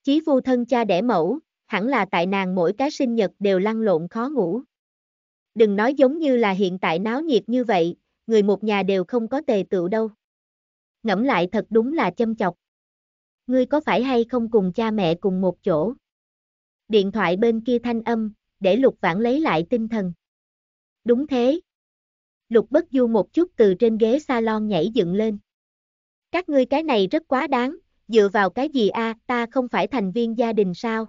Chí vu thân cha đẻ mẫu, hẳn là tại nàng mỗi cái sinh nhật đều lăn lộn khó ngủ. Đừng nói giống như là hiện tại náo nhiệt như vậy, người một nhà đều không có tề tựu đâu. Ngẫm lại thật đúng là châm chọc ngươi có phải hay không cùng cha mẹ cùng một chỗ? Điện thoại bên kia thanh âm, để Lục Vãn lấy lại tinh thần. Đúng thế. Lục Bất Du một chút từ trên ghế salon nhảy dựng lên. Các ngươi cái này rất quá đáng, dựa vào cái gì a, à, ta không phải thành viên gia đình sao?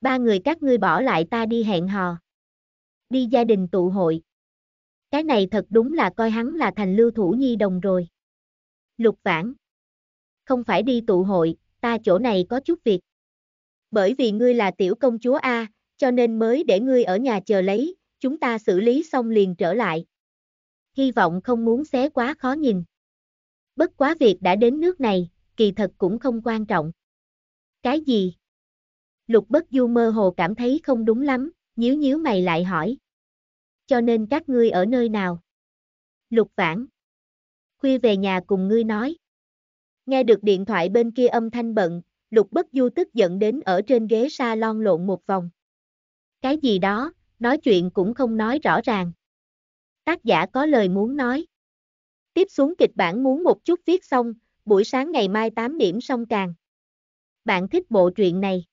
Ba người các ngươi bỏ lại ta đi hẹn hò. Đi gia đình tụ hội. Cái này thật đúng là coi hắn là thành lưu thủ nhi đồng rồi. Lục Vãn không phải đi tụ hội, ta chỗ này có chút việc. Bởi vì ngươi là tiểu công chúa A, cho nên mới để ngươi ở nhà chờ lấy, chúng ta xử lý xong liền trở lại. Hy vọng không muốn xé quá khó nhìn. Bất quá việc đã đến nước này, kỳ thật cũng không quan trọng. Cái gì? Lục bất du mơ hồ cảm thấy không đúng lắm, nhíu nhíu mày lại hỏi. Cho nên các ngươi ở nơi nào? Lục vãn. Khuya về nhà cùng ngươi nói. Nghe được điện thoại bên kia âm thanh bận, Lục Bất Du tức giận đến ở trên ghế salon lộn một vòng. Cái gì đó, nói chuyện cũng không nói rõ ràng. Tác giả có lời muốn nói. Tiếp xuống kịch bản muốn một chút viết xong, buổi sáng ngày mai 8 điểm xong càng. Bạn thích bộ truyện này?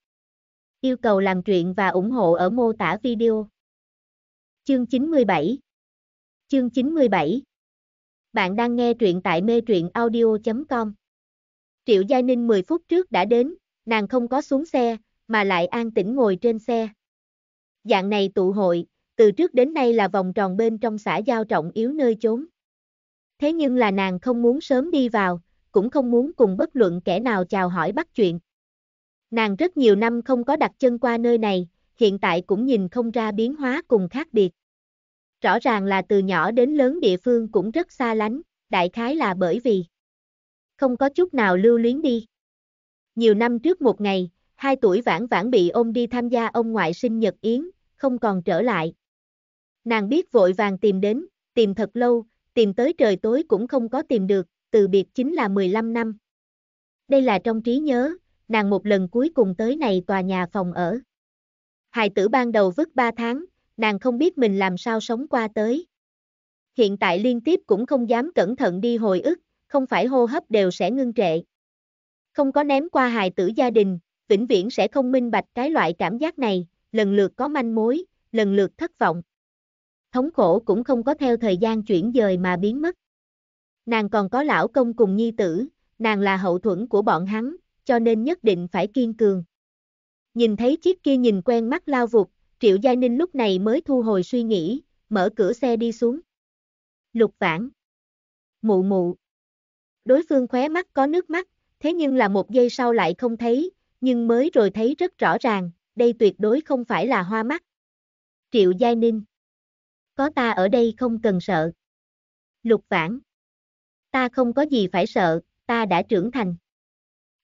Yêu cầu làm truyện và ủng hộ ở mô tả video. Chương 97 Chương 97 Bạn đang nghe truyện tại mê truyện audio.com Triệu Giai Ninh 10 phút trước đã đến, nàng không có xuống xe, mà lại an tĩnh ngồi trên xe. Dạng này tụ hội, từ trước đến nay là vòng tròn bên trong xã giao trọng yếu nơi chốn. Thế nhưng là nàng không muốn sớm đi vào, cũng không muốn cùng bất luận kẻ nào chào hỏi bắt chuyện. Nàng rất nhiều năm không có đặt chân qua nơi này, hiện tại cũng nhìn không ra biến hóa cùng khác biệt. Rõ ràng là từ nhỏ đến lớn địa phương cũng rất xa lánh, đại khái là bởi vì không có chút nào lưu luyến đi. Nhiều năm trước một ngày, hai tuổi vãn vãn bị ôm đi tham gia ông ngoại sinh nhật yến, không còn trở lại. Nàng biết vội vàng tìm đến, tìm thật lâu, tìm tới trời tối cũng không có tìm được, từ biệt chính là 15 năm. Đây là trong trí nhớ, nàng một lần cuối cùng tới này tòa nhà phòng ở. Hài tử ban đầu vứt 3 tháng, nàng không biết mình làm sao sống qua tới. Hiện tại liên tiếp cũng không dám cẩn thận đi hồi ức, không phải hô hấp đều sẽ ngưng trệ. Không có ném qua hài tử gia đình, vĩnh viễn sẽ không minh bạch cái loại cảm giác này, lần lượt có manh mối, lần lượt thất vọng. Thống khổ cũng không có theo thời gian chuyển dời mà biến mất. Nàng còn có lão công cùng nhi tử, nàng là hậu thuẫn của bọn hắn, cho nên nhất định phải kiên cường. Nhìn thấy chiếc kia nhìn quen mắt lao vụt, Triệu Giai Ninh lúc này mới thu hồi suy nghĩ, mở cửa xe đi xuống. Lục vãn. Mụ mụ. Đối phương khóe mắt có nước mắt, thế nhưng là một giây sau lại không thấy, nhưng mới rồi thấy rất rõ ràng, đây tuyệt đối không phải là hoa mắt. Triệu Giai Ninh Có ta ở đây không cần sợ. Lục vãn Ta không có gì phải sợ, ta đã trưởng thành.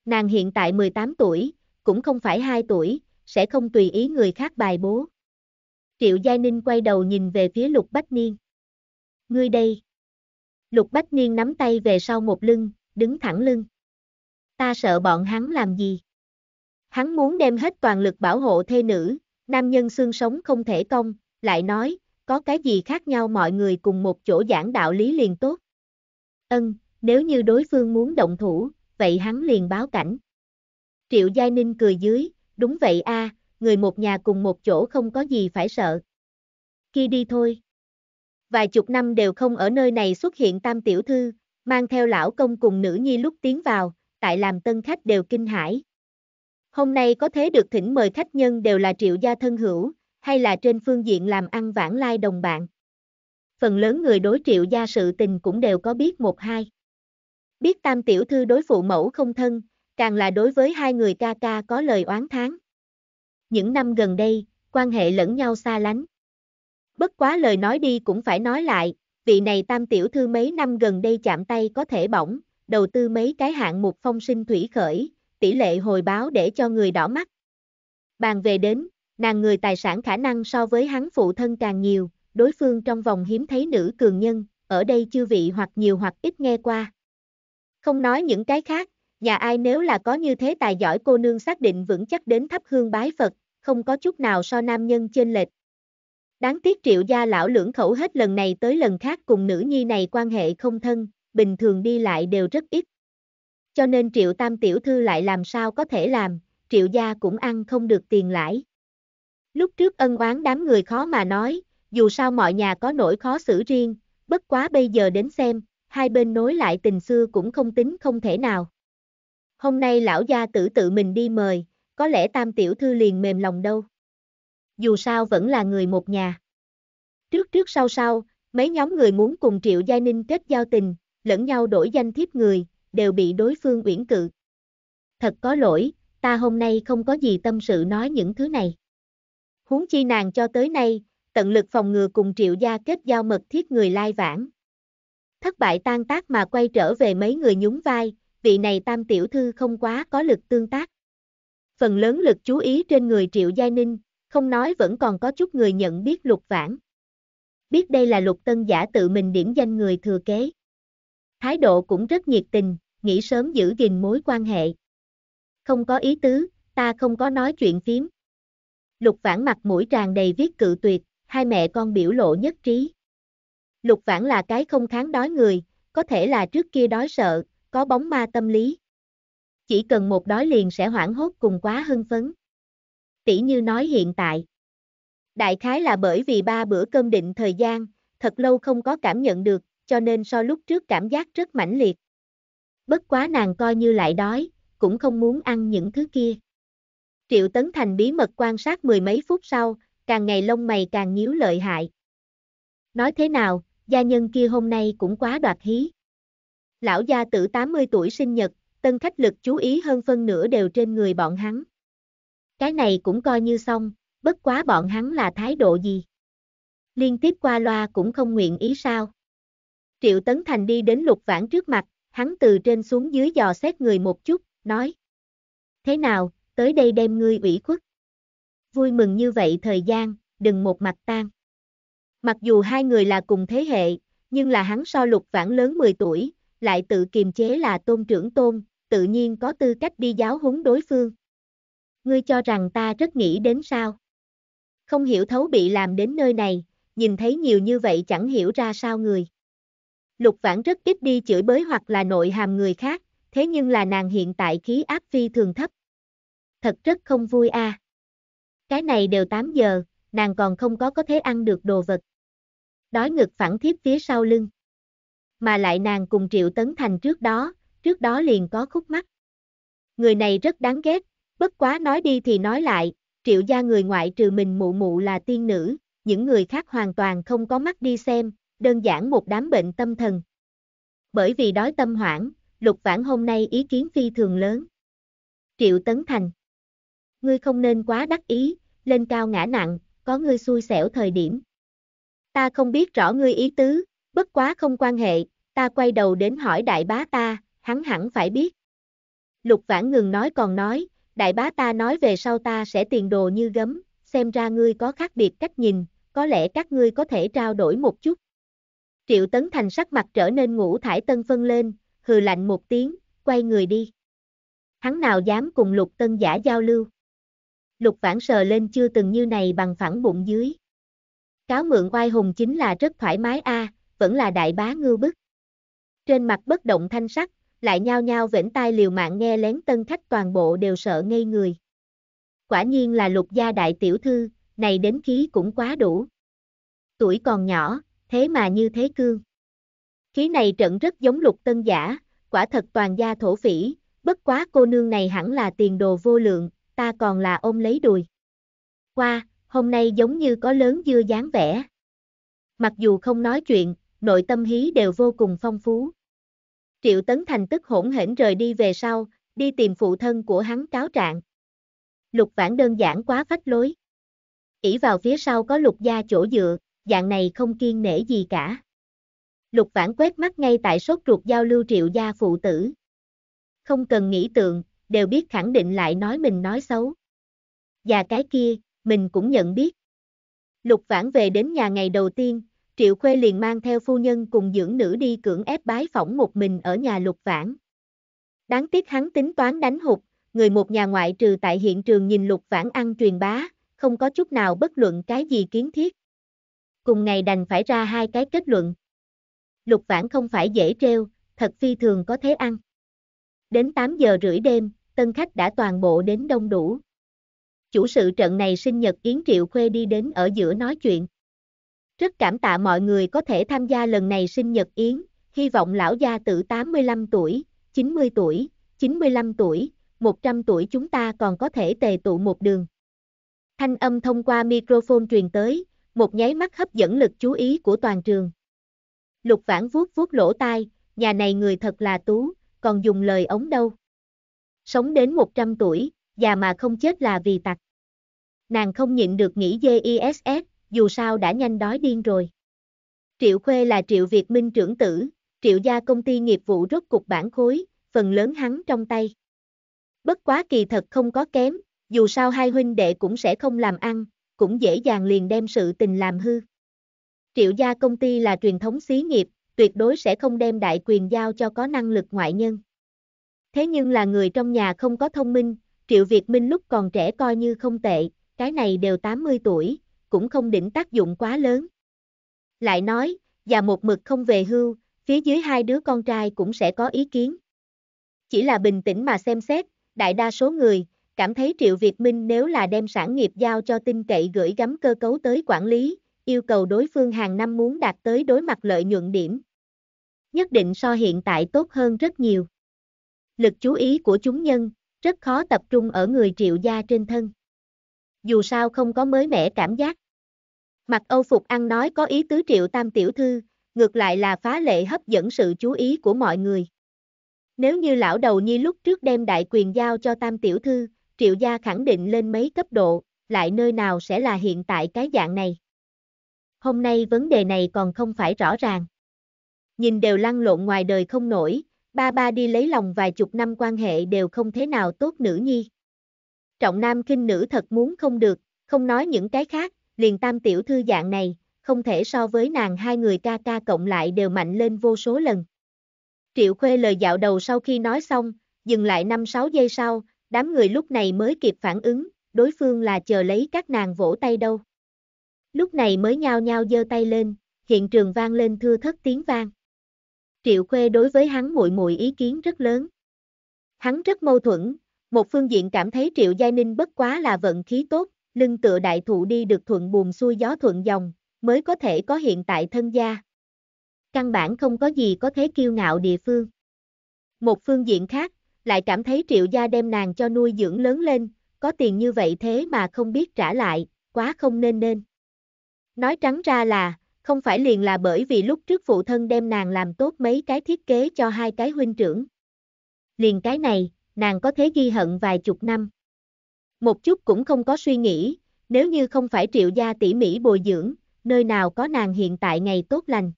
Nàng hiện tại 18 tuổi, cũng không phải 2 tuổi, sẽ không tùy ý người khác bài bố. Triệu Giai Ninh quay đầu nhìn về phía Lục Bách Niên. Ngươi đây. Lục Bách Niên nắm tay về sau một lưng, đứng thẳng lưng. Ta sợ bọn hắn làm gì? Hắn muốn đem hết toàn lực bảo hộ thê nữ, nam nhân xương sống không thể công, lại nói, có cái gì khác nhau mọi người cùng một chỗ giảng đạo lý liền tốt. Ân, nếu như đối phương muốn động thủ, vậy hắn liền báo cảnh. Triệu Giai Ninh cười dưới, đúng vậy a, người một nhà cùng một chỗ không có gì phải sợ. Khi đi thôi vài chục năm đều không ở nơi này xuất hiện tam tiểu thư, mang theo lão công cùng nữ nhi lúc tiến vào, tại làm tân khách đều kinh hãi. Hôm nay có thế được thỉnh mời khách nhân đều là triệu gia thân hữu, hay là trên phương diện làm ăn vãng lai đồng bạn. Phần lớn người đối triệu gia sự tình cũng đều có biết một hai. Biết tam tiểu thư đối phụ mẫu không thân, càng là đối với hai người ca ca có lời oán tháng. Những năm gần đây, quan hệ lẫn nhau xa lánh. Bất quá lời nói đi cũng phải nói lại, vị này tam tiểu thư mấy năm gần đây chạm tay có thể bỏng, đầu tư mấy cái hạng mục phong sinh thủy khởi, tỷ lệ hồi báo để cho người đỏ mắt. Bàn về đến, nàng người tài sản khả năng so với hắn phụ thân càng nhiều, đối phương trong vòng hiếm thấy nữ cường nhân, ở đây chư vị hoặc nhiều hoặc ít nghe qua. Không nói những cái khác, nhà ai nếu là có như thế tài giỏi cô nương xác định vững chắc đến thắp hương bái Phật, không có chút nào so nam nhân trên lệch, Đáng tiếc triệu gia lão lưỡng khẩu hết lần này tới lần khác cùng nữ nhi này quan hệ không thân, bình thường đi lại đều rất ít. Cho nên triệu tam tiểu thư lại làm sao có thể làm, triệu gia cũng ăn không được tiền lãi. Lúc trước ân oán đám người khó mà nói, dù sao mọi nhà có nỗi khó xử riêng, bất quá bây giờ đến xem, hai bên nối lại tình xưa cũng không tính không thể nào. Hôm nay lão gia tử tự mình đi mời, có lẽ tam tiểu thư liền mềm lòng đâu dù sao vẫn là người một nhà. Trước trước sau sau, mấy nhóm người muốn cùng Triệu Giai Ninh kết giao tình, lẫn nhau đổi danh thiếp người, đều bị đối phương uyển cự. Thật có lỗi, ta hôm nay không có gì tâm sự nói những thứ này. Huống chi nàng cho tới nay, tận lực phòng ngừa cùng Triệu Gia kết giao mật thiết người lai vãng. Thất bại tan tác mà quay trở về mấy người nhún vai, vị này tam tiểu thư không quá có lực tương tác. Phần lớn lực chú ý trên người Triệu Giai Ninh, không nói vẫn còn có chút người nhận biết lục vãn. Biết đây là lục tân giả tự mình điểm danh người thừa kế. Thái độ cũng rất nhiệt tình, nghĩ sớm giữ gìn mối quan hệ. Không có ý tứ, ta không có nói chuyện phím. Lục vãn mặt mũi tràn đầy viết cự tuyệt, hai mẹ con biểu lộ nhất trí. Lục vãn là cái không kháng đói người, có thể là trước kia đói sợ, có bóng ma tâm lý. Chỉ cần một đói liền sẽ hoảng hốt cùng quá hưng phấn tỉ như nói hiện tại. Đại khái là bởi vì ba bữa cơm định thời gian, thật lâu không có cảm nhận được, cho nên so lúc trước cảm giác rất mãnh liệt. Bất quá nàng coi như lại đói, cũng không muốn ăn những thứ kia. Triệu Tấn Thành bí mật quan sát mười mấy phút sau, càng ngày lông mày càng nhíu lợi hại. Nói thế nào, gia nhân kia hôm nay cũng quá đoạt hí. Lão gia tử 80 tuổi sinh nhật, tân khách lực chú ý hơn phân nửa đều trên người bọn hắn. Cái này cũng coi như xong, bất quá bọn hắn là thái độ gì? Liên tiếp qua loa cũng không nguyện ý sao? Triệu Tấn Thành đi đến lục vãn trước mặt, hắn từ trên xuống dưới dò xét người một chút, nói. Thế nào, tới đây đem ngươi ủy khuất. Vui mừng như vậy thời gian, đừng một mặt tan. Mặc dù hai người là cùng thế hệ, nhưng là hắn so lục vãn lớn 10 tuổi, lại tự kiềm chế là tôn trưởng tôn, tự nhiên có tư cách đi giáo huấn đối phương ngươi cho rằng ta rất nghĩ đến sao. Không hiểu thấu bị làm đến nơi này, nhìn thấy nhiều như vậy chẳng hiểu ra sao người. Lục vãn rất ít đi chửi bới hoặc là nội hàm người khác, thế nhưng là nàng hiện tại khí áp phi thường thấp. Thật rất không vui a. À. Cái này đều 8 giờ, nàng còn không có có thể ăn được đồ vật. Đói ngực phản thiếp phía sau lưng. Mà lại nàng cùng Triệu Tấn Thành trước đó, trước đó liền có khúc mắt, Người này rất đáng ghét, Bất quá nói đi thì nói lại, triệu gia người ngoại trừ mình mụ mụ là tiên nữ, những người khác hoàn toàn không có mắt đi xem, đơn giản một đám bệnh tâm thần. Bởi vì đói tâm hoảng, lục vãn hôm nay ý kiến phi thường lớn. Triệu Tấn Thành Ngươi không nên quá đắc ý, lên cao ngã nặng, có ngươi xui xẻo thời điểm. Ta không biết rõ ngươi ý tứ, bất quá không quan hệ, ta quay đầu đến hỏi đại bá ta, hắn hẳn phải biết. Lục vãn ngừng nói còn nói, đại bá ta nói về sau ta sẽ tiền đồ như gấm, xem ra ngươi có khác biệt cách nhìn, có lẽ các ngươi có thể trao đổi một chút. Triệu Tấn Thành sắc mặt trở nên ngũ thải tân phân lên, hừ lạnh một tiếng, quay người đi. Hắn nào dám cùng lục tân giả giao lưu. Lục vãn sờ lên chưa từng như này bằng phẳng bụng dưới. Cáo mượn oai hùng chính là rất thoải mái a vẫn là đại bá ngư bức. Trên mặt bất động thanh sắc, lại nhao nhao vểnh tai liều mạng nghe lén tân khách toàn bộ đều sợ ngây người. Quả nhiên là lục gia đại tiểu thư, này đến khí cũng quá đủ. Tuổi còn nhỏ, thế mà như thế cương. Khí này trận rất giống lục tân giả, quả thật toàn gia thổ phỉ, bất quá cô nương này hẳn là tiền đồ vô lượng, ta còn là ôm lấy đùi. Qua, hôm nay giống như có lớn dưa dáng vẻ. Mặc dù không nói chuyện, nội tâm hí đều vô cùng phong phú. Triệu Tấn Thành tức hỗn hển rời đi về sau, đi tìm phụ thân của hắn cáo trạng. Lục Vãn đơn giản quá phách lối. ỷ vào phía sau có lục gia chỗ dựa, dạng này không kiên nể gì cả. Lục Vãn quét mắt ngay tại sốt ruột giao lưu triệu gia phụ tử. Không cần nghĩ tượng, đều biết khẳng định lại nói mình nói xấu. Và cái kia, mình cũng nhận biết. Lục Vãn về đến nhà ngày đầu tiên, Triệu Khuê liền mang theo phu nhân cùng dưỡng nữ đi cưỡng ép bái phỏng một mình ở nhà lục vãn. Đáng tiếc hắn tính toán đánh hụt, người một nhà ngoại trừ tại hiện trường nhìn lục vãn ăn truyền bá, không có chút nào bất luận cái gì kiến thiết. Cùng ngày đành phải ra hai cái kết luận. Lục vãn không phải dễ treo, thật phi thường có thế ăn. Đến 8 giờ rưỡi đêm, tân khách đã toàn bộ đến đông đủ. Chủ sự trận này sinh nhật Yến Triệu Khuê đi đến ở giữa nói chuyện. Rất cảm tạ mọi người có thể tham gia lần này sinh nhật Yến, hy vọng lão gia tử 85 tuổi, 90 tuổi, 95 tuổi, 100 tuổi chúng ta còn có thể tề tụ một đường. Thanh âm thông qua microphone truyền tới, một nháy mắt hấp dẫn lực chú ý của toàn trường. Lục vãn vuốt vuốt lỗ tai, nhà này người thật là tú, còn dùng lời ống đâu. Sống đến 100 tuổi, già mà không chết là vì tặc. Nàng không nhịn được nghĩ GISS, dù sao đã nhanh đói điên rồi. Triệu Khuê là Triệu Việt Minh trưởng tử, Triệu gia công ty nghiệp vụ rốt cục bản khối, phần lớn hắn trong tay. Bất quá kỳ thật không có kém, dù sao hai huynh đệ cũng sẽ không làm ăn, cũng dễ dàng liền đem sự tình làm hư. Triệu gia công ty là truyền thống xí nghiệp, tuyệt đối sẽ không đem đại quyền giao cho có năng lực ngoại nhân. Thế nhưng là người trong nhà không có thông minh, Triệu Việt Minh lúc còn trẻ coi như không tệ, cái này đều 80 tuổi, cũng không định tác dụng quá lớn. Lại nói, già một mực không về hưu, phía dưới hai đứa con trai cũng sẽ có ý kiến. Chỉ là bình tĩnh mà xem xét, đại đa số người, cảm thấy Triệu Việt Minh nếu là đem sản nghiệp giao cho tin cậy gửi gắm cơ cấu tới quản lý, yêu cầu đối phương hàng năm muốn đạt tới đối mặt lợi nhuận điểm. Nhất định so hiện tại tốt hơn rất nhiều. Lực chú ý của chúng nhân, rất khó tập trung ở người triệu gia trên thân dù sao không có mới mẻ cảm giác. Mặc Âu Phục ăn nói có ý tứ triệu tam tiểu thư, ngược lại là phá lệ hấp dẫn sự chú ý của mọi người. Nếu như lão đầu nhi lúc trước đem đại quyền giao cho tam tiểu thư, triệu gia khẳng định lên mấy cấp độ, lại nơi nào sẽ là hiện tại cái dạng này. Hôm nay vấn đề này còn không phải rõ ràng. Nhìn đều lăn lộn ngoài đời không nổi, ba ba đi lấy lòng vài chục năm quan hệ đều không thế nào tốt nữ nhi trọng nam kinh nữ thật muốn không được, không nói những cái khác, liền tam tiểu thư dạng này, không thể so với nàng hai người ca ca cộng lại đều mạnh lên vô số lần. Triệu Khuê lời dạo đầu sau khi nói xong, dừng lại 5-6 giây sau, đám người lúc này mới kịp phản ứng, đối phương là chờ lấy các nàng vỗ tay đâu. Lúc này mới nhao nhao giơ tay lên, hiện trường vang lên thưa thất tiếng vang. Triệu Khuê đối với hắn muội muội ý kiến rất lớn. Hắn rất mâu thuẫn, một phương diện cảm thấy Triệu Giai Ninh bất quá là vận khí tốt, lưng tựa đại thụ đi được thuận buồm xuôi gió thuận dòng, mới có thể có hiện tại thân gia. Căn bản không có gì có thể kiêu ngạo địa phương. Một phương diện khác, lại cảm thấy Triệu Gia đem nàng cho nuôi dưỡng lớn lên, có tiền như vậy thế mà không biết trả lại, quá không nên nên. Nói trắng ra là, không phải liền là bởi vì lúc trước phụ thân đem nàng làm tốt mấy cái thiết kế cho hai cái huynh trưởng. Liền cái này, nàng có thế ghi hận vài chục năm. Một chút cũng không có suy nghĩ, nếu như không phải triệu gia tỉ mỉ bồi dưỡng, nơi nào có nàng hiện tại ngày tốt lành.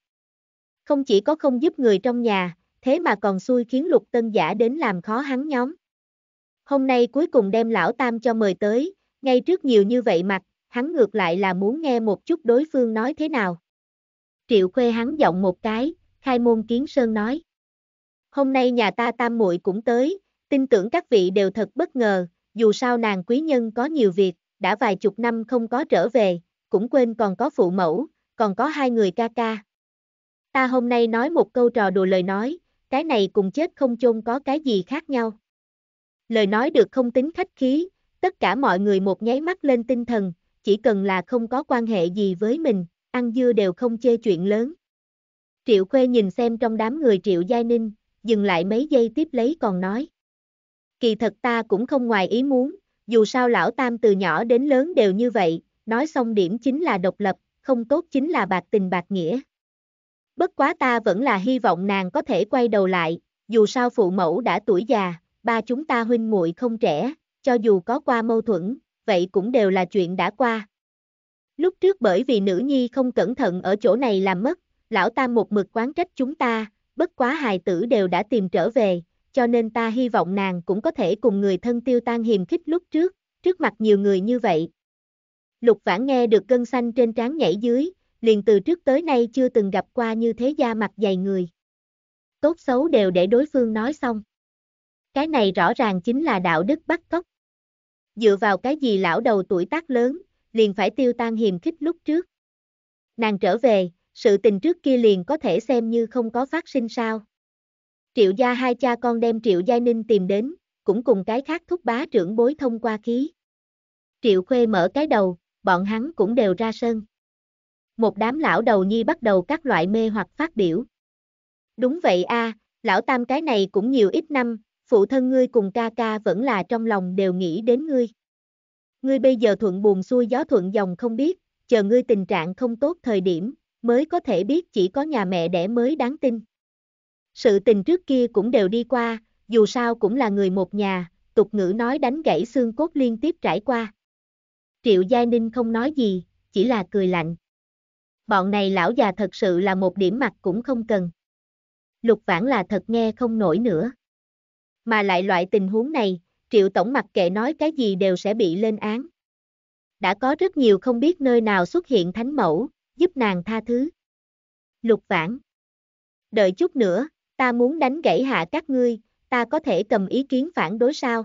Không chỉ có không giúp người trong nhà, thế mà còn xui khiến lục tân giả đến làm khó hắn nhóm. Hôm nay cuối cùng đem lão tam cho mời tới, ngay trước nhiều như vậy mặt, hắn ngược lại là muốn nghe một chút đối phương nói thế nào. Triệu khuê hắn giọng một cái, khai môn kiến sơn nói. Hôm nay nhà ta tam muội cũng tới, Tin tưởng các vị đều thật bất ngờ, dù sao nàng quý nhân có nhiều việc, đã vài chục năm không có trở về, cũng quên còn có phụ mẫu, còn có hai người ca ca. Ta hôm nay nói một câu trò đùa lời nói, cái này cùng chết không chôn có cái gì khác nhau. Lời nói được không tính khách khí, tất cả mọi người một nháy mắt lên tinh thần, chỉ cần là không có quan hệ gì với mình, ăn dưa đều không chê chuyện lớn. Triệu Khuê nhìn xem trong đám người Triệu Giai Ninh, dừng lại mấy giây tiếp lấy còn nói kỳ thật ta cũng không ngoài ý muốn, dù sao lão tam từ nhỏ đến lớn đều như vậy, nói xong điểm chính là độc lập, không tốt chính là bạc tình bạc nghĩa. Bất quá ta vẫn là hy vọng nàng có thể quay đầu lại, dù sao phụ mẫu đã tuổi già, ba chúng ta huynh muội không trẻ, cho dù có qua mâu thuẫn, vậy cũng đều là chuyện đã qua. Lúc trước bởi vì nữ nhi không cẩn thận ở chỗ này làm mất, lão ta một mực quán trách chúng ta, bất quá hài tử đều đã tìm trở về, cho nên ta hy vọng nàng cũng có thể cùng người thân tiêu tan hiềm khích lúc trước, trước mặt nhiều người như vậy. Lục vãn nghe được gân xanh trên trán nhảy dưới, liền từ trước tới nay chưa từng gặp qua như thế da mặt dày người. Tốt xấu đều để đối phương nói xong. Cái này rõ ràng chính là đạo đức bắt cóc. Dựa vào cái gì lão đầu tuổi tác lớn, liền phải tiêu tan hiềm khích lúc trước. Nàng trở về, sự tình trước kia liền có thể xem như không có phát sinh sao. Triệu gia hai cha con đem Triệu Giai Ninh tìm đến, cũng cùng cái khác thúc bá trưởng bối thông qua khí. Triệu Khuê mở cái đầu, bọn hắn cũng đều ra sân. Một đám lão đầu nhi bắt đầu các loại mê hoặc phát biểu. Đúng vậy a, lão tam cái này cũng nhiều ít năm, phụ thân ngươi cùng ca ca vẫn là trong lòng đều nghĩ đến ngươi. Ngươi bây giờ thuận buồn xuôi gió thuận dòng không biết, chờ ngươi tình trạng không tốt thời điểm, mới có thể biết chỉ có nhà mẹ đẻ mới đáng tin. Sự tình trước kia cũng đều đi qua, dù sao cũng là người một nhà, tục ngữ nói đánh gãy xương cốt liên tiếp trải qua. Triệu Giai Ninh không nói gì, chỉ là cười lạnh. Bọn này lão già thật sự là một điểm mặt cũng không cần. Lục vãn là thật nghe không nổi nữa. Mà lại loại tình huống này, Triệu Tổng mặc kệ nói cái gì đều sẽ bị lên án. Đã có rất nhiều không biết nơi nào xuất hiện thánh mẫu, giúp nàng tha thứ. Lục vãn. Đợi chút nữa, ta muốn đánh gãy hạ các ngươi, ta có thể cầm ý kiến phản đối sao?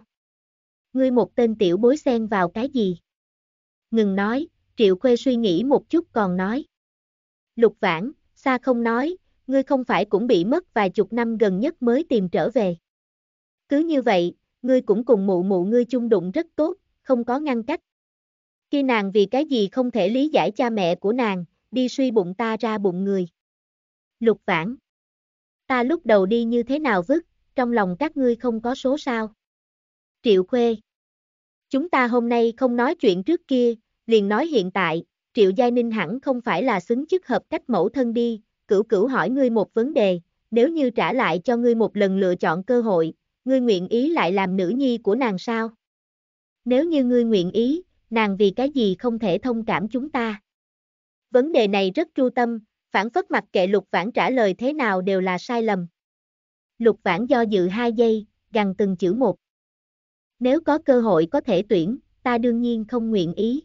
Ngươi một tên tiểu bối xen vào cái gì? Ngừng nói, Triệu Khuê suy nghĩ một chút còn nói. Lục vãn, xa không nói, ngươi không phải cũng bị mất vài chục năm gần nhất mới tìm trở về. Cứ như vậy, ngươi cũng cùng mụ mụ ngươi chung đụng rất tốt, không có ngăn cách. Khi nàng vì cái gì không thể lý giải cha mẹ của nàng, đi suy bụng ta ra bụng người. Lục vãn ta lúc đầu đi như thế nào vứt, trong lòng các ngươi không có số sao. Triệu Khuê Chúng ta hôm nay không nói chuyện trước kia, liền nói hiện tại, Triệu Giai Ninh hẳn không phải là xứng chức hợp cách mẫu thân đi, cửu cửu hỏi ngươi một vấn đề, nếu như trả lại cho ngươi một lần lựa chọn cơ hội, ngươi nguyện ý lại làm nữ nhi của nàng sao? Nếu như ngươi nguyện ý, nàng vì cái gì không thể thông cảm chúng ta? Vấn đề này rất tru tâm, phản phất mặt kệ lục vãn trả lời thế nào đều là sai lầm. Lục vãn do dự hai giây, gằn từng chữ một. Nếu có cơ hội có thể tuyển, ta đương nhiên không nguyện ý.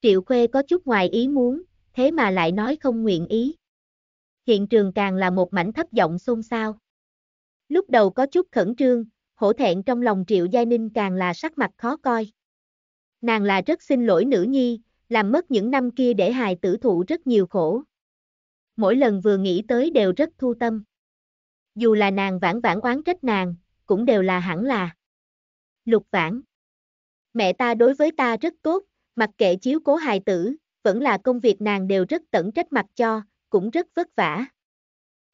Triệu Khuê có chút ngoài ý muốn, thế mà lại nói không nguyện ý. Hiện trường càng là một mảnh thấp giọng xôn xao. Lúc đầu có chút khẩn trương, hổ thẹn trong lòng Triệu Giai Ninh càng là sắc mặt khó coi. Nàng là rất xin lỗi nữ nhi, làm mất những năm kia để hài tử thụ rất nhiều khổ mỗi lần vừa nghĩ tới đều rất thu tâm. Dù là nàng vãn vãn oán trách nàng, cũng đều là hẳn là. Lục vãn. Mẹ ta đối với ta rất tốt, mặc kệ chiếu cố hài tử, vẫn là công việc nàng đều rất tận trách mặt cho, cũng rất vất vả.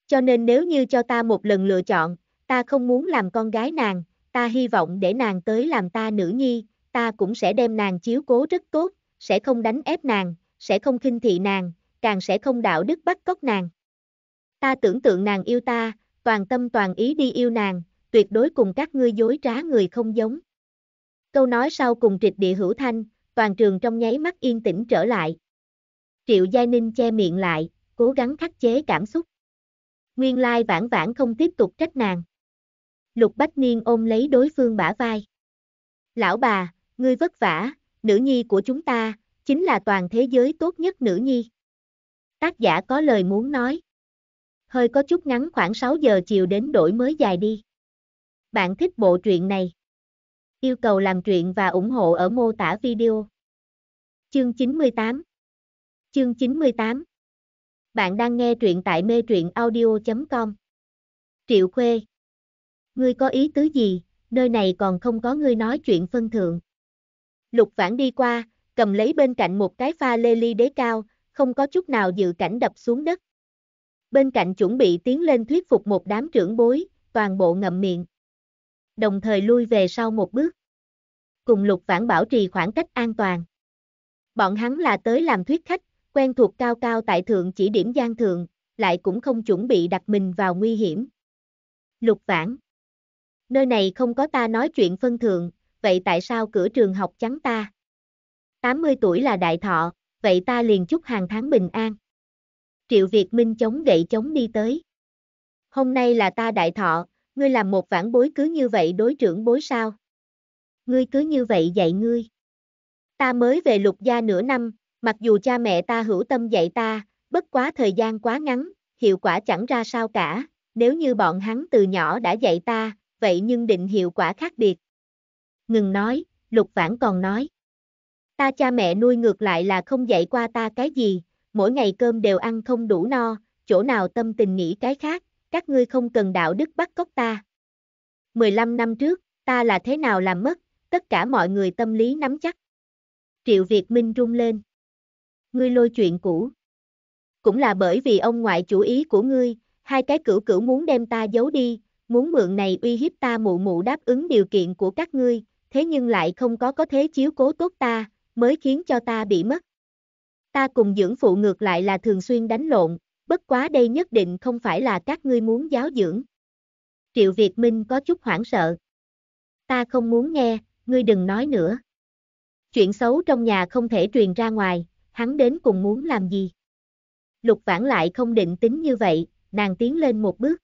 Cho nên nếu như cho ta một lần lựa chọn, ta không muốn làm con gái nàng, ta hy vọng để nàng tới làm ta nữ nhi, ta cũng sẽ đem nàng chiếu cố rất tốt, sẽ không đánh ép nàng, sẽ không khinh thị nàng, càng sẽ không đạo đức bắt cóc nàng. Ta tưởng tượng nàng yêu ta, toàn tâm toàn ý đi yêu nàng, tuyệt đối cùng các ngươi dối trá người không giống. Câu nói sau cùng trịch địa hữu thanh, toàn trường trong nháy mắt yên tĩnh trở lại. Triệu Giai Ninh che miệng lại, cố gắng khắc chế cảm xúc. Nguyên lai vãn vãn không tiếp tục trách nàng. Lục Bách Niên ôm lấy đối phương bả vai. Lão bà, ngươi vất vả, nữ nhi của chúng ta, chính là toàn thế giới tốt nhất nữ nhi. Tác giả có lời muốn nói. Hơi có chút ngắn khoảng 6 giờ chiều đến đổi mới dài đi. Bạn thích bộ truyện này? Yêu cầu làm truyện và ủng hộ ở mô tả video. Chương 98 Chương 98 Bạn đang nghe truyện tại mê truyện audio.com Triệu Khuê Ngươi có ý tứ gì, nơi này còn không có ngươi nói chuyện phân thượng. Lục vãn đi qua, cầm lấy bên cạnh một cái pha lê ly đế cao, không có chút nào dự cảnh đập xuống đất. Bên cạnh chuẩn bị tiến lên thuyết phục một đám trưởng bối, toàn bộ ngậm miệng. Đồng thời lui về sau một bước. Cùng lục vãn bảo trì khoảng cách an toàn. Bọn hắn là tới làm thuyết khách, quen thuộc cao cao tại thượng chỉ điểm gian thượng, lại cũng không chuẩn bị đặt mình vào nguy hiểm. Lục vãn. Nơi này không có ta nói chuyện phân thượng, vậy tại sao cửa trường học chắn ta? 80 tuổi là đại thọ, vậy ta liền chúc hàng tháng bình an. Triệu Việt Minh chống gậy chống đi tới. Hôm nay là ta đại thọ, ngươi làm một vãn bối cứ như vậy đối trưởng bối sao. Ngươi cứ như vậy dạy ngươi. Ta mới về lục gia nửa năm, mặc dù cha mẹ ta hữu tâm dạy ta, bất quá thời gian quá ngắn, hiệu quả chẳng ra sao cả, nếu như bọn hắn từ nhỏ đã dạy ta, vậy nhưng định hiệu quả khác biệt. Ngừng nói, lục vãn còn nói. Ta cha mẹ nuôi ngược lại là không dạy qua ta cái gì, mỗi ngày cơm đều ăn không đủ no, chỗ nào tâm tình nghĩ cái khác, các ngươi không cần đạo đức bắt cóc ta. 15 năm trước, ta là thế nào làm mất, tất cả mọi người tâm lý nắm chắc. Triệu Việt Minh rung lên. Ngươi lôi chuyện cũ. Cũng là bởi vì ông ngoại chủ ý của ngươi, hai cái cửu cửu muốn đem ta giấu đi, muốn mượn này uy hiếp ta mụ mụ đáp ứng điều kiện của các ngươi, thế nhưng lại không có có thế chiếu cố tốt ta, mới khiến cho ta bị mất. Ta cùng dưỡng phụ ngược lại là thường xuyên đánh lộn, bất quá đây nhất định không phải là các ngươi muốn giáo dưỡng. Triệu Việt Minh có chút hoảng sợ. Ta không muốn nghe, ngươi đừng nói nữa. Chuyện xấu trong nhà không thể truyền ra ngoài, hắn đến cùng muốn làm gì? Lục vãn lại không định tính như vậy, nàng tiến lên một bước.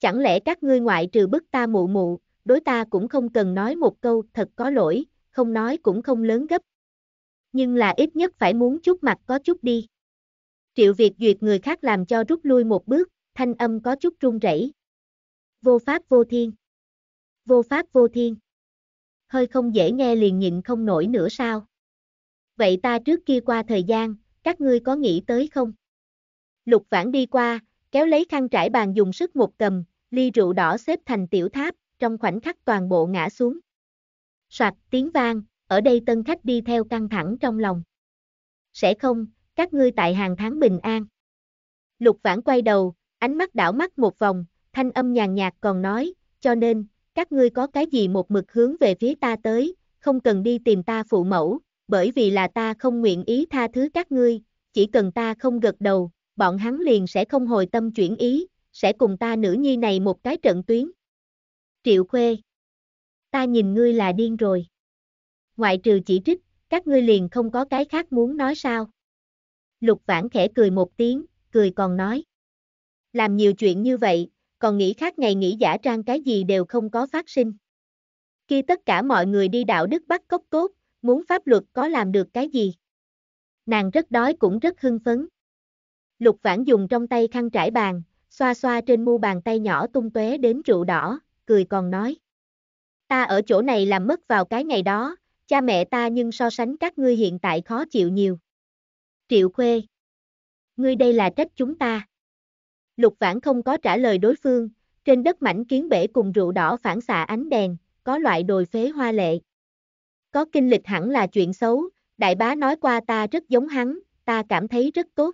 Chẳng lẽ các ngươi ngoại trừ bức ta mụ mụ, đối ta cũng không cần nói một câu thật có lỗi, không nói cũng không lớn gấp, nhưng là ít nhất phải muốn chút mặt có chút đi. Triệu Việt duyệt người khác làm cho rút lui một bước, thanh âm có chút run rẩy. Vô pháp vô thiên. Vô pháp vô thiên. Hơi không dễ nghe liền nhịn không nổi nữa sao? Vậy ta trước kia qua thời gian, các ngươi có nghĩ tới không? Lục vãn đi qua, kéo lấy khăn trải bàn dùng sức một cầm, ly rượu đỏ xếp thành tiểu tháp, trong khoảnh khắc toàn bộ ngã xuống. Soạt tiếng vang, ở đây tân khách đi theo căng thẳng trong lòng. Sẽ không, các ngươi tại hàng tháng bình an. Lục vãn quay đầu, ánh mắt đảo mắt một vòng, thanh âm nhàn nhạt còn nói, cho nên, các ngươi có cái gì một mực hướng về phía ta tới, không cần đi tìm ta phụ mẫu, bởi vì là ta không nguyện ý tha thứ các ngươi, chỉ cần ta không gật đầu, bọn hắn liền sẽ không hồi tâm chuyển ý, sẽ cùng ta nữ nhi này một cái trận tuyến. Triệu Khuê Ta nhìn ngươi là điên rồi ngoại trừ chỉ trích, các ngươi liền không có cái khác muốn nói sao. Lục vãn khẽ cười một tiếng, cười còn nói. Làm nhiều chuyện như vậy, còn nghĩ khác ngày nghĩ giả trang cái gì đều không có phát sinh. Khi tất cả mọi người đi đạo đức bắt cốc tốt, muốn pháp luật có làm được cái gì. Nàng rất đói cũng rất hưng phấn. Lục vãn dùng trong tay khăn trải bàn, xoa xoa trên mu bàn tay nhỏ tung tóe đến rượu đỏ, cười còn nói. Ta ở chỗ này làm mất vào cái ngày đó, cha mẹ ta nhưng so sánh các ngươi hiện tại khó chịu nhiều. Triệu Khuê, ngươi đây là trách chúng ta. Lục Vãn không có trả lời đối phương, trên đất mảnh kiến bể cùng rượu đỏ phản xạ ánh đèn, có loại đồi phế hoa lệ. Có kinh lịch hẳn là chuyện xấu, đại bá nói qua ta rất giống hắn, ta cảm thấy rất tốt.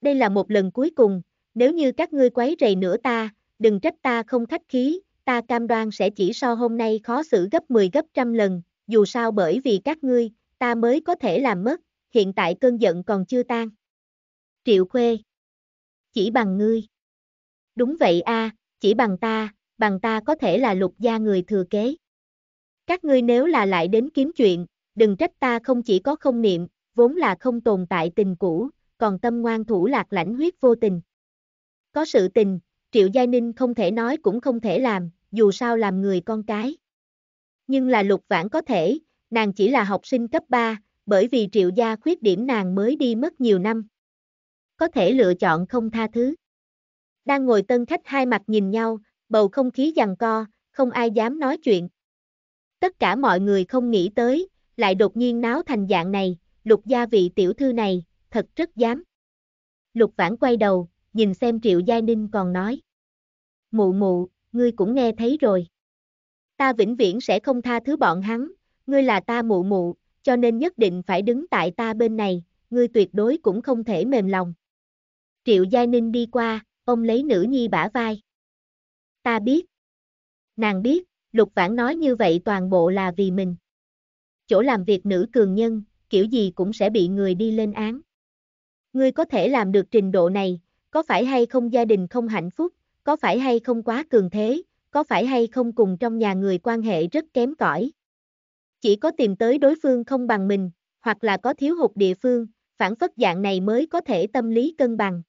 Đây là một lần cuối cùng, nếu như các ngươi quấy rầy nữa ta, đừng trách ta không khách khí, ta cam đoan sẽ chỉ so hôm nay khó xử gấp 10 gấp trăm lần, dù sao bởi vì các ngươi, ta mới có thể làm mất, hiện tại cơn giận còn chưa tan. Triệu Khuê Chỉ bằng ngươi. Đúng vậy a, chỉ bằng ta, bằng ta có thể là lục gia người thừa kế. Các ngươi nếu là lại đến kiếm chuyện, đừng trách ta không chỉ có không niệm, vốn là không tồn tại tình cũ, còn tâm ngoan thủ lạc lãnh huyết vô tình. Có sự tình, Triệu Giai Ninh không thể nói cũng không thể làm, dù sao làm người con cái. Nhưng là lục vãn có thể, nàng chỉ là học sinh cấp 3, bởi vì triệu gia khuyết điểm nàng mới đi mất nhiều năm. Có thể lựa chọn không tha thứ. Đang ngồi tân khách hai mặt nhìn nhau, bầu không khí giằng co, không ai dám nói chuyện. Tất cả mọi người không nghĩ tới, lại đột nhiên náo thành dạng này, lục gia vị tiểu thư này, thật rất dám. Lục vãn quay đầu, nhìn xem triệu gia ninh còn nói. Mụ mụ, ngươi cũng nghe thấy rồi ta vĩnh viễn sẽ không tha thứ bọn hắn, ngươi là ta mụ mụ, cho nên nhất định phải đứng tại ta bên này, ngươi tuyệt đối cũng không thể mềm lòng. Triệu Giai Ninh đi qua, ông lấy nữ nhi bả vai. Ta biết. Nàng biết, Lục Vãn nói như vậy toàn bộ là vì mình. Chỗ làm việc nữ cường nhân, kiểu gì cũng sẽ bị người đi lên án. Ngươi có thể làm được trình độ này, có phải hay không gia đình không hạnh phúc, có phải hay không quá cường thế, có phải hay không cùng trong nhà người quan hệ rất kém cỏi. Chỉ có tìm tới đối phương không bằng mình, hoặc là có thiếu hụt địa phương, phản phất dạng này mới có thể tâm lý cân bằng.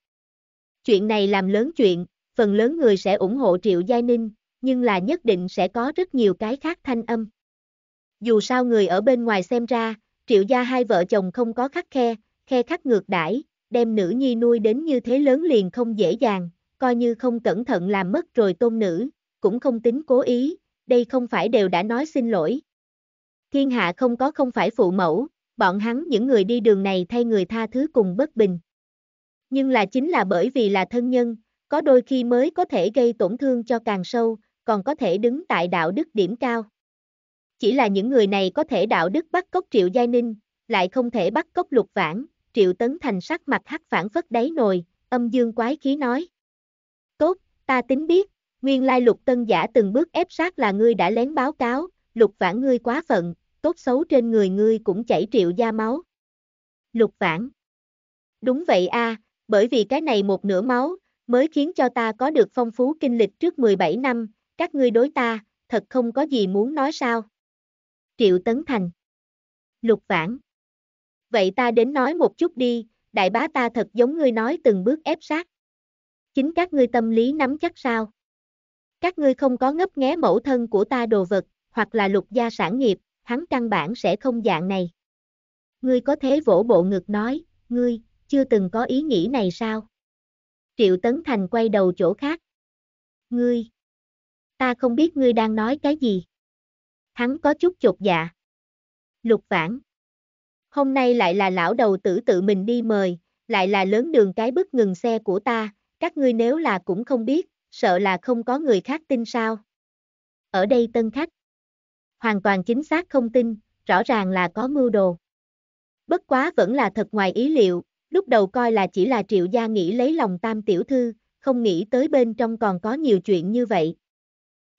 Chuyện này làm lớn chuyện, phần lớn người sẽ ủng hộ Triệu Giai Ninh, nhưng là nhất định sẽ có rất nhiều cái khác thanh âm. Dù sao người ở bên ngoài xem ra, Triệu gia hai vợ chồng không có khắc khe, khe khắc ngược đãi, đem nữ nhi nuôi đến như thế lớn liền không dễ dàng, coi như không cẩn thận làm mất rồi tôn nữ, cũng không tính cố ý, đây không phải đều đã nói xin lỗi. Thiên hạ không có không phải phụ mẫu, bọn hắn những người đi đường này thay người tha thứ cùng bất bình. Nhưng là chính là bởi vì là thân nhân, có đôi khi mới có thể gây tổn thương cho càng sâu, còn có thể đứng tại đạo đức điểm cao. Chỉ là những người này có thể đạo đức bắt cóc Triệu Giai Ninh, lại không thể bắt cóc lục vãn, Triệu Tấn Thành sắc mặt hắc phản phất đáy nồi, âm dương quái khí nói. Tốt, ta tính biết, Nguyên lai lục tân giả từng bước ép sát là ngươi đã lén báo cáo, lục vãn ngươi quá phận, tốt xấu trên người ngươi cũng chảy triệu da máu. Lục vãn. Đúng vậy a, bởi vì cái này một nửa máu, mới khiến cho ta có được phong phú kinh lịch trước 17 năm, các ngươi đối ta, thật không có gì muốn nói sao. Triệu Tấn Thành. Lục vãn. Vậy ta đến nói một chút đi, đại bá ta thật giống ngươi nói từng bước ép sát. Chính các ngươi tâm lý nắm chắc sao? Các ngươi không có ngấp nghé mẫu thân của ta đồ vật, hoặc là lục gia sản nghiệp, hắn căn bản sẽ không dạng này. Ngươi có thế vỗ bộ ngực nói, ngươi, chưa từng có ý nghĩ này sao? Triệu Tấn Thành quay đầu chỗ khác. Ngươi, ta không biết ngươi đang nói cái gì. Hắn có chút chột dạ. Lục vãn. Hôm nay lại là lão đầu tử tự mình đi mời, lại là lớn đường cái bức ngừng xe của ta, các ngươi nếu là cũng không biết, sợ là không có người khác tin sao. Ở đây tân khách, hoàn toàn chính xác không tin, rõ ràng là có mưu đồ. Bất quá vẫn là thật ngoài ý liệu, lúc đầu coi là chỉ là triệu gia nghĩ lấy lòng tam tiểu thư, không nghĩ tới bên trong còn có nhiều chuyện như vậy.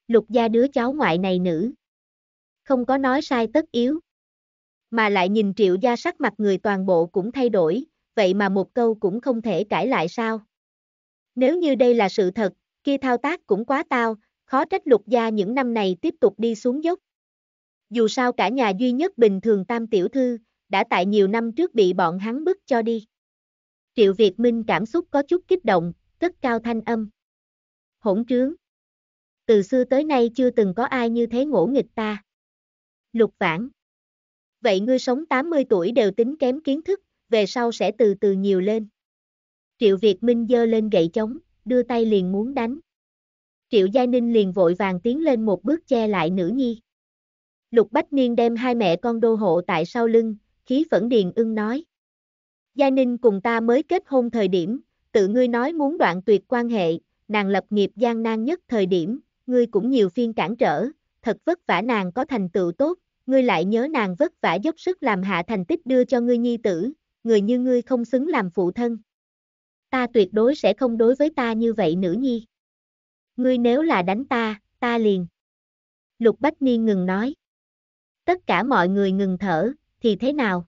Lục gia đứa cháu ngoại này nữ. Không có nói sai tất yếu. Mà lại nhìn triệu gia sắc mặt người toàn bộ cũng thay đổi, vậy mà một câu cũng không thể cãi lại sao. Nếu như đây là sự thật, kia thao tác cũng quá tao, khó trách lục gia những năm này tiếp tục đi xuống dốc. Dù sao cả nhà duy nhất bình thường tam tiểu thư, đã tại nhiều năm trước bị bọn hắn bức cho đi. Triệu Việt Minh cảm xúc có chút kích động, tức cao thanh âm. Hỗn trướng. Từ xưa tới nay chưa từng có ai như thế ngỗ nghịch ta. Lục vãn. Vậy ngươi sống 80 tuổi đều tính kém kiến thức, về sau sẽ từ từ nhiều lên. Triệu Việt Minh dơ lên gậy chống đưa tay liền muốn đánh. Triệu Giai Ninh liền vội vàng tiến lên một bước che lại nữ nhi. Lục Bách Niên đem hai mẹ con đô hộ tại sau lưng, khí phẫn điền ưng nói. Giai Ninh cùng ta mới kết hôn thời điểm, tự ngươi nói muốn đoạn tuyệt quan hệ, nàng lập nghiệp gian nan nhất thời điểm, ngươi cũng nhiều phiên cản trở, thật vất vả nàng có thành tựu tốt, ngươi lại nhớ nàng vất vả dốc sức làm hạ thành tích đưa cho ngươi nhi tử, người như ngươi không xứng làm phụ thân ta tuyệt đối sẽ không đối với ta như vậy nữ nhi. Ngươi nếu là đánh ta, ta liền. Lục Bách Niên ngừng nói. Tất cả mọi người ngừng thở, thì thế nào?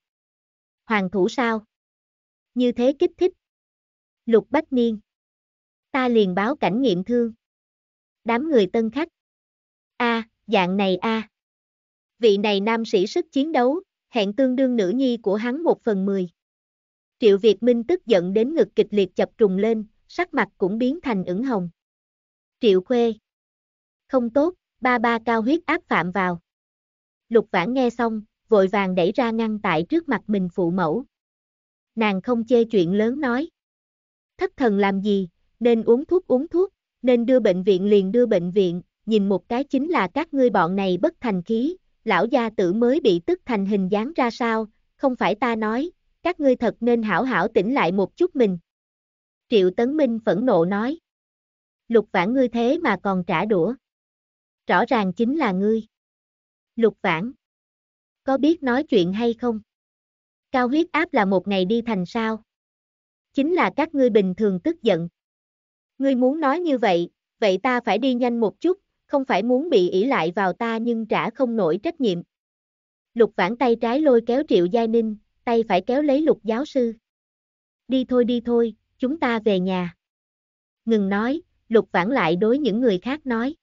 Hoàng thủ sao? Như thế kích thích. Lục Bách Niên. Ta liền báo cảnh nghiệm thương. Đám người tân khách. a dạng này a Vị này nam sĩ sức chiến đấu, hẹn tương đương nữ nhi của hắn một phần mười. Triệu Việt Minh tức giận đến ngực kịch liệt chập trùng lên, sắc mặt cũng biến thành ửng hồng. Triệu Khuê. Không tốt, ba ba cao huyết áp phạm vào. Lục vãn nghe xong, vội vàng đẩy ra ngăn tại trước mặt mình phụ mẫu. Nàng không chê chuyện lớn nói. Thất thần làm gì, nên uống thuốc uống thuốc, nên đưa bệnh viện liền đưa bệnh viện, nhìn một cái chính là các ngươi bọn này bất thành khí, lão gia tử mới bị tức thành hình dáng ra sao, không phải ta nói, các ngươi thật nên hảo hảo tỉnh lại một chút mình. Triệu Tấn Minh phẫn nộ nói. Lục vãn ngươi thế mà còn trả đũa. Rõ ràng chính là ngươi. Lục vãn. Có biết nói chuyện hay không? Cao huyết áp là một ngày đi thành sao? Chính là các ngươi bình thường tức giận. Ngươi muốn nói như vậy, vậy ta phải đi nhanh một chút, không phải muốn bị ỷ lại vào ta nhưng trả không nổi trách nhiệm. Lục vãn tay trái lôi kéo Triệu Giai Ninh, tay phải kéo lấy lục giáo sư. Đi thôi đi thôi, chúng ta về nhà. Ngừng nói, lục vãn lại đối những người khác nói.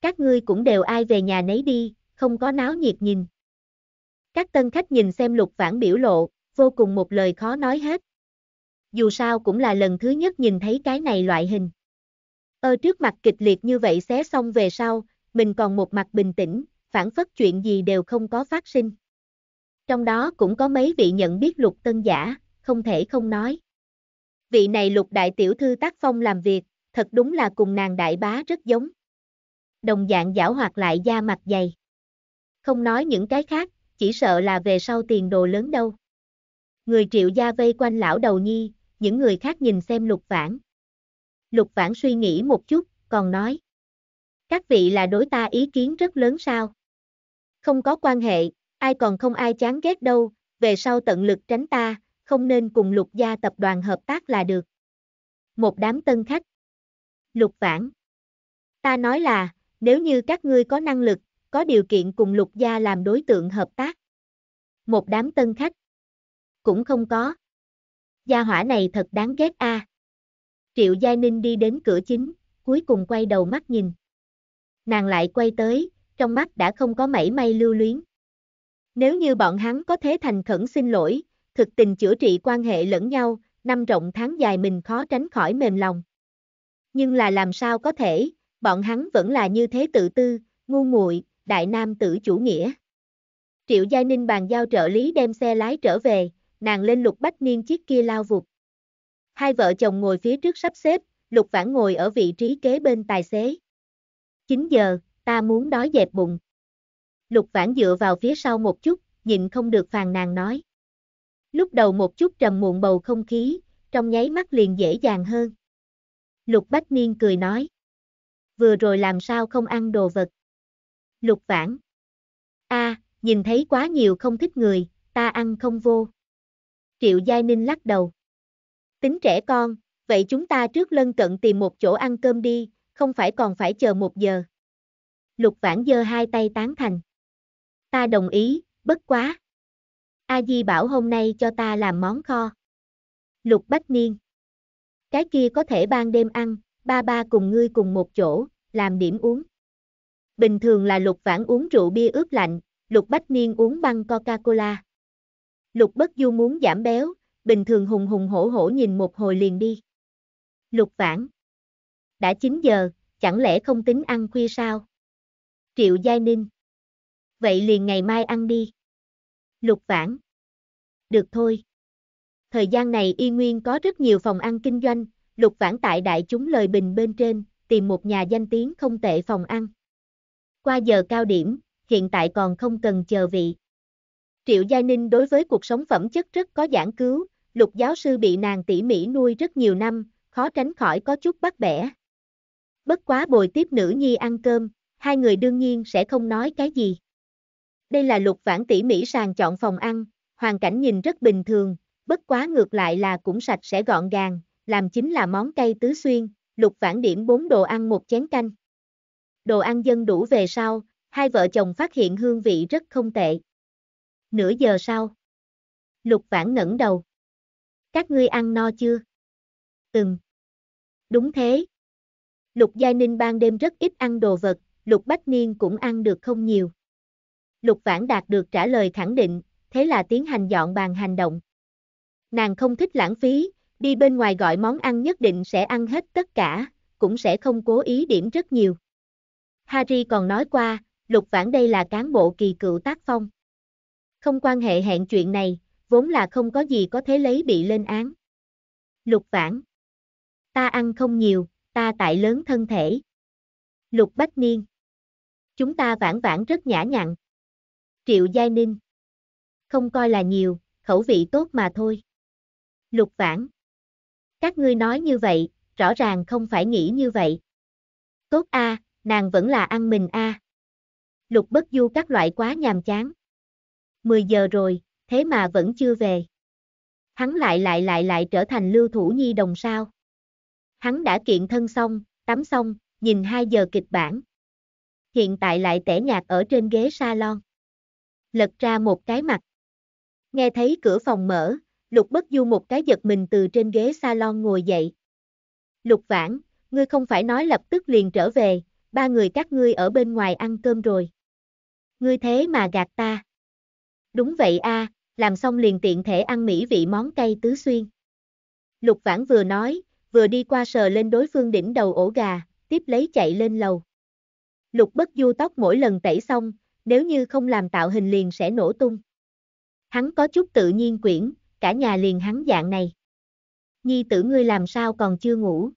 Các ngươi cũng đều ai về nhà nấy đi, không có náo nhiệt nhìn. Các tân khách nhìn xem lục vãn biểu lộ, vô cùng một lời khó nói hết. Dù sao cũng là lần thứ nhất nhìn thấy cái này loại hình. Ơ trước mặt kịch liệt như vậy xé xong về sau, mình còn một mặt bình tĩnh, phản phất chuyện gì đều không có phát sinh. Trong đó cũng có mấy vị nhận biết lục tân giả, không thể không nói. Vị này lục đại tiểu thư tác phong làm việc, thật đúng là cùng nàng đại bá rất giống. Đồng dạng giảo hoạt lại da mặt dày. Không nói những cái khác, chỉ sợ là về sau tiền đồ lớn đâu. Người triệu gia vây quanh lão đầu nhi, những người khác nhìn xem lục vãn. Lục vãn suy nghĩ một chút, còn nói. Các vị là đối ta ý kiến rất lớn sao? Không có quan hệ, ai còn không ai chán ghét đâu, về sau tận lực tránh ta, không nên cùng lục gia tập đoàn hợp tác là được. Một đám tân khách. Lục vãn. Ta nói là, nếu như các ngươi có năng lực, có điều kiện cùng lục gia làm đối tượng hợp tác. Một đám tân khách. Cũng không có. Gia hỏa này thật đáng ghét a. Triệu Gia Ninh đi đến cửa chính, cuối cùng quay đầu mắt nhìn. Nàng lại quay tới, trong mắt đã không có mảy may lưu luyến. Nếu như bọn hắn có thế thành khẩn xin lỗi, thực tình chữa trị quan hệ lẫn nhau, năm rộng tháng dài mình khó tránh khỏi mềm lòng. Nhưng là làm sao có thể, bọn hắn vẫn là như thế tự tư, ngu muội, đại nam tử chủ nghĩa. Triệu Giai Ninh bàn giao trợ lý đem xe lái trở về, nàng lên lục bách niên chiếc kia lao vụt. Hai vợ chồng ngồi phía trước sắp xếp, lục vãn ngồi ở vị trí kế bên tài xế. 9 giờ, ta muốn đói dẹp bụng. Lục Vãn dựa vào phía sau một chút, nhìn không được phàn nàn nói. Lúc đầu một chút trầm muộn bầu không khí, trong nháy mắt liền dễ dàng hơn. Lục Bách Niên cười nói. Vừa rồi làm sao không ăn đồ vật. Lục Vãn. a nhìn thấy quá nhiều không thích người, ta ăn không vô. Triệu Giai Ninh lắc đầu. Tính trẻ con, vậy chúng ta trước lân cận tìm một chỗ ăn cơm đi, không phải còn phải chờ một giờ. Lục Vãn giơ hai tay tán thành. Ta đồng ý, bất quá. A Di bảo hôm nay cho ta làm món kho. Lục Bách Niên. Cái kia có thể ban đêm ăn, ba ba cùng ngươi cùng một chỗ, làm điểm uống. Bình thường là Lục Vãn uống rượu bia ướp lạnh, Lục Bách Niên uống băng Coca-Cola. Lục Bất Du muốn giảm béo, bình thường hùng hùng hổ hổ nhìn một hồi liền đi. Lục Vãn. Đã 9 giờ, chẳng lẽ không tính ăn khuya sao? Triệu Giai Ninh. Vậy liền ngày mai ăn đi. Lục vãn. Được thôi. Thời gian này y nguyên có rất nhiều phòng ăn kinh doanh, lục vãn tại đại chúng lời bình bên trên, tìm một nhà danh tiếng không tệ phòng ăn. Qua giờ cao điểm, hiện tại còn không cần chờ vị. Triệu Gia Ninh đối với cuộc sống phẩm chất rất có giảng cứu, lục giáo sư bị nàng tỉ mỉ nuôi rất nhiều năm, khó tránh khỏi có chút bắt bẻ. Bất quá bồi tiếp nữ nhi ăn cơm, hai người đương nhiên sẽ không nói cái gì. Đây là lục vãn tỉ mỉ sàng chọn phòng ăn, hoàn cảnh nhìn rất bình thường, bất quá ngược lại là cũng sạch sẽ gọn gàng, làm chính là món cây tứ xuyên, lục vãn điểm bốn đồ ăn một chén canh. Đồ ăn dân đủ về sau, hai vợ chồng phát hiện hương vị rất không tệ. Nửa giờ sau, lục vãn ngẩng đầu. Các ngươi ăn no chưa? Ừm. Đúng thế. Lục Giai Ninh ban đêm rất ít ăn đồ vật, Lục Bách Niên cũng ăn được không nhiều. Lục Vãn đạt được trả lời khẳng định, thế là tiến hành dọn bàn hành động. Nàng không thích lãng phí, đi bên ngoài gọi món ăn nhất định sẽ ăn hết tất cả, cũng sẽ không cố ý điểm rất nhiều. Harry còn nói qua, Lục Vãn đây là cán bộ kỳ cựu tác phong. Không quan hệ hẹn chuyện này, vốn là không có gì có thể lấy bị lên án. Lục Vãn Ta ăn không nhiều, ta tại lớn thân thể. Lục Bách Niên Chúng ta vãn vãn rất nhã nhặn. Triệu Giai Ninh. Không coi là nhiều, khẩu vị tốt mà thôi. Lục Vãn. Các ngươi nói như vậy, rõ ràng không phải nghĩ như vậy. Tốt a, nàng vẫn là ăn mình a. Lục Bất Du các loại quá nhàm chán. Mười giờ rồi, thế mà vẫn chưa về. Hắn lại lại lại lại trở thành lưu thủ nhi đồng sao. Hắn đã kiện thân xong, tắm xong, nhìn hai giờ kịch bản. Hiện tại lại tẻ nhạt ở trên ghế salon lật ra một cái mặt. Nghe thấy cửa phòng mở, Lục Bất Du một cái giật mình từ trên ghế salon ngồi dậy. Lục Vãn, ngươi không phải nói lập tức liền trở về, ba người các ngươi ở bên ngoài ăn cơm rồi. Ngươi thế mà gạt ta. Đúng vậy a, làm xong liền tiện thể ăn mỹ vị món cay tứ xuyên. Lục Vãn vừa nói, vừa đi qua sờ lên đối phương đỉnh đầu ổ gà, tiếp lấy chạy lên lầu. Lục Bất Du tóc mỗi lần tẩy xong, nếu như không làm tạo hình liền sẽ nổ tung. Hắn có chút tự nhiên quyển, cả nhà liền hắn dạng này. Nhi tử ngươi làm sao còn chưa ngủ.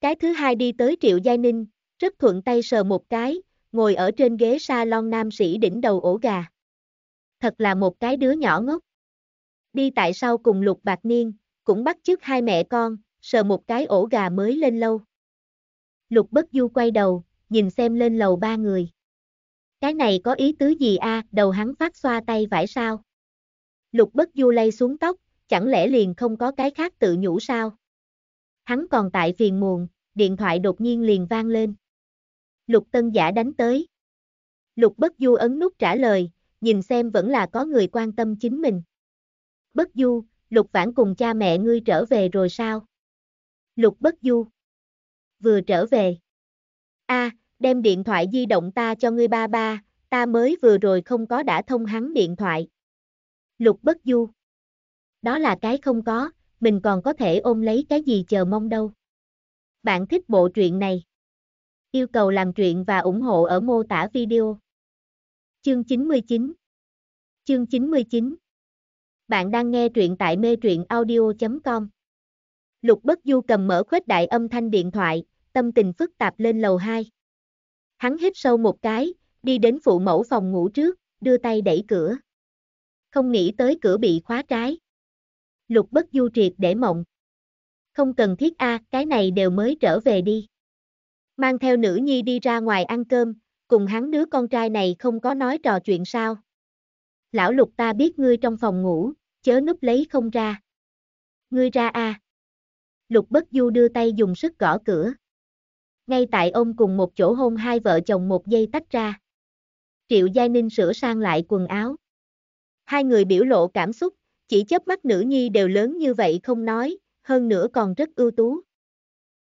Cái thứ hai đi tới Triệu Giai Ninh, rất thuận tay sờ một cái, ngồi ở trên ghế salon nam sĩ đỉnh đầu ổ gà. Thật là một cái đứa nhỏ ngốc. Đi tại sau cùng lục bạc niên, cũng bắt chước hai mẹ con, sờ một cái ổ gà mới lên lâu. Lục bất du quay đầu, nhìn xem lên lầu ba người. Cái này có ý tứ gì a? À? đầu hắn phát xoa tay vải sao? Lục bất du lây xuống tóc, chẳng lẽ liền không có cái khác tự nhủ sao? Hắn còn tại phiền muộn, điện thoại đột nhiên liền vang lên. Lục tân giả đánh tới. Lục bất du ấn nút trả lời, nhìn xem vẫn là có người quan tâm chính mình. Bất du, lục vãn cùng cha mẹ ngươi trở về rồi sao? Lục bất du. Vừa trở về. a à, đem điện thoại di động ta cho ngươi ba ba, ta mới vừa rồi không có đã thông hắn điện thoại. Lục bất du. Đó là cái không có, mình còn có thể ôm lấy cái gì chờ mong đâu. Bạn thích bộ truyện này. Yêu cầu làm truyện và ủng hộ ở mô tả video. Chương 99 Chương 99 Bạn đang nghe truyện tại mê truyện audio.com Lục Bất Du cầm mở khuếch đại âm thanh điện thoại, tâm tình phức tạp lên lầu 2. Hắn hít sâu một cái, đi đến phụ mẫu phòng ngủ trước, đưa tay đẩy cửa. Không nghĩ tới cửa bị khóa trái. Lục bất du triệt để mộng. Không cần thiết a, à, cái này đều mới trở về đi. Mang theo nữ nhi đi ra ngoài ăn cơm, cùng hắn đứa con trai này không có nói trò chuyện sao. Lão lục ta biết ngươi trong phòng ngủ, chớ núp lấy không ra. Ngươi ra a. À. Lục bất du đưa tay dùng sức gõ cửa ngay tại ông cùng một chỗ hôn hai vợ chồng một giây tách ra. Triệu Giai Ninh sửa sang lại quần áo. Hai người biểu lộ cảm xúc, chỉ chớp mắt nữ nhi đều lớn như vậy không nói, hơn nữa còn rất ưu tú.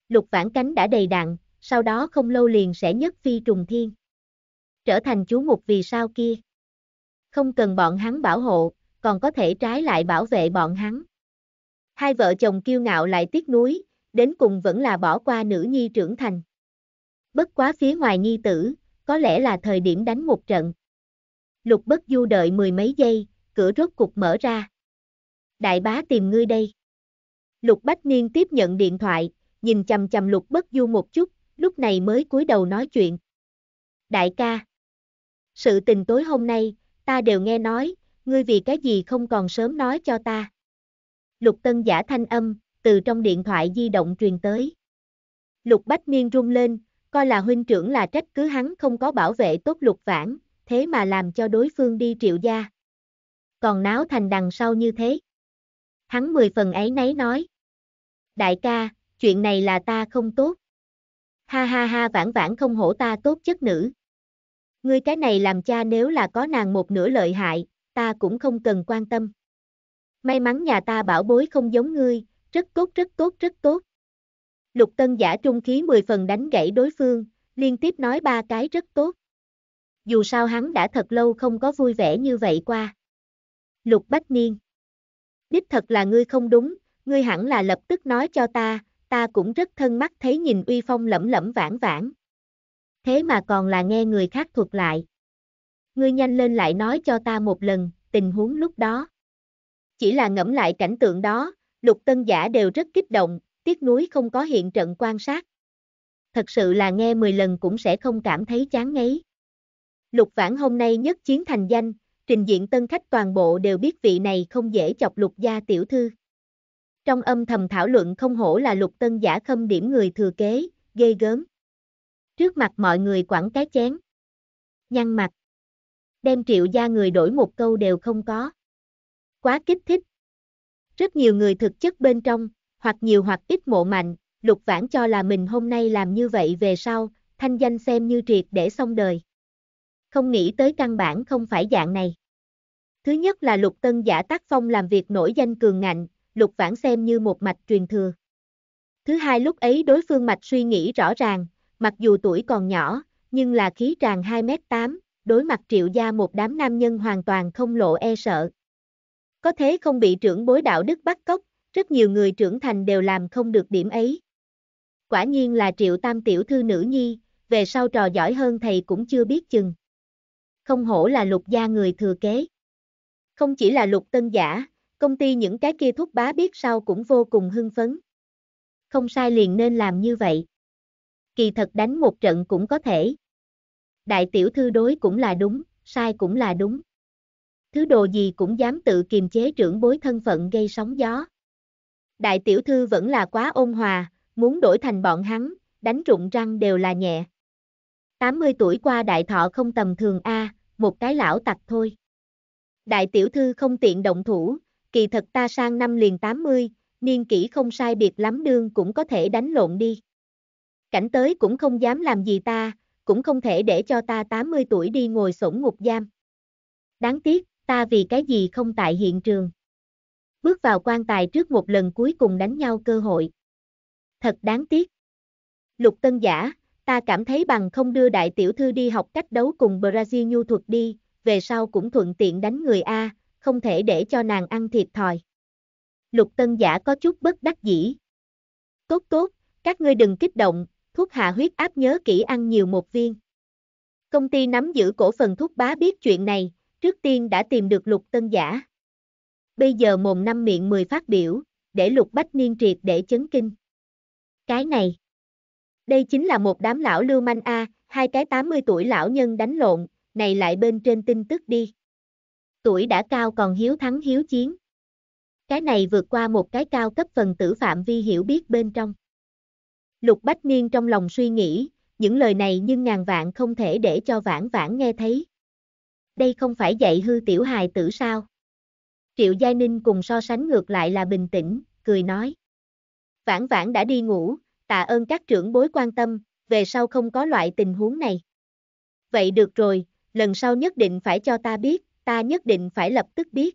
Lục vãn cánh đã đầy đặn, sau đó không lâu liền sẽ nhất phi trùng thiên. Trở thành chú mục vì sao kia. Không cần bọn hắn bảo hộ, còn có thể trái lại bảo vệ bọn hắn. Hai vợ chồng kiêu ngạo lại tiếc nuối, đến cùng vẫn là bỏ qua nữ nhi trưởng thành bất quá phía ngoài nhi tử, có lẽ là thời điểm đánh một trận. Lục bất du đợi mười mấy giây, cửa rốt cục mở ra. Đại bá tìm ngươi đây. Lục Bách Niên tiếp nhận điện thoại, nhìn chầm chầm Lục Bất Du một chút, lúc này mới cúi đầu nói chuyện. Đại ca, sự tình tối hôm nay, ta đều nghe nói, ngươi vì cái gì không còn sớm nói cho ta. Lục Tân giả thanh âm, từ trong điện thoại di động truyền tới. Lục Bách Niên rung lên, coi là huynh trưởng là trách cứ hắn không có bảo vệ tốt lục vãn, thế mà làm cho đối phương đi triệu gia. Còn náo thành đằng sau như thế. Hắn mười phần ấy nấy nói. Đại ca, chuyện này là ta không tốt. Ha ha ha vãn vãn không hổ ta tốt chất nữ. Ngươi cái này làm cha nếu là có nàng một nửa lợi hại, ta cũng không cần quan tâm. May mắn nhà ta bảo bối không giống ngươi, rất tốt rất tốt rất tốt, Lục Tân giả trung khí 10 phần đánh gãy đối phương, liên tiếp nói ba cái rất tốt. Dù sao hắn đã thật lâu không có vui vẻ như vậy qua. Lục Bách Niên Đích thật là ngươi không đúng, ngươi hẳn là lập tức nói cho ta, ta cũng rất thân mắt thấy nhìn uy phong lẫm lẫm vãn vãn. Thế mà còn là nghe người khác thuật lại. Ngươi nhanh lên lại nói cho ta một lần, tình huống lúc đó. Chỉ là ngẫm lại cảnh tượng đó, lục tân giả đều rất kích động, tiếc nuối không có hiện trận quan sát. Thật sự là nghe 10 lần cũng sẽ không cảm thấy chán ngấy. Lục Vãn hôm nay nhất chiến thành danh, trình diện tân khách toàn bộ đều biết vị này không dễ chọc lục gia tiểu thư. Trong âm thầm thảo luận không hổ là lục tân giả khâm điểm người thừa kế, ghê gớm. Trước mặt mọi người quẳng cái chén. Nhăn mặt. Đem triệu gia người đổi một câu đều không có. Quá kích thích. Rất nhiều người thực chất bên trong, hoặc nhiều hoặc ít mộ mạnh, lục vãn cho là mình hôm nay làm như vậy về sau, thanh danh xem như triệt để xong đời. Không nghĩ tới căn bản không phải dạng này. Thứ nhất là lục tân giả tác phong làm việc nổi danh cường ngạnh, lục vãn xem như một mạch truyền thừa. Thứ hai lúc ấy đối phương mạch suy nghĩ rõ ràng, mặc dù tuổi còn nhỏ, nhưng là khí tràng 2m8, đối mặt triệu gia một đám nam nhân hoàn toàn không lộ e sợ. Có thế không bị trưởng bối đạo đức bắt cóc, rất nhiều người trưởng thành đều làm không được điểm ấy. Quả nhiên là triệu tam tiểu thư nữ nhi, về sau trò giỏi hơn thầy cũng chưa biết chừng. Không hổ là lục gia người thừa kế. Không chỉ là lục tân giả, công ty những cái kia thúc bá biết sau cũng vô cùng hưng phấn. Không sai liền nên làm như vậy. Kỳ thật đánh một trận cũng có thể. Đại tiểu thư đối cũng là đúng, sai cũng là đúng. Thứ đồ gì cũng dám tự kiềm chế trưởng bối thân phận gây sóng gió đại tiểu thư vẫn là quá ôn hòa, muốn đổi thành bọn hắn, đánh rụng răng đều là nhẹ. 80 tuổi qua đại thọ không tầm thường a, một cái lão tặc thôi. Đại tiểu thư không tiện động thủ, kỳ thật ta sang năm liền 80, niên kỷ không sai biệt lắm đương cũng có thể đánh lộn đi. Cảnh tới cũng không dám làm gì ta, cũng không thể để cho ta 80 tuổi đi ngồi sổng ngục giam. Đáng tiếc, ta vì cái gì không tại hiện trường bước vào quan tài trước một lần cuối cùng đánh nhau cơ hội. Thật đáng tiếc. Lục Tân Giả, ta cảm thấy bằng không đưa đại tiểu thư đi học cách đấu cùng Brazil nhu thuật đi, về sau cũng thuận tiện đánh người A, không thể để cho nàng ăn thiệt thòi. Lục Tân Giả có chút bất đắc dĩ. Tốt tốt, các ngươi đừng kích động, thuốc hạ huyết áp nhớ kỹ ăn nhiều một viên. Công ty nắm giữ cổ phần thuốc bá biết chuyện này, trước tiên đã tìm được Lục Tân Giả bây giờ mồm năm miệng mười phát biểu, để lục bách niên triệt để chấn kinh. Cái này, đây chính là một đám lão lưu manh A, hai cái 80 tuổi lão nhân đánh lộn, này lại bên trên tin tức đi. Tuổi đã cao còn hiếu thắng hiếu chiến. Cái này vượt qua một cái cao cấp phần tử phạm vi hiểu biết bên trong. Lục Bách Niên trong lòng suy nghĩ, những lời này nhưng ngàn vạn không thể để cho vãn vãn nghe thấy. Đây không phải dạy hư tiểu hài tử sao? Triệu Giai Ninh cùng so sánh ngược lại là bình tĩnh, cười nói. Vãn vãn đã đi ngủ, tạ ơn các trưởng bối quan tâm, về sau không có loại tình huống này. Vậy được rồi, lần sau nhất định phải cho ta biết, ta nhất định phải lập tức biết.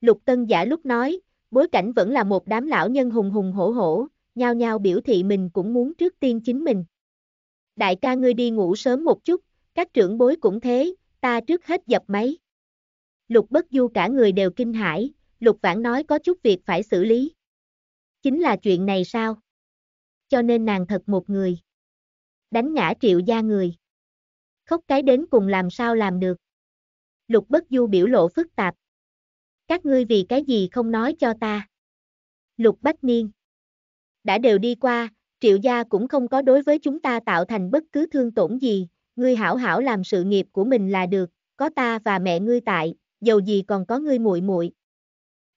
Lục Tân Giả lúc nói, bối cảnh vẫn là một đám lão nhân hùng hùng hổ hổ, nhao nhao biểu thị mình cũng muốn trước tiên chính mình. Đại ca ngươi đi ngủ sớm một chút, các trưởng bối cũng thế, ta trước hết dập máy. Lục Bất Du cả người đều kinh hãi, Lục Vãn nói có chút việc phải xử lý. Chính là chuyện này sao? Cho nên nàng thật một người. Đánh ngã triệu gia người. Khóc cái đến cùng làm sao làm được. Lục Bất Du biểu lộ phức tạp. Các ngươi vì cái gì không nói cho ta? Lục Bách Niên. Đã đều đi qua, triệu gia cũng không có đối với chúng ta tạo thành bất cứ thương tổn gì, ngươi hảo hảo làm sự nghiệp của mình là được, có ta và mẹ ngươi tại, dầu gì còn có ngươi muội muội.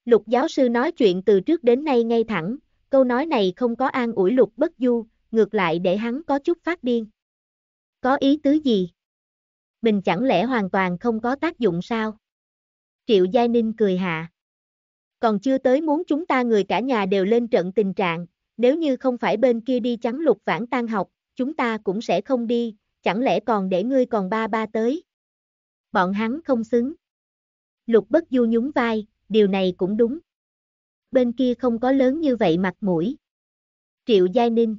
Lục giáo sư nói chuyện từ trước đến nay ngay thẳng, câu nói này không có an ủi lục bất du, ngược lại để hắn có chút phát điên. Có ý tứ gì? Mình chẳng lẽ hoàn toàn không có tác dụng sao? Triệu Giai Ninh cười hạ. Còn chưa tới muốn chúng ta người cả nhà đều lên trận tình trạng, nếu như không phải bên kia đi trắng lục vãn tan học, chúng ta cũng sẽ không đi, chẳng lẽ còn để ngươi còn ba ba tới. Bọn hắn không xứng. Lục bất du nhún vai, điều này cũng đúng. Bên kia không có lớn như vậy mặt mũi. Triệu Giai Ninh.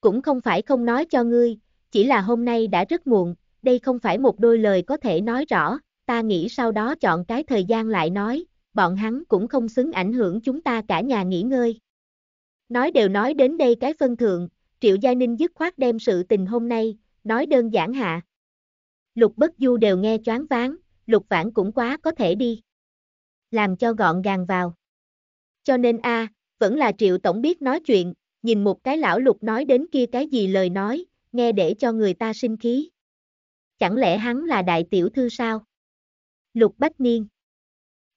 Cũng không phải không nói cho ngươi, chỉ là hôm nay đã rất muộn, đây không phải một đôi lời có thể nói rõ, ta nghĩ sau đó chọn cái thời gian lại nói, bọn hắn cũng không xứng ảnh hưởng chúng ta cả nhà nghỉ ngơi. Nói đều nói đến đây cái phân thượng, Triệu Giai Ninh dứt khoát đem sự tình hôm nay, nói đơn giản hạ. Lục Bất Du đều nghe choáng váng, lục vãn cũng quá có thể đi. Làm cho gọn gàng vào. Cho nên a vẫn là triệu tổng biết nói chuyện, nhìn một cái lão lục nói đến kia cái gì lời nói, nghe để cho người ta sinh khí. Chẳng lẽ hắn là đại tiểu thư sao? Lục Bách Niên.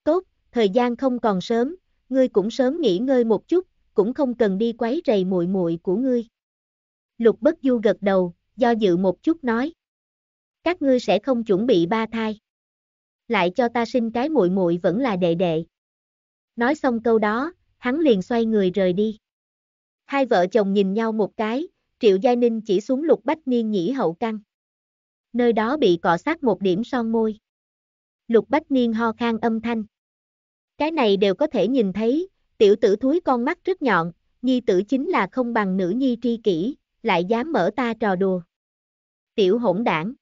Tốt, thời gian không còn sớm, ngươi cũng sớm nghỉ ngơi một chút, cũng không cần đi quấy rầy muội muội của ngươi. Lục Bất Du gật đầu, do dự một chút nói. Các ngươi sẽ không chuẩn bị ba thai lại cho ta sinh cái muội muội vẫn là đệ đệ. Nói xong câu đó, hắn liền xoay người rời đi. Hai vợ chồng nhìn nhau một cái, Triệu Giai Ninh chỉ xuống lục bách niên nhĩ hậu căn. Nơi đó bị cọ sát một điểm son môi. Lục bách niên ho khan âm thanh. Cái này đều có thể nhìn thấy, tiểu tử thúi con mắt rất nhọn, nhi tử chính là không bằng nữ nhi tri kỷ, lại dám mở ta trò đùa. Tiểu hỗn đảng.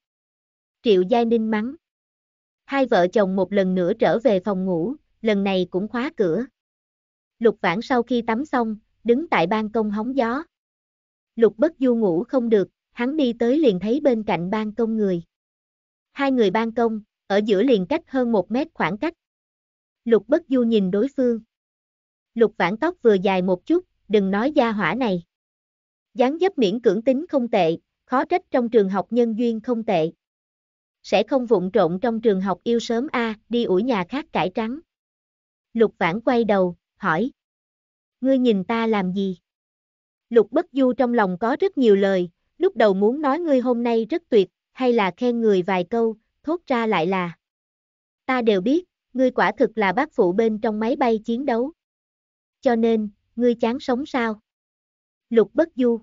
Triệu Giai Ninh mắng. Hai vợ chồng một lần nữa trở về phòng ngủ, lần này cũng khóa cửa. Lục Vãn sau khi tắm xong, đứng tại ban công hóng gió. Lục Bất Du ngủ không được, hắn đi tới liền thấy bên cạnh ban công người. Hai người ban công, ở giữa liền cách hơn một mét khoảng cách. Lục Bất Du nhìn đối phương. Lục Vãn tóc vừa dài một chút, đừng nói gia hỏa này. Dáng dấp miễn cưỡng tính không tệ, khó trách trong trường học nhân duyên không tệ sẽ không vụng trộn trong trường học yêu sớm a, à, đi ủi nhà khác cải trắng. Lục Vãn quay đầu, hỏi. Ngươi nhìn ta làm gì? Lục Bất Du trong lòng có rất nhiều lời, lúc đầu muốn nói ngươi hôm nay rất tuyệt, hay là khen người vài câu, thốt ra lại là. Ta đều biết, ngươi quả thực là bác phụ bên trong máy bay chiến đấu. Cho nên, ngươi chán sống sao? Lục Bất Du.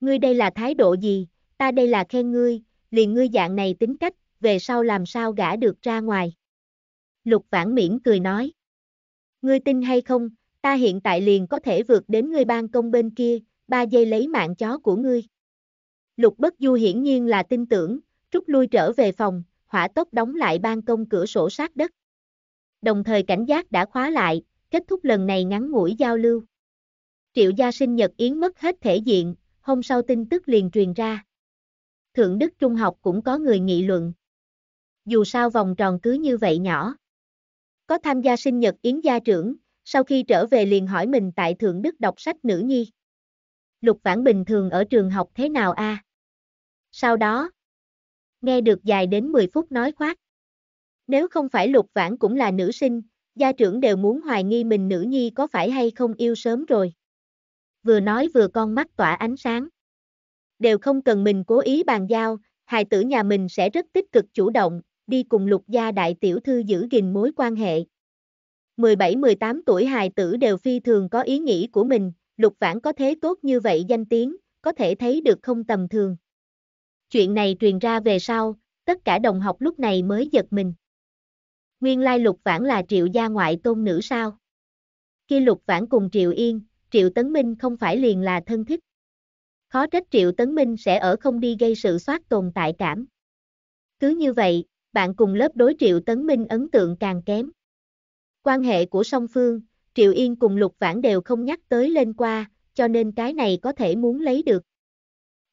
Ngươi đây là thái độ gì, ta đây là khen ngươi, liền ngươi dạng này tính cách, về sau làm sao gã được ra ngoài. Lục vãn miễn cười nói. Ngươi tin hay không, ta hiện tại liền có thể vượt đến ngươi ban công bên kia, ba giây lấy mạng chó của ngươi. Lục bất du hiển nhiên là tin tưởng, rút lui trở về phòng, hỏa tốc đóng lại ban công cửa sổ sát đất. Đồng thời cảnh giác đã khóa lại, kết thúc lần này ngắn ngủi giao lưu. Triệu gia sinh nhật yến mất hết thể diện, hôm sau tin tức liền truyền ra. Thượng Đức Trung học cũng có người nghị luận. Dù sao vòng tròn cứ như vậy nhỏ. Có tham gia sinh nhật Yến gia trưởng, sau khi trở về liền hỏi mình tại Thượng Đức đọc sách nữ nhi. Lục Vãn Bình thường ở trường học thế nào a? À? Sau đó, nghe được dài đến 10 phút nói khoác. Nếu không phải Lục Vãn cũng là nữ sinh, gia trưởng đều muốn hoài nghi mình nữ nhi có phải hay không yêu sớm rồi. Vừa nói vừa con mắt tỏa ánh sáng đều không cần mình cố ý bàn giao, hài tử nhà mình sẽ rất tích cực chủ động, đi cùng lục gia đại tiểu thư giữ gìn mối quan hệ. 17-18 tuổi hài tử đều phi thường có ý nghĩ của mình, lục vãn có thế tốt như vậy danh tiếng, có thể thấy được không tầm thường. Chuyện này truyền ra về sau, tất cả đồng học lúc này mới giật mình. Nguyên lai lục vãn là triệu gia ngoại tôn nữ sao? Khi lục vãn cùng triệu yên, triệu tấn minh không phải liền là thân thích khó trách Triệu Tấn Minh sẽ ở không đi gây sự soát tồn tại cảm. Cứ như vậy, bạn cùng lớp đối Triệu Tấn Minh ấn tượng càng kém. Quan hệ của song phương, Triệu Yên cùng Lục Vãn đều không nhắc tới lên qua, cho nên cái này có thể muốn lấy được.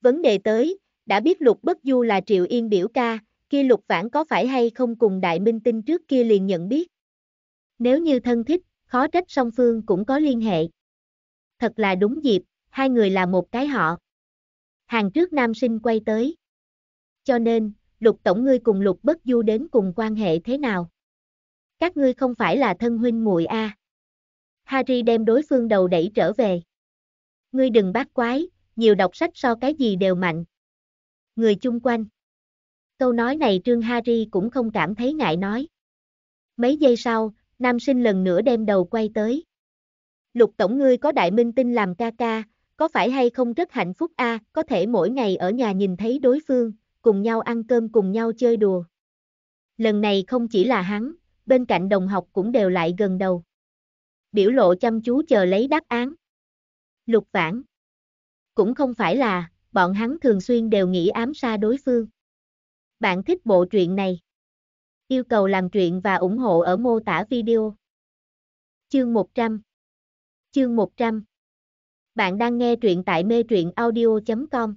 Vấn đề tới, đã biết Lục Bất Du là Triệu Yên biểu ca, kia Lục Vãn có phải hay không cùng Đại Minh Tinh trước kia liền nhận biết. Nếu như thân thích, khó trách song phương cũng có liên hệ. Thật là đúng dịp, hai người là một cái họ hàng trước nam sinh quay tới. Cho nên, lục tổng ngươi cùng lục bất du đến cùng quan hệ thế nào? Các ngươi không phải là thân huynh muội a à. Harry đem đối phương đầu đẩy trở về. Ngươi đừng bác quái, nhiều đọc sách so cái gì đều mạnh. Người chung quanh. Câu nói này Trương Harry cũng không cảm thấy ngại nói. Mấy giây sau, nam sinh lần nữa đem đầu quay tới. Lục tổng ngươi có đại minh tinh làm ca ca, có phải hay không rất hạnh phúc a, à? có thể mỗi ngày ở nhà nhìn thấy đối phương, cùng nhau ăn cơm cùng nhau chơi đùa. Lần này không chỉ là hắn, bên cạnh đồng học cũng đều lại gần đầu. Biểu lộ chăm chú chờ lấy đáp án. Lục vãn. Cũng không phải là, bọn hắn thường xuyên đều nghĩ ám xa đối phương. Bạn thích bộ truyện này. Yêu cầu làm truyện và ủng hộ ở mô tả video. Chương 100 Chương 100 bạn đang nghe truyện tại mê truyện audio.com.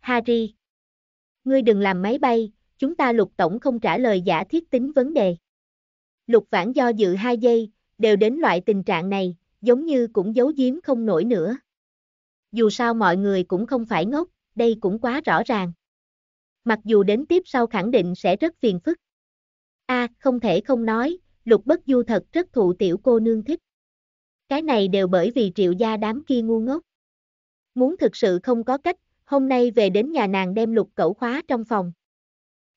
Harry. Ngươi đừng làm máy bay, chúng ta lục tổng không trả lời giả thiết tính vấn đề. Lục vãn do dự 2 giây, đều đến loại tình trạng này, giống như cũng giấu giếm không nổi nữa. Dù sao mọi người cũng không phải ngốc, đây cũng quá rõ ràng. Mặc dù đến tiếp sau khẳng định sẽ rất phiền phức. a không thể không nói, lục bất du thật rất thụ tiểu cô nương thích. Cái này đều bởi vì triệu gia đám kia ngu ngốc. Muốn thực sự không có cách, hôm nay về đến nhà nàng đem lục cẩu khóa trong phòng.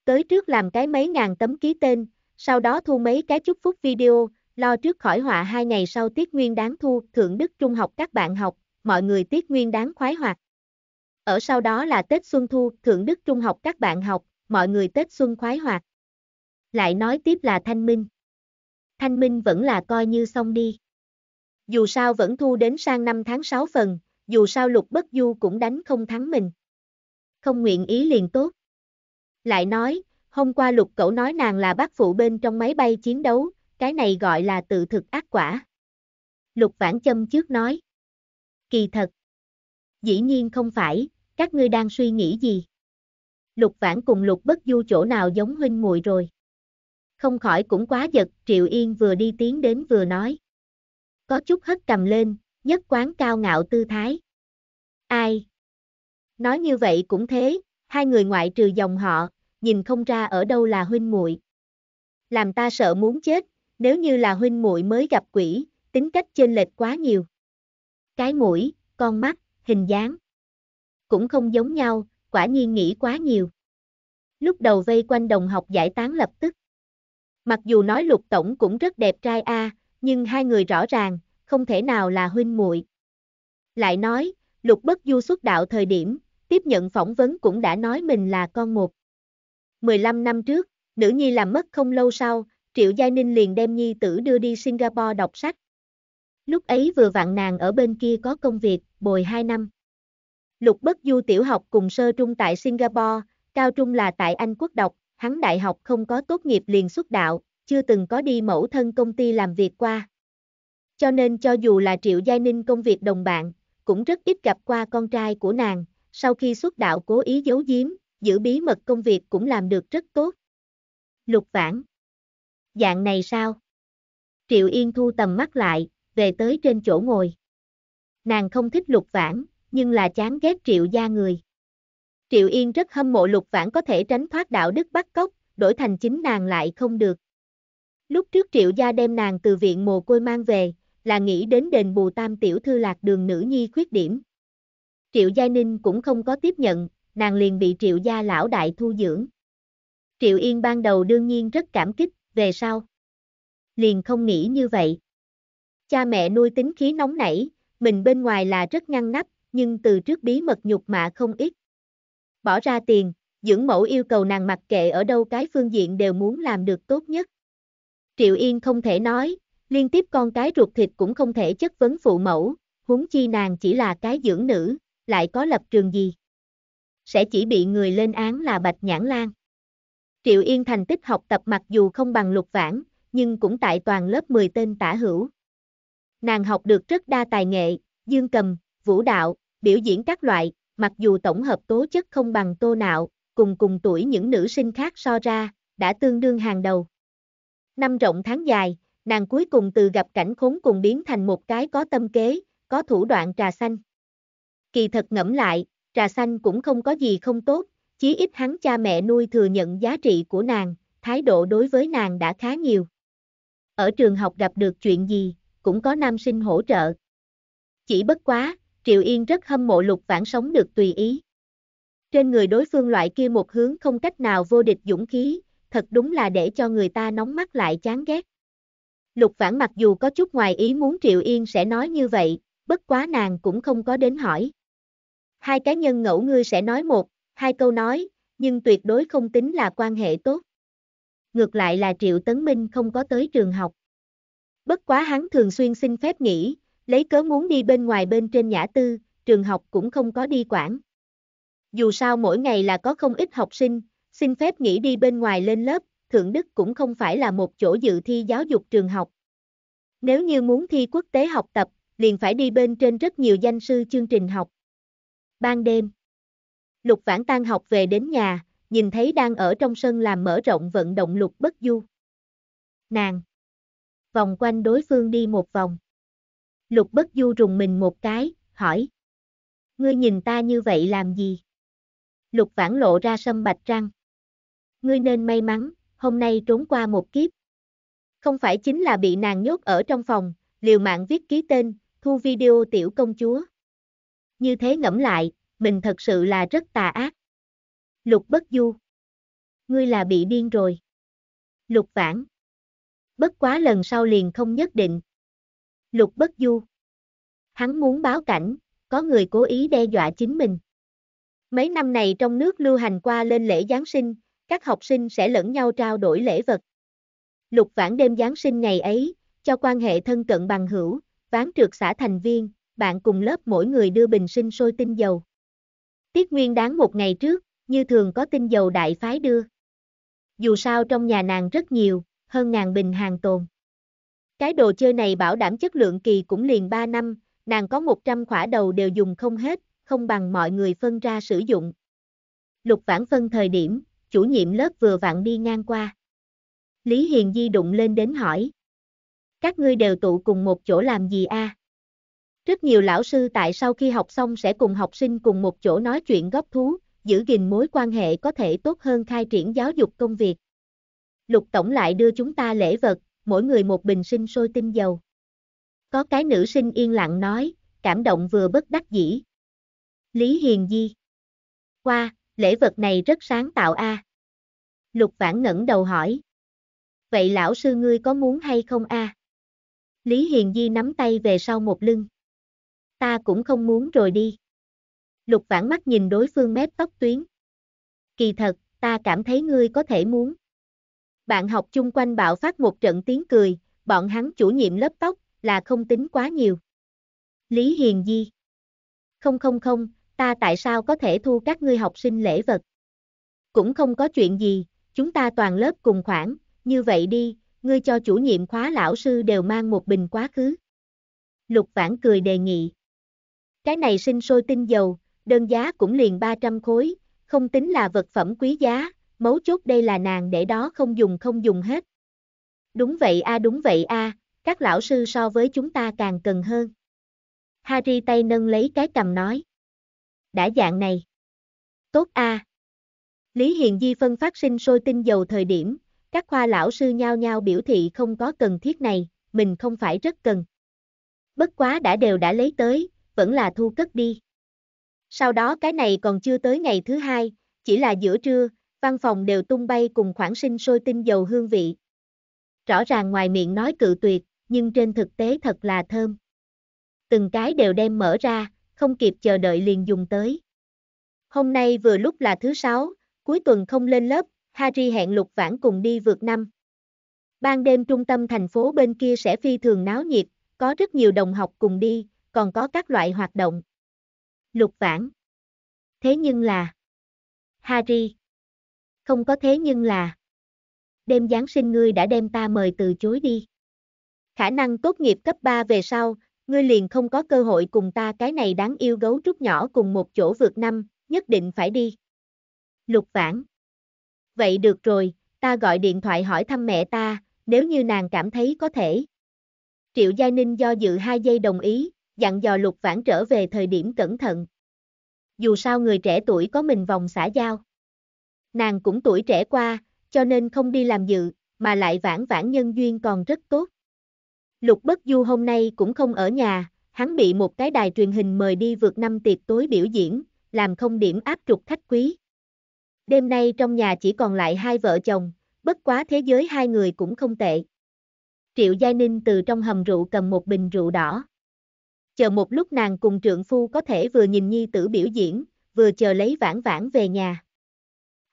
Tới trước làm cái mấy ngàn tấm ký tên, sau đó thu mấy cái chúc phúc video, lo trước khỏi họa hai ngày sau tiết nguyên đáng thu, thượng đức trung học các bạn học, mọi người tiết nguyên đáng khoái hoạt. Ở sau đó là Tết Xuân Thu, Thượng Đức Trung học các bạn học, mọi người Tết Xuân khoái hoạt. Lại nói tiếp là Thanh Minh. Thanh Minh vẫn là coi như xong đi dù sao vẫn thu đến sang năm tháng 6 phần, dù sao lục bất du cũng đánh không thắng mình. Không nguyện ý liền tốt. Lại nói, hôm qua lục cẩu nói nàng là bác phụ bên trong máy bay chiến đấu, cái này gọi là tự thực ác quả. Lục vãn châm trước nói. Kỳ thật. Dĩ nhiên không phải, các ngươi đang suy nghĩ gì. Lục vãn cùng lục bất du chỗ nào giống huynh muội rồi. Không khỏi cũng quá giật, Triệu Yên vừa đi tiến đến vừa nói có chút hất cầm lên, nhất quán cao ngạo tư thái. Ai? Nói như vậy cũng thế, hai người ngoại trừ dòng họ, nhìn không ra ở đâu là huynh muội. Làm ta sợ muốn chết, nếu như là huynh muội mới gặp quỷ, tính cách chênh lệch quá nhiều. Cái mũi, con mắt, hình dáng cũng không giống nhau, quả nhiên nghĩ quá nhiều. Lúc đầu vây quanh đồng học giải tán lập tức. Mặc dù nói Lục tổng cũng rất đẹp trai a, à, nhưng hai người rõ ràng, không thể nào là huynh muội. Lại nói, Lục Bất Du xuất đạo thời điểm, tiếp nhận phỏng vấn cũng đã nói mình là con một. 15 năm trước, nữ nhi làm mất không lâu sau, Triệu Giai Ninh liền đem nhi tử đưa đi Singapore đọc sách. Lúc ấy vừa vặn nàng ở bên kia có công việc, bồi 2 năm. Lục Bất Du tiểu học cùng sơ trung tại Singapore, cao trung là tại Anh quốc đọc, hắn đại học không có tốt nghiệp liền xuất đạo, chưa từng có đi mẫu thân công ty làm việc qua. Cho nên cho dù là Triệu Giai Ninh công việc đồng bạn, cũng rất ít gặp qua con trai của nàng, sau khi xuất đạo cố ý giấu giếm, giữ bí mật công việc cũng làm được rất tốt. Lục vãn. Dạng này sao? Triệu Yên thu tầm mắt lại, về tới trên chỗ ngồi. Nàng không thích lục vãn, nhưng là chán ghét triệu gia người. Triệu Yên rất hâm mộ lục vãn có thể tránh thoát đạo đức bắt cóc, đổi thành chính nàng lại không được. Lúc trước triệu gia đem nàng từ viện mồ côi mang về, là nghĩ đến đền bù tam tiểu thư lạc đường nữ nhi khuyết điểm. Triệu gia ninh cũng không có tiếp nhận, nàng liền bị triệu gia lão đại thu dưỡng. Triệu Yên ban đầu đương nhiên rất cảm kích, về sau. Liền không nghĩ như vậy. Cha mẹ nuôi tính khí nóng nảy, mình bên ngoài là rất ngăn nắp, nhưng từ trước bí mật nhục mạ không ít. Bỏ ra tiền, dưỡng mẫu yêu cầu nàng mặc kệ ở đâu cái phương diện đều muốn làm được tốt nhất. Triệu Yên không thể nói, liên tiếp con cái ruột thịt cũng không thể chất vấn phụ mẫu, huống chi nàng chỉ là cái dưỡng nữ, lại có lập trường gì. Sẽ chỉ bị người lên án là Bạch Nhãn Lan. Triệu Yên thành tích học tập mặc dù không bằng lục vãn, nhưng cũng tại toàn lớp 10 tên tả hữu. Nàng học được rất đa tài nghệ, dương cầm, vũ đạo, biểu diễn các loại, mặc dù tổng hợp tố chất không bằng tô nạo, cùng cùng tuổi những nữ sinh khác so ra, đã tương đương hàng đầu. Năm rộng tháng dài, nàng cuối cùng từ gặp cảnh khốn cùng biến thành một cái có tâm kế, có thủ đoạn trà xanh. Kỳ thật ngẫm lại, trà xanh cũng không có gì không tốt, chí ít hắn cha mẹ nuôi thừa nhận giá trị của nàng, thái độ đối với nàng đã khá nhiều. Ở trường học gặp được chuyện gì, cũng có nam sinh hỗ trợ. Chỉ bất quá, Triệu Yên rất hâm mộ lục vãn sống được tùy ý. Trên người đối phương loại kia một hướng không cách nào vô địch dũng khí, thật đúng là để cho người ta nóng mắt lại chán ghét. Lục vãn mặc dù có chút ngoài ý muốn Triệu Yên sẽ nói như vậy, bất quá nàng cũng không có đến hỏi. Hai cá nhân ngẫu ngươi sẽ nói một, hai câu nói, nhưng tuyệt đối không tính là quan hệ tốt. Ngược lại là Triệu Tấn Minh không có tới trường học. Bất quá hắn thường xuyên xin phép nghỉ, lấy cớ muốn đi bên ngoài bên trên nhã tư, trường học cũng không có đi quản. Dù sao mỗi ngày là có không ít học sinh, Xin phép nghỉ đi bên ngoài lên lớp, Thượng Đức cũng không phải là một chỗ dự thi giáo dục trường học. Nếu như muốn thi quốc tế học tập, liền phải đi bên trên rất nhiều danh sư chương trình học. Ban đêm, Lục Vãn tan học về đến nhà, nhìn thấy đang ở trong sân làm mở rộng vận động Lục Bất Du. Nàng, vòng quanh đối phương đi một vòng. Lục Bất Du rùng mình một cái, hỏi. Ngươi nhìn ta như vậy làm gì? Lục Vãn lộ ra sâm bạch răng ngươi nên may mắn, hôm nay trốn qua một kiếp. Không phải chính là bị nàng nhốt ở trong phòng, liều mạng viết ký tên, thu video tiểu công chúa. Như thế ngẫm lại, mình thật sự là rất tà ác. Lục bất du. Ngươi là bị điên rồi. Lục vãn. Bất quá lần sau liền không nhất định. Lục bất du. Hắn muốn báo cảnh, có người cố ý đe dọa chính mình. Mấy năm này trong nước lưu hành qua lên lễ Giáng sinh, các học sinh sẽ lẫn nhau trao đổi lễ vật. Lục vãn đêm Giáng sinh ngày ấy, cho quan hệ thân cận bằng hữu, ván trượt xã thành viên, bạn cùng lớp mỗi người đưa bình sinh sôi tinh dầu. Tiết nguyên đáng một ngày trước, như thường có tinh dầu đại phái đưa. Dù sao trong nhà nàng rất nhiều, hơn ngàn bình hàng tồn. Cái đồ chơi này bảo đảm chất lượng kỳ cũng liền 3 năm, nàng có 100 khỏa đầu đều dùng không hết, không bằng mọi người phân ra sử dụng. Lục vãn phân thời điểm, chủ nhiệm lớp vừa vặn đi ngang qua. Lý Hiền Di đụng lên đến hỏi. Các ngươi đều tụ cùng một chỗ làm gì a? À? Rất nhiều lão sư tại sau khi học xong sẽ cùng học sinh cùng một chỗ nói chuyện góp thú, giữ gìn mối quan hệ có thể tốt hơn khai triển giáo dục công việc. Lục Tổng lại đưa chúng ta lễ vật, mỗi người một bình sinh sôi tinh dầu. Có cái nữ sinh yên lặng nói, cảm động vừa bất đắc dĩ. Lý Hiền Di. Qua, lễ vật này rất sáng tạo a. À? Lục Vãn ngẩng đầu hỏi. Vậy lão sư ngươi có muốn hay không a? À? Lý Hiền Di nắm tay về sau một lưng. Ta cũng không muốn rồi đi. Lục Vãn mắt nhìn đối phương mép tóc tuyến. Kỳ thật, ta cảm thấy ngươi có thể muốn. Bạn học chung quanh bạo phát một trận tiếng cười, bọn hắn chủ nhiệm lớp tóc, là không tính quá nhiều. Lý Hiền Di. Không không không, ta tại sao có thể thu các ngươi học sinh lễ vật? Cũng không có chuyện gì, chúng ta toàn lớp cùng khoảng, như vậy đi, ngươi cho chủ nhiệm khóa lão sư đều mang một bình quá khứ. Lục Vãn cười đề nghị. Cái này sinh sôi tinh dầu, đơn giá cũng liền 300 khối, không tính là vật phẩm quý giá, mấu chốt đây là nàng để đó không dùng không dùng hết. Đúng vậy a đúng vậy a, các lão sư so với chúng ta càng cần hơn. Harry tay nâng lấy cái cầm nói đã dạng này. Tốt a. Lý Hiền Di phân phát sinh sôi tinh dầu thời điểm, các khoa lão sư nhao nhao biểu thị không có cần thiết này, mình không phải rất cần. Bất quá đã đều đã lấy tới, vẫn là thu cất đi. Sau đó cái này còn chưa tới ngày thứ hai, chỉ là giữa trưa, văn phòng đều tung bay cùng khoảng sinh sôi tinh dầu hương vị. Rõ ràng ngoài miệng nói cự tuyệt, nhưng trên thực tế thật là thơm. Từng cái đều đem mở ra, không kịp chờ đợi liền dùng tới. Hôm nay vừa lúc là thứ sáu, cuối tuần không lên lớp, Harry hẹn Lục Vãn cùng đi vượt năm. Ban đêm trung tâm thành phố bên kia sẽ phi thường náo nhiệt, có rất nhiều đồng học cùng đi, còn có các loại hoạt động. Lục Vãn. Thế nhưng là Harry. Không có thế nhưng là đêm Giáng sinh ngươi đã đem ta mời từ chối đi. Khả năng tốt nghiệp cấp 3 về sau, ngươi liền không có cơ hội cùng ta cái này đáng yêu gấu trúc nhỏ cùng một chỗ vượt năm, nhất định phải đi. Lục vãn. Vậy được rồi, ta gọi điện thoại hỏi thăm mẹ ta, nếu như nàng cảm thấy có thể. Triệu Gia Ninh do dự hai giây đồng ý, dặn dò lục vãn trở về thời điểm cẩn thận. Dù sao người trẻ tuổi có mình vòng xã giao. Nàng cũng tuổi trẻ qua, cho nên không đi làm dự, mà lại vãn vãn nhân duyên còn rất tốt. Lục Bất Du hôm nay cũng không ở nhà, hắn bị một cái đài truyền hình mời đi vượt năm tiệc tối biểu diễn, làm không điểm áp trục khách quý. Đêm nay trong nhà chỉ còn lại hai vợ chồng, bất quá thế giới hai người cũng không tệ. Triệu Giai Ninh từ trong hầm rượu cầm một bình rượu đỏ. Chờ một lúc nàng cùng trượng phu có thể vừa nhìn nhi tử biểu diễn, vừa chờ lấy vãn vãn về nhà.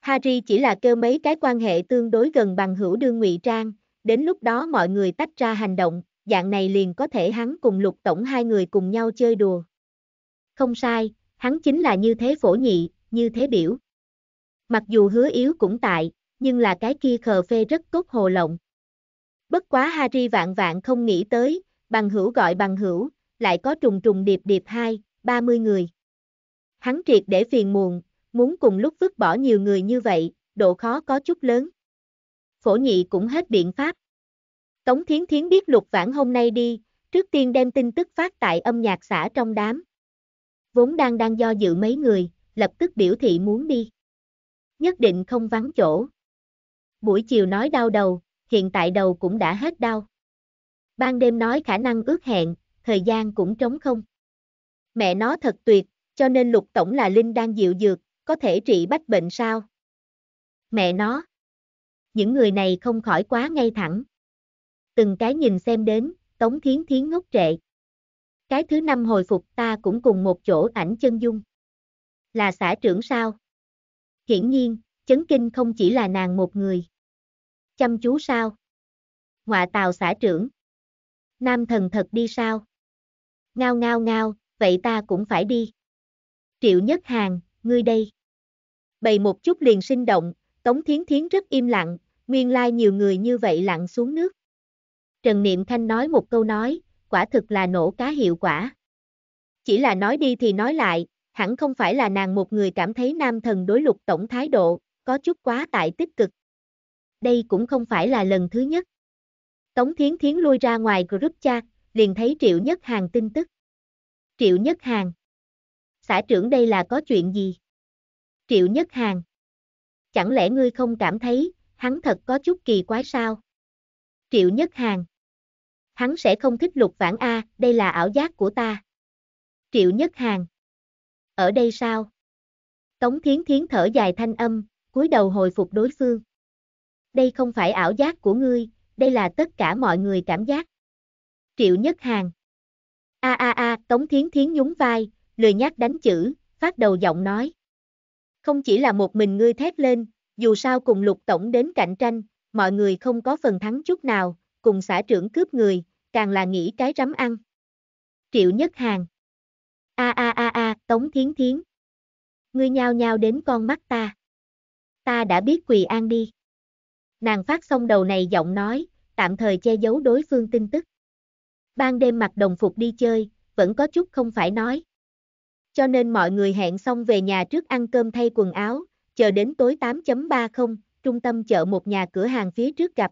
Harry chỉ là kêu mấy cái quan hệ tương đối gần bằng hữu đương ngụy trang, đến lúc đó mọi người tách ra hành động, dạng này liền có thể hắn cùng lục tổng hai người cùng nhau chơi đùa. Không sai, hắn chính là như thế phổ nhị, như thế biểu. Mặc dù hứa yếu cũng tại, nhưng là cái kia khờ phê rất tốt hồ lộng. Bất quá Harry vạn vạn không nghĩ tới, bằng hữu gọi bằng hữu, lại có trùng trùng điệp điệp hai, ba mươi người. Hắn triệt để phiền muộn, muốn cùng lúc vứt bỏ nhiều người như vậy, độ khó có chút lớn. Phổ nhị cũng hết biện pháp. Tống Thiến Thiến biết Lục Vãn hôm nay đi, trước tiên đem tin tức phát tại âm nhạc xã trong đám. Vốn đang đang do dự mấy người, lập tức biểu thị muốn đi. Nhất định không vắng chỗ. Buổi chiều nói đau đầu, hiện tại đầu cũng đã hết đau. Ban đêm nói khả năng ước hẹn, thời gian cũng trống không. Mẹ nó thật tuyệt, cho nên lục tổng là Linh đang dịu dược, có thể trị bách bệnh sao? Mẹ nó. Những người này không khỏi quá ngay thẳng từng cái nhìn xem đến, Tống Thiến Thiến ngốc trệ. Cái thứ năm hồi phục ta cũng cùng một chỗ ảnh chân dung. Là xã trưởng sao? Hiển nhiên, chấn kinh không chỉ là nàng một người. Chăm chú sao? Họa tàu xã trưởng. Nam thần thật đi sao? Ngao ngao ngao, vậy ta cũng phải đi. Triệu Nhất Hàng, ngươi đây. Bày một chút liền sinh động, Tống Thiến Thiến rất im lặng, nguyên lai nhiều người như vậy lặng xuống nước. Trần Niệm Thanh nói một câu nói, quả thực là nổ cá hiệu quả. Chỉ là nói đi thì nói lại, hẳn không phải là nàng một người cảm thấy nam thần đối lục tổng thái độ, có chút quá tại tích cực. Đây cũng không phải là lần thứ nhất. Tống Thiến Thiến lui ra ngoài group chat, liền thấy Triệu Nhất Hàng tin tức. Triệu Nhất Hàng. Xã trưởng đây là có chuyện gì? Triệu Nhất Hàng. Chẳng lẽ ngươi không cảm thấy, hắn thật có chút kỳ quái sao? Triệu Nhất Hàng hắn sẽ không thích lục vãn A, đây là ảo giác của ta. Triệu Nhất Hàng. Ở đây sao? Tống Thiến Thiến thở dài thanh âm, cúi đầu hồi phục đối phương. Đây không phải ảo giác của ngươi, đây là tất cả mọi người cảm giác. Triệu Nhất Hàng. A a a, Tống Thiến Thiến nhún vai, lười nhắc đánh chữ, phát đầu giọng nói. Không chỉ là một mình ngươi thét lên, dù sao cùng lục tổng đến cạnh tranh, mọi người không có phần thắng chút nào, cùng xã trưởng cướp người, càng là nghĩ cái rắm ăn. Triệu Nhất Hàng A a a a, Tống Thiến Thiến. Ngươi nhao nhao đến con mắt ta. Ta đã biết Quỳ An đi. Nàng phát xong đầu này giọng nói, tạm thời che giấu đối phương tin tức. Ban đêm mặc đồng phục đi chơi, vẫn có chút không phải nói. Cho nên mọi người hẹn xong về nhà trước ăn cơm thay quần áo, chờ đến tối 8.30, trung tâm chợ một nhà cửa hàng phía trước gặp,